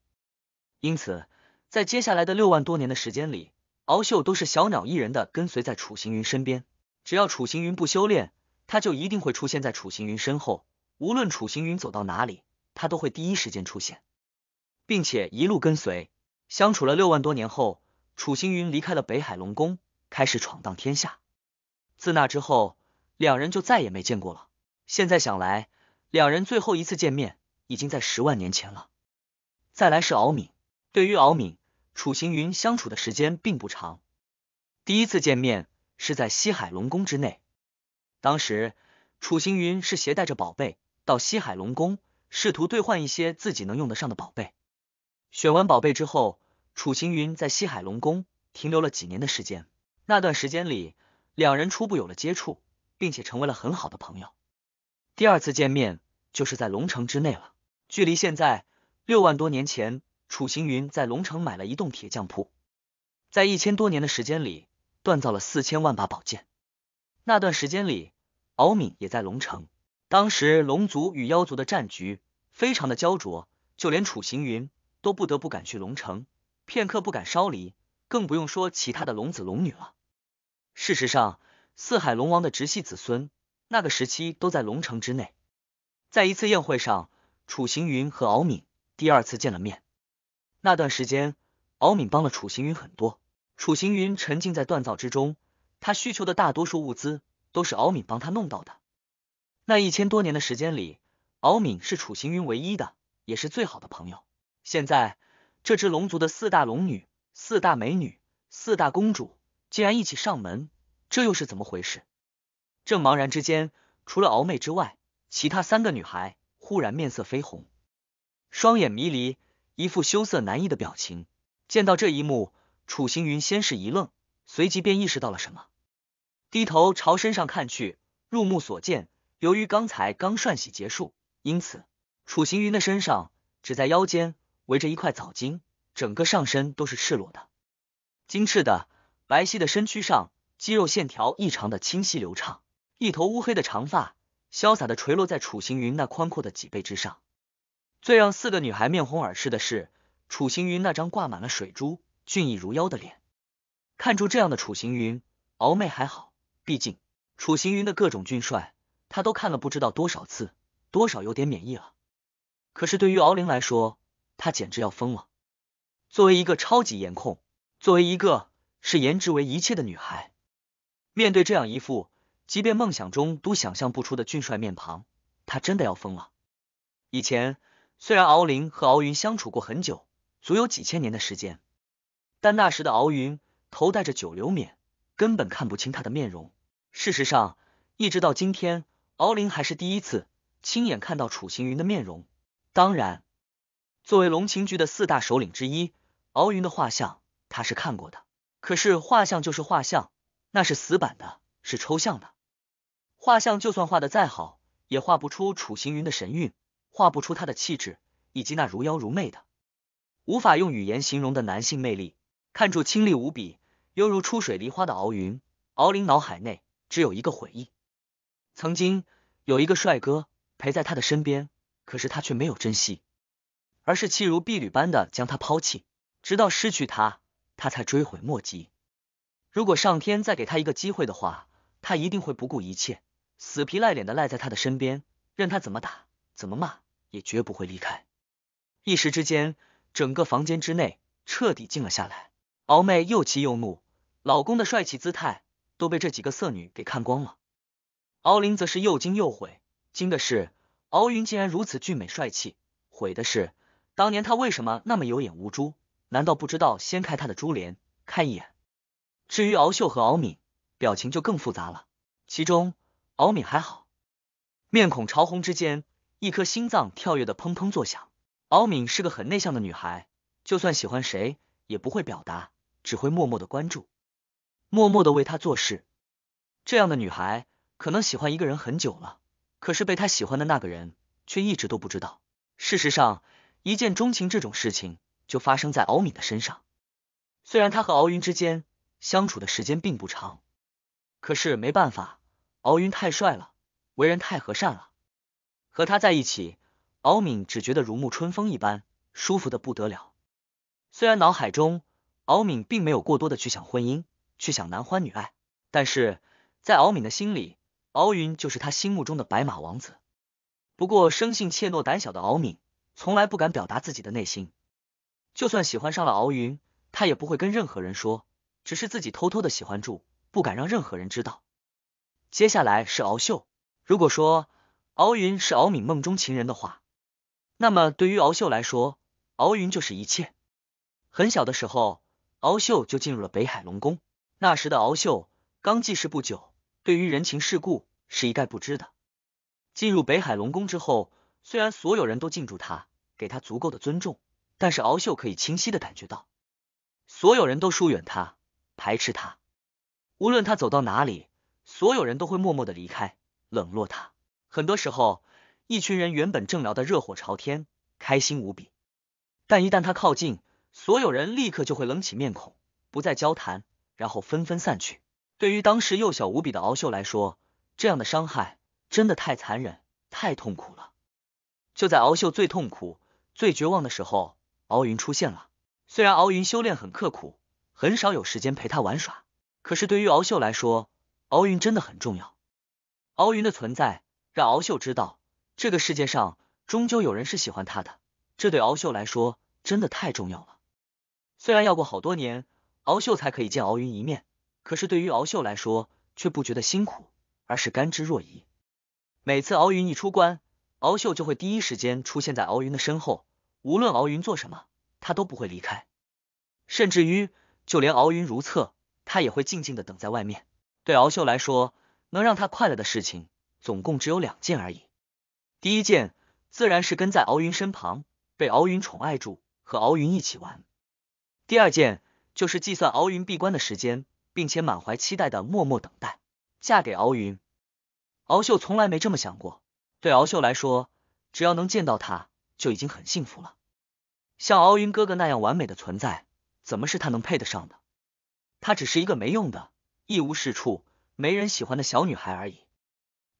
因此，在接下来的六万多年的时间里，敖秀都是小鸟依人的跟随在楚行云身边。只要楚行云不修炼，他就一定会出现在楚行云身后。无论楚行云走到哪里，他都会第一时间出现。并且一路跟随相处了六万多年后，楚行云离开了北海龙宫，开始闯荡天下。自那之后，两人就再也没见过了。现在想来，两人最后一次见面已经在十万年前了。再来是敖敏，对于敖敏，楚行云相处的时间并不长。第一次见面是在西海龙宫之内，当时楚行云是携带着宝贝到西海龙宫，试图兑换一些自己能用得上的宝贝。选完宝贝之后，楚行云在西海龙宫停留了几年的时间。那段时间里，两人初步有了接触，并且成为了很好的朋友。第二次见面就是在龙城之内了。距离现在六万多年前，楚行云在龙城买了一栋铁匠铺，在一千多年的时间里锻造了四千万把宝剑。那段时间里，敖敏也在龙城。当时龙族与妖族的战局非常的焦灼，就连楚行云。都不得不赶去龙城，片刻不敢稍离，更不用说其他的龙子龙女了。事实上，四海龙王的直系子孙，那个时期都在龙城之内。在一次宴会上，楚行云和敖敏第二次见了面。那段时间，敖敏帮了楚行云很多。楚行云沉浸在锻造之中，他需求的大多数物资都是敖敏帮他弄到的。那一千多年的时间里，敖敏是楚行云唯一的，也是最好的朋友。现在，这只龙族的四大龙女、四大美女、四大公主竟然一起上门，这又是怎么回事？正茫然之间，除了敖妹之外，其他三个女孩忽然面色绯红，双眼迷离，一副羞涩难抑的表情。见到这一幕，楚行云先是一愣，随即便意识到了什么，低头朝身上看去，入目所见，由于刚才刚涮洗结束，因此楚行云的身上只在腰间。围着一块澡巾，整个上身都是赤裸的，金赤的、白皙的身躯上，肌肉线条异常的清晰流畅，一头乌黑的长发潇洒的垂落在楚行云那宽阔的脊背之上。最让四个女孩面红耳赤的是楚行云那张挂满了水珠、俊逸如妖的脸。看出这样的楚行云，敖妹还好，毕竟楚行云的各种俊帅，她都看了不知道多少次，多少有点免疫了。可是对于敖玲来说，她简直要疯了。作为一个超级颜控，作为一个视颜值为一切的女孩，面对这样一副即便梦想中都想象不出的俊帅面庞，她真的要疯了。以前虽然敖林和敖云相处过很久，足有几千年的时间，但那时的敖云头戴着九流冕，根本看不清他的面容。事实上，一直到今天，敖林还是第一次亲眼看到楚行云的面容。当然。作为龙情局的四大首领之一，敖云的画像他是看过的。可是画像就是画像，那是死板的，是抽象的。画像就算画的再好，也画不出楚行云的神韵，画不出他的气质，以及那如妖如媚的、无法用语言形容的男性魅力。看出清丽无比、犹如出水梨花的敖云，敖林脑海内只有一个回忆：曾经有一个帅哥陪在他的身边，可是他却没有珍惜。而是弃如敝履般的将他抛弃，直到失去他，他才追悔莫及。如果上天再给他一个机会的话，他一定会不顾一切，死皮赖脸的赖在他的身边，任他怎么打怎么骂，也绝不会离开。一时之间，整个房间之内彻底静了下来。敖妹又气又怒，老公的帅气姿态都被这几个色女给看光了。敖林则是又惊又悔，惊的是敖云竟然如此俊美帅气，悔的是。当年他为什么那么有眼无珠？难道不知道掀开他的珠帘看一眼？至于敖秀和敖敏，表情就更复杂了。其中敖敏还好，面孔潮红之间，一颗心脏跳跃的砰砰作响。敖敏是个很内向的女孩，就算喜欢谁，也不会表达，只会默默的关注，默默的为他做事。这样的女孩可能喜欢一个人很久了，可是被她喜欢的那个人却一直都不知道。事实上。一见钟情这种事情就发生在敖敏的身上。虽然他和敖云之间相处的时间并不长，可是没办法，敖云太帅了，为人太和善了。和他在一起，敖敏只觉得如沐春风一般，舒服的不得了。虽然脑海中敖敏并没有过多的去想婚姻，去想男欢女爱，但是在敖敏的心里，敖云就是他心目中的白马王子。不过，生性怯懦胆小的敖敏。从来不敢表达自己的内心，就算喜欢上了敖云，他也不会跟任何人说，只是自己偷偷的喜欢住，不敢让任何人知道。接下来是敖秀，如果说敖云是敖敏梦中情人的话，那么对于敖秀来说，敖云就是一切。很小的时候，敖秀就进入了北海龙宫，那时的敖秀刚记事不久，对于人情世故是一概不知的。进入北海龙宫之后。虽然所有人都敬住他，给他足够的尊重，但是敖秀可以清晰的感觉到，所有人都疏远他，排斥他。无论他走到哪里，所有人都会默默的离开，冷落他。很多时候，一群人原本正聊得热火朝天，开心无比，但一旦他靠近，所有人立刻就会冷起面孔，不再交谈，然后纷纷散去。对于当时幼小无比的敖秀来说，这样的伤害真的太残忍，太痛苦了。就在敖秀最痛苦、最绝望的时候，敖云出现了。虽然敖云修炼很刻苦，很少有时间陪他玩耍，可是对于敖秀来说，敖云真的很重要。敖云的存在让敖秀知道，这个世界上终究有人是喜欢他的，这对敖秀来说真的太重要了。虽然要过好多年，敖秀才可以见敖云一面，可是对于敖秀来说，却不觉得辛苦，而是甘之若饴。每次敖云一出关。敖秀就会第一时间出现在敖云的身后，无论敖云做什么，他都不会离开，甚至于就连敖云如厕，他也会静静的等在外面。对敖秀来说，能让他快乐的事情总共只有两件而已。第一件自然是跟在敖云身旁，被敖云宠爱住，和敖云一起玩；第二件就是计算敖云闭关的时间，并且满怀期待的默默等待，嫁给敖云。敖秀从来没这么想过。对敖秀来说，只要能见到他，就已经很幸福了。像敖云哥哥那样完美的存在，怎么是他能配得上的？她只是一个没用的、一无是处、没人喜欢的小女孩而已，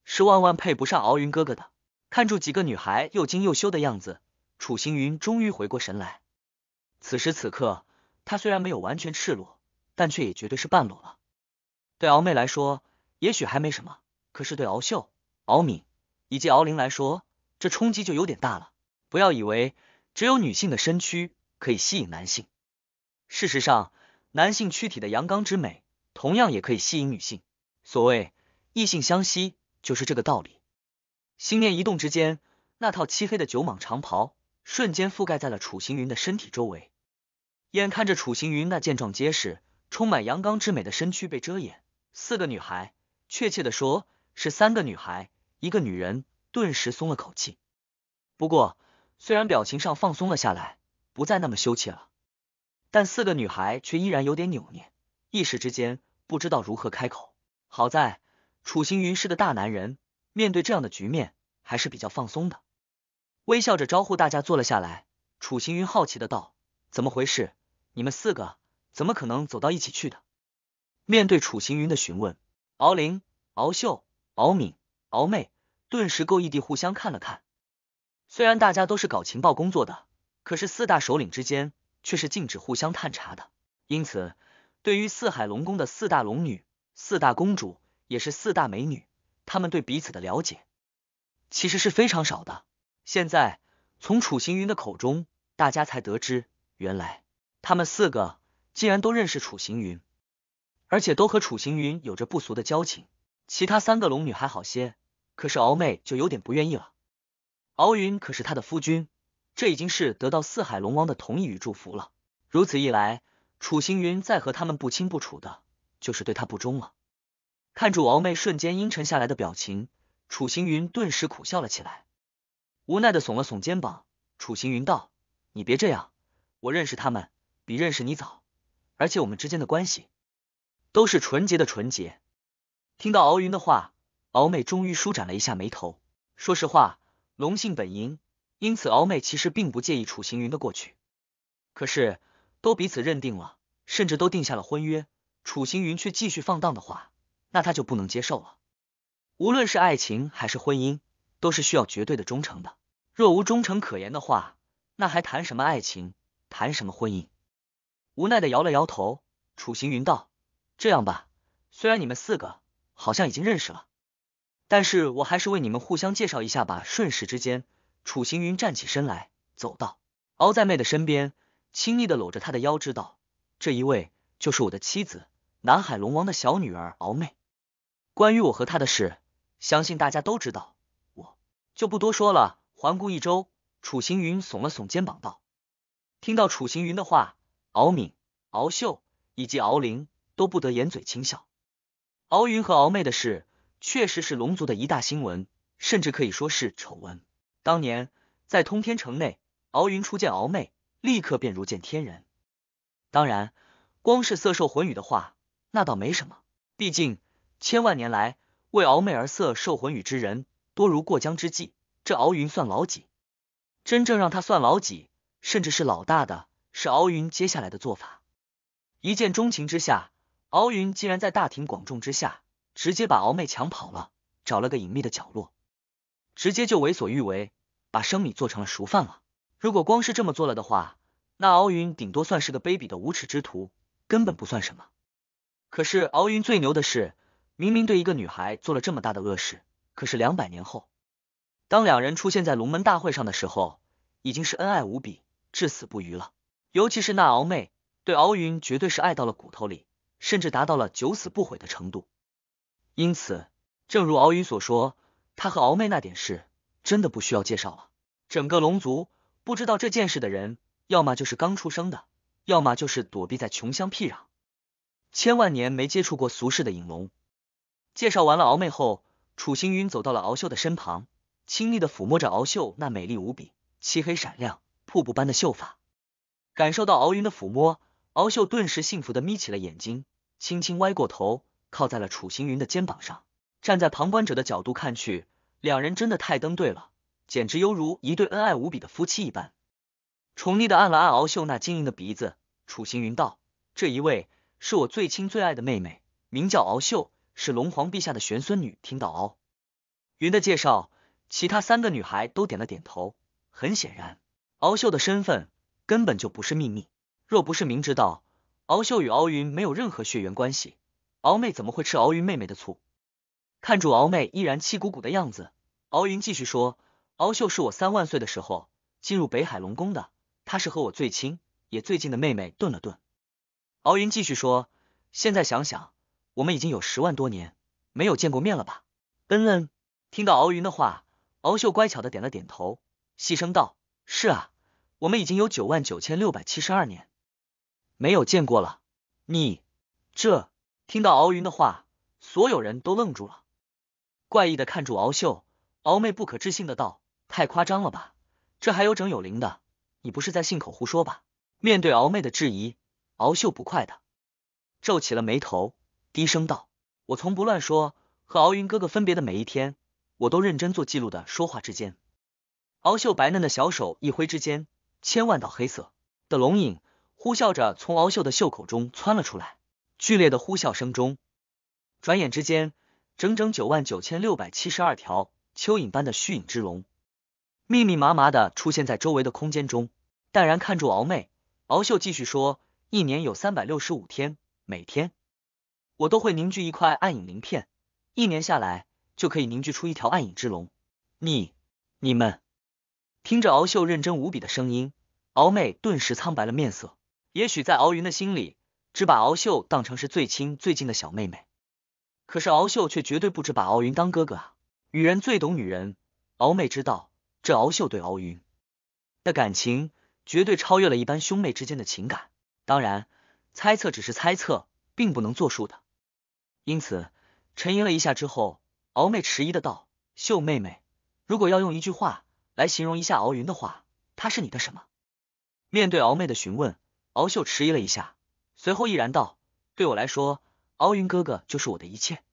是万万配不上敖云哥哥的。看住几个女孩又惊又羞的样子，楚行云终于回过神来。此时此刻，他虽然没有完全赤裸，但却也绝对是半裸了。对敖妹来说，也许还没什么，可是对敖秀、敖敏。以及敖灵来说，这冲击就有点大了。不要以为只有女性的身躯可以吸引男性，事实上，男性躯体的阳刚之美同样也可以吸引女性。所谓异性相吸，就是这个道理。心念一动之间，那套漆黑的九蟒长袍瞬间覆盖在了楚行云的身体周围。眼看着楚行云那健壮结实、充满阳刚之美的身躯被遮掩，四个女孩，确切的说，是三个女孩。一个女人顿时松了口气，不过虽然表情上放松了下来，不再那么羞怯了，但四个女孩却依然有点扭捏，一时之间不知道如何开口。好在楚行云是个大男人，面对这样的局面还是比较放松的，微笑着招呼大家坐了下来。楚行云好奇的道：“怎么回事？你们四个怎么可能走到一起去的？”面对楚行云的询问，敖林、敖秀、敖敏。敖妹顿时够异地互相看了看，虽然大家都是搞情报工作的，可是四大首领之间却是禁止互相探查的，因此对于四海龙宫的四大龙女、四大公主，也是四大美女，她们对彼此的了解其实是非常少的。现在从楚行云的口中，大家才得知，原来他们四个竟然都认识楚行云，而且都和楚行云有着不俗的交情。其他三个龙女还好些，可是敖妹就有点不愿意了。敖云可是她的夫君，这已经是得到四海龙王的同意与祝福了。如此一来，楚行云再和他们不清不楚的，就是对他不忠了。看住敖妹瞬间阴沉下来的表情，楚行云顿时苦笑了起来，无奈的耸了耸肩膀。楚行云道：“你别这样，我认识他们比认识你早，而且我们之间的关系都是纯洁的纯洁。”听到敖云的话，敖妹终于舒展了一下眉头。说实话，龙性本淫，因此敖妹其实并不介意楚行云的过去。可是，都彼此认定了，甚至都定下了婚约，楚行云却继续放荡的话，那他就不能接受了。无论是爱情还是婚姻，都是需要绝对的忠诚的。若无忠诚可言的话，那还谈什么爱情，谈什么婚姻？无奈的摇了摇头，楚行云道：“这样吧，虽然你们四个……”好像已经认识了，但是我还是为你们互相介绍一下吧。瞬时之间，楚行云站起身来，走到敖在妹的身边，亲昵的搂着她的腰，知道这一位就是我的妻子，南海龙王的小女儿敖妹。关于我和她的事，相信大家都知道，我就不多说了。环顾一周，楚行云耸了耸肩膀道：“听到楚行云的话，敖敏、敖秀以及敖灵都不得掩嘴轻笑。”敖云和敖妹的事，确实是龙族的一大新闻，甚至可以说是丑闻。当年在通天城内，敖云初见敖妹，立刻便如见天人。当然，光是色授魂语的话，那倒没什么。毕竟千万年来为敖妹而色授魂语之人，多如过江之鲫。这敖云算老几？真正让他算老几，甚至是老大的，是敖云接下来的做法。一见钟情之下。敖云竟然在大庭广众之下，直接把敖妹抢跑了，找了个隐秘的角落，直接就为所欲为，把生米做成了熟饭了。如果光是这么做了的话，那敖云顶多算是个卑鄙的无耻之徒，根本不算什么。可是敖云最牛的是，明明对一个女孩做了这么大的恶事，可是两百年后，当两人出现在龙门大会上的时候，已经是恩爱无比，至死不渝了。尤其是那敖妹，对敖云绝对是爱到了骨头里。甚至达到了九死不悔的程度，因此，正如敖云所说，他和敖妹那点事真的不需要介绍了。整个龙族不知道这件事的人，要么就是刚出生的，要么就是躲避在穷乡僻壤、千万年没接触过俗世的影龙。介绍完了敖妹后，楚行云走到了敖秀的身旁，亲密的抚摸着敖秀那美丽无比、漆黑闪亮、瀑布般的秀发，感受到敖云的抚摸。敖秀顿时幸福的眯起了眼睛，轻轻歪过头，靠在了楚行云的肩膀上。站在旁观者的角度看去，两人真的太登对了，简直犹如一对恩爱无比的夫妻一般。宠溺的按了按敖秀那晶莹的鼻子，楚行云道：“这一位是我最亲最爱的妹妹，名叫敖秀，是龙皇陛下的玄孙女。”听到敖云的介绍，其他三个女孩都点了点头。很显然，敖秀的身份根本就不是秘密。若不是明知道敖秀与敖云没有任何血缘关系，敖妹怎么会吃敖云妹妹的醋？看住敖妹依然气鼓鼓的样子，敖云继续说：“敖秀是我三万岁的时候进入北海龙宫的，她是和我最亲也最近的妹妹。”顿了顿，敖云继续说：“现在想想，我们已经有十万多年没有见过面了吧？”嗯嗯，听到敖云的话，敖秀乖巧的点了点头，细声道：“是啊，我们已经有九万九千六百七十二年。”没有见过了，你这听到敖云的话，所有人都愣住了，怪异的看住敖秀，敖妹不可置信的道：“太夸张了吧，这还有整有灵的，你不是在信口胡说吧？”面对敖妹的质疑，敖秀不快的皱起了眉头，低声道：“我从不乱说，和敖云哥哥分别的每一天，我都认真做记录的。”说话之间，敖秀白嫩的小手一挥之间，千万道黑色的龙影。呼啸着从敖秀的袖口中窜了出来，剧烈的呼啸声中，转眼之间，整整九万九千六百七十二条蚯蚓般的虚影之龙，密密麻麻的出现在周围的空间中，淡然看住敖妹。敖秀继续说：“一年有三百六十五天，每天我都会凝聚一块暗影鳞片，一年下来就可以凝聚出一条暗影之龙。”你你们听着，敖秀认真无比的声音，敖妹顿时苍白了面色。也许在敖云的心里，只把敖秀当成是最亲最近的小妹妹，可是敖秀却绝对不止把敖云当哥哥啊！女人最懂女人，敖妹知道，这敖秀对敖云的感情绝对超越了一般兄妹之间的情感。当然，猜测只是猜测，并不能作数的。因此，沉吟了一下之后，敖妹迟疑的道：“秀妹妹，如果要用一句话来形容一下敖云的话，她是你的什么？”面对敖妹的询问。敖秀迟疑了一下，随后毅然道：“对我来说，敖云哥哥就是我的一切。”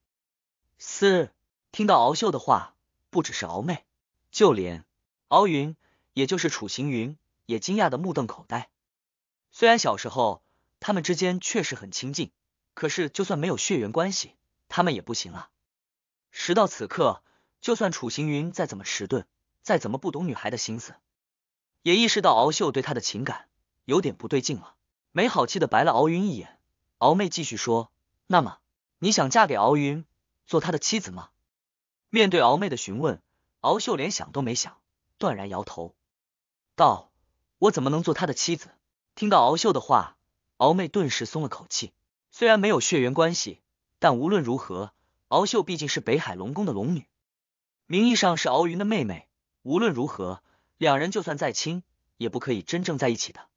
四，听到敖秀的话，不只是敖妹，就连敖云，也就是楚行云，也惊讶的目瞪口呆。虽然小时候他们之间确实很亲近，可是就算没有血缘关系，他们也不行啊！时到此刻，就算楚行云再怎么迟钝，再怎么不懂女孩的心思，也意识到敖秀对他的情感。有点不对劲了，没好气的白了敖云一眼。敖妹继续说：“那么，你想嫁给敖云做他的妻子吗？”面对敖妹的询问，敖秀连想都没想，断然摇头道：“我怎么能做他的妻子？”听到敖秀的话，敖妹顿时松了口气。虽然没有血缘关系，但无论如何，敖秀毕竟是北海龙宫的龙女，名义上是敖云的妹妹。无论如何，两人就算再亲，也不可以真正在一起的。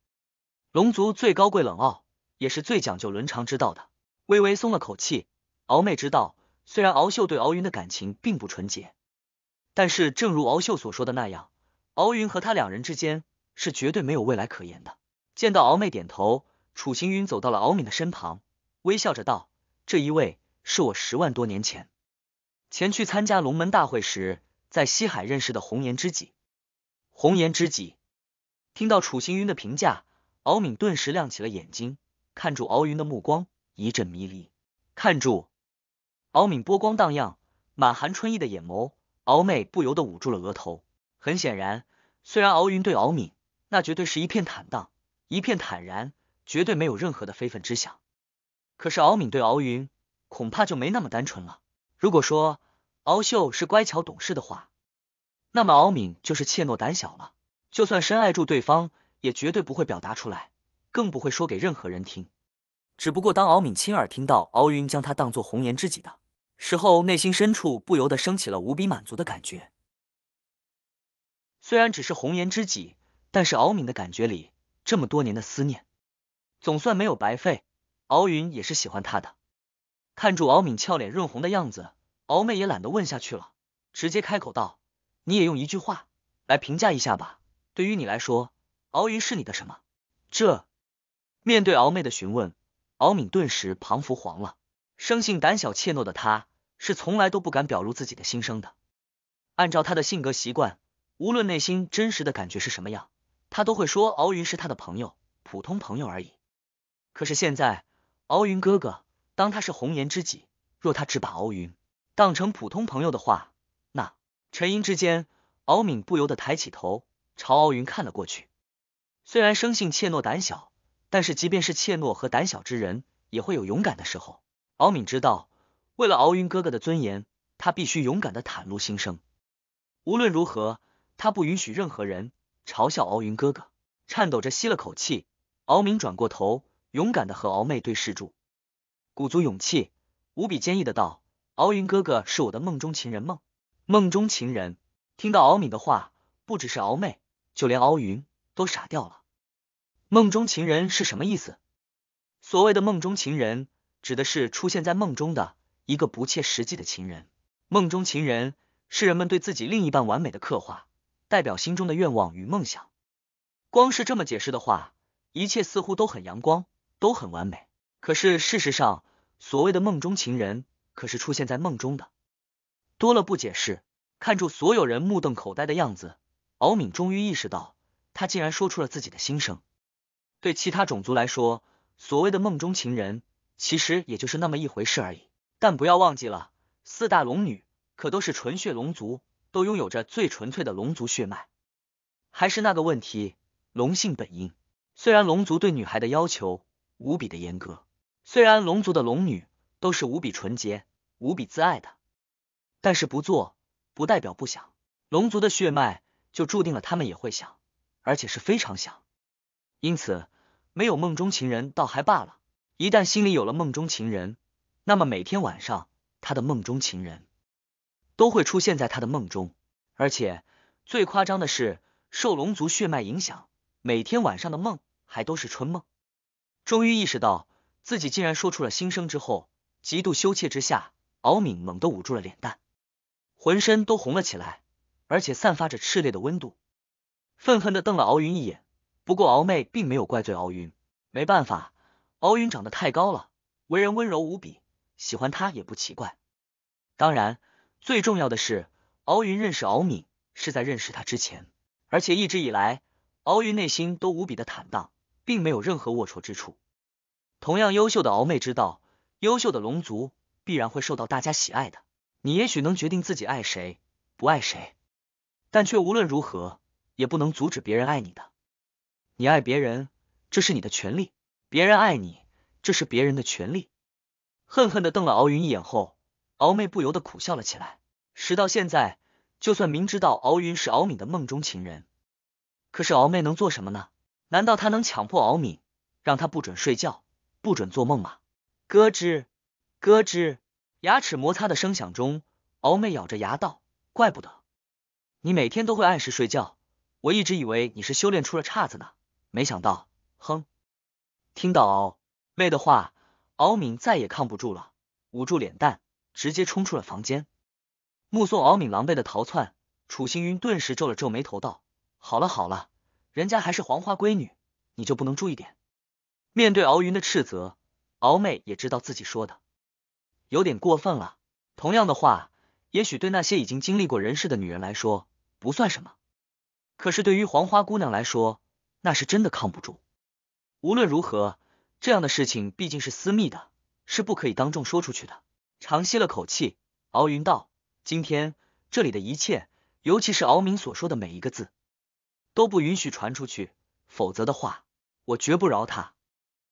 龙族最高贵、冷傲，也是最讲究伦常之道的。微微松了口气，敖妹知道，虽然敖秀对敖云的感情并不纯洁，但是正如敖秀所说的那样，敖云和他两人之间是绝对没有未来可言的。见到敖妹点头，楚行云走到了敖敏的身旁，微笑着道：“这一位是我十万多年前前去参加龙门大会时，在西海认识的红颜知己。”红颜知己，听到楚行云的评价。敖敏顿时亮起了眼睛，看住敖云的目光一阵迷离，看住敖敏波光荡漾、满含春意的眼眸，敖妹不由得捂住了额头。很显然，虽然敖云对敖敏那绝对是一片坦荡、一片坦然，绝对没有任何的非分之想，可是敖敏对敖云恐怕就没那么单纯了。如果说敖秀是乖巧懂事的话，那么敖敏就是怯懦胆小了。就算深爱住对方。也绝对不会表达出来，更不会说给任何人听。只不过当敖敏亲耳听到敖云将他当做红颜知己的时候，内心深处不由得升起了无比满足的感觉。虽然只是红颜知己，但是敖敏的感觉里，这么多年的思念总算没有白费。敖云也是喜欢他的。看住敖敏俏脸润红的样子，敖妹也懒得问下去了，直接开口道：“你也用一句话来评价一下吧，对于你来说。”敖云是你的什么？这面对敖妹的询问，敖敏顿时庞服黄了。生性胆小怯懦的他，是从来都不敢表露自己的心声的。按照他的性格习惯，无论内心真实的感觉是什么样，他都会说敖云是他的朋友，普通朋友而已。可是现在，敖云哥哥当他是红颜知己，若他只把敖云当成普通朋友的话，那沉吟之间，敖敏不由得抬起头朝敖云看了过去。虽然生性怯懦胆小，但是即便是怯懦和胆小之人，也会有勇敢的时候。敖敏知道，为了敖云哥哥的尊严，他必须勇敢的袒露心声。无论如何，他不允许任何人嘲笑敖云哥哥。颤抖着吸了口气，敖敏转过头，勇敢的和敖妹对视住，鼓足勇气，无比坚毅的道：“敖云哥哥是我的梦中情人，梦梦中情人。”听到敖敏的话，不只是敖妹，就连敖云都傻掉了。梦中情人是什么意思？所谓的梦中情人，指的是出现在梦中的一个不切实际的情人。梦中情人是人们对自己另一半完美的刻画，代表心中的愿望与梦想。光是这么解释的话，一切似乎都很阳光，都很完美。可是事实上，所谓的梦中情人可是出现在梦中的。多了不解释，看住所有人目瞪口呆的样子，敖敏终于意识到，他竟然说出了自己的心声。对其他种族来说，所谓的梦中情人，其实也就是那么一回事而已。但不要忘记了，四大龙女可都是纯血龙族，都拥有着最纯粹的龙族血脉。还是那个问题，龙性本阴。虽然龙族对女孩的要求无比的严格，虽然龙族的龙女都是无比纯洁、无比自爱的，但是不做不代表不想。龙族的血脉就注定了他们也会想，而且是非常想。因此，没有梦中情人倒还罢了。一旦心里有了梦中情人，那么每天晚上他的梦中情人都会出现在他的梦中。而且最夸张的是，受龙族血脉影响，每天晚上的梦还都是春梦。终于意识到自己竟然说出了心声之后，极度羞怯之下，敖敏猛地捂住了脸蛋，浑身都红了起来，而且散发着炽烈的温度，愤恨的瞪了敖云一眼。不过敖妹并没有怪罪敖云，没办法，敖云长得太高了，为人温柔无比，喜欢他也不奇怪。当然，最重要的是，敖云认识敖敏是在认识他之前，而且一直以来，敖云内心都无比的坦荡，并没有任何龌龊之处。同样优秀的敖妹知道，优秀的龙族必然会受到大家喜爱的。你也许能决定自己爱谁不爱谁，但却无论如何也不能阻止别人爱你的。你爱别人，这是你的权利；别人爱你，这是别人的权利。恨恨的瞪了敖云一眼后，敖妹不由得苦笑了起来。直到现在，就算明知道敖云是敖敏的梦中情人，可是敖妹能做什么呢？难道她能强迫敖敏让他不准睡觉、不准做梦吗？咯吱咯吱，牙齿摩擦的声响中，敖妹咬着牙道：“怪不得你每天都会按时睡觉，我一直以为你是修炼出了岔子呢。”没想到，哼！听到敖妹的话，敖敏再也扛不住了，捂住脸蛋，直接冲出了房间。目送敖敏狼狈的逃窜，楚星云顿时皱了皱眉头，道：“好了好了，人家还是黄花闺女，你就不能注意点？”面对敖云的斥责，敖妹也知道自己说的有点过分了。同样的话，也许对那些已经经历过人世的女人来说不算什么，可是对于黄花姑娘来说，那是真的扛不住。无论如何，这样的事情毕竟是私密的，是不可以当众说出去的。长吸了口气，敖云道：“今天这里的一切，尤其是敖明所说的每一个字，都不允许传出去。否则的话，我绝不饶他。”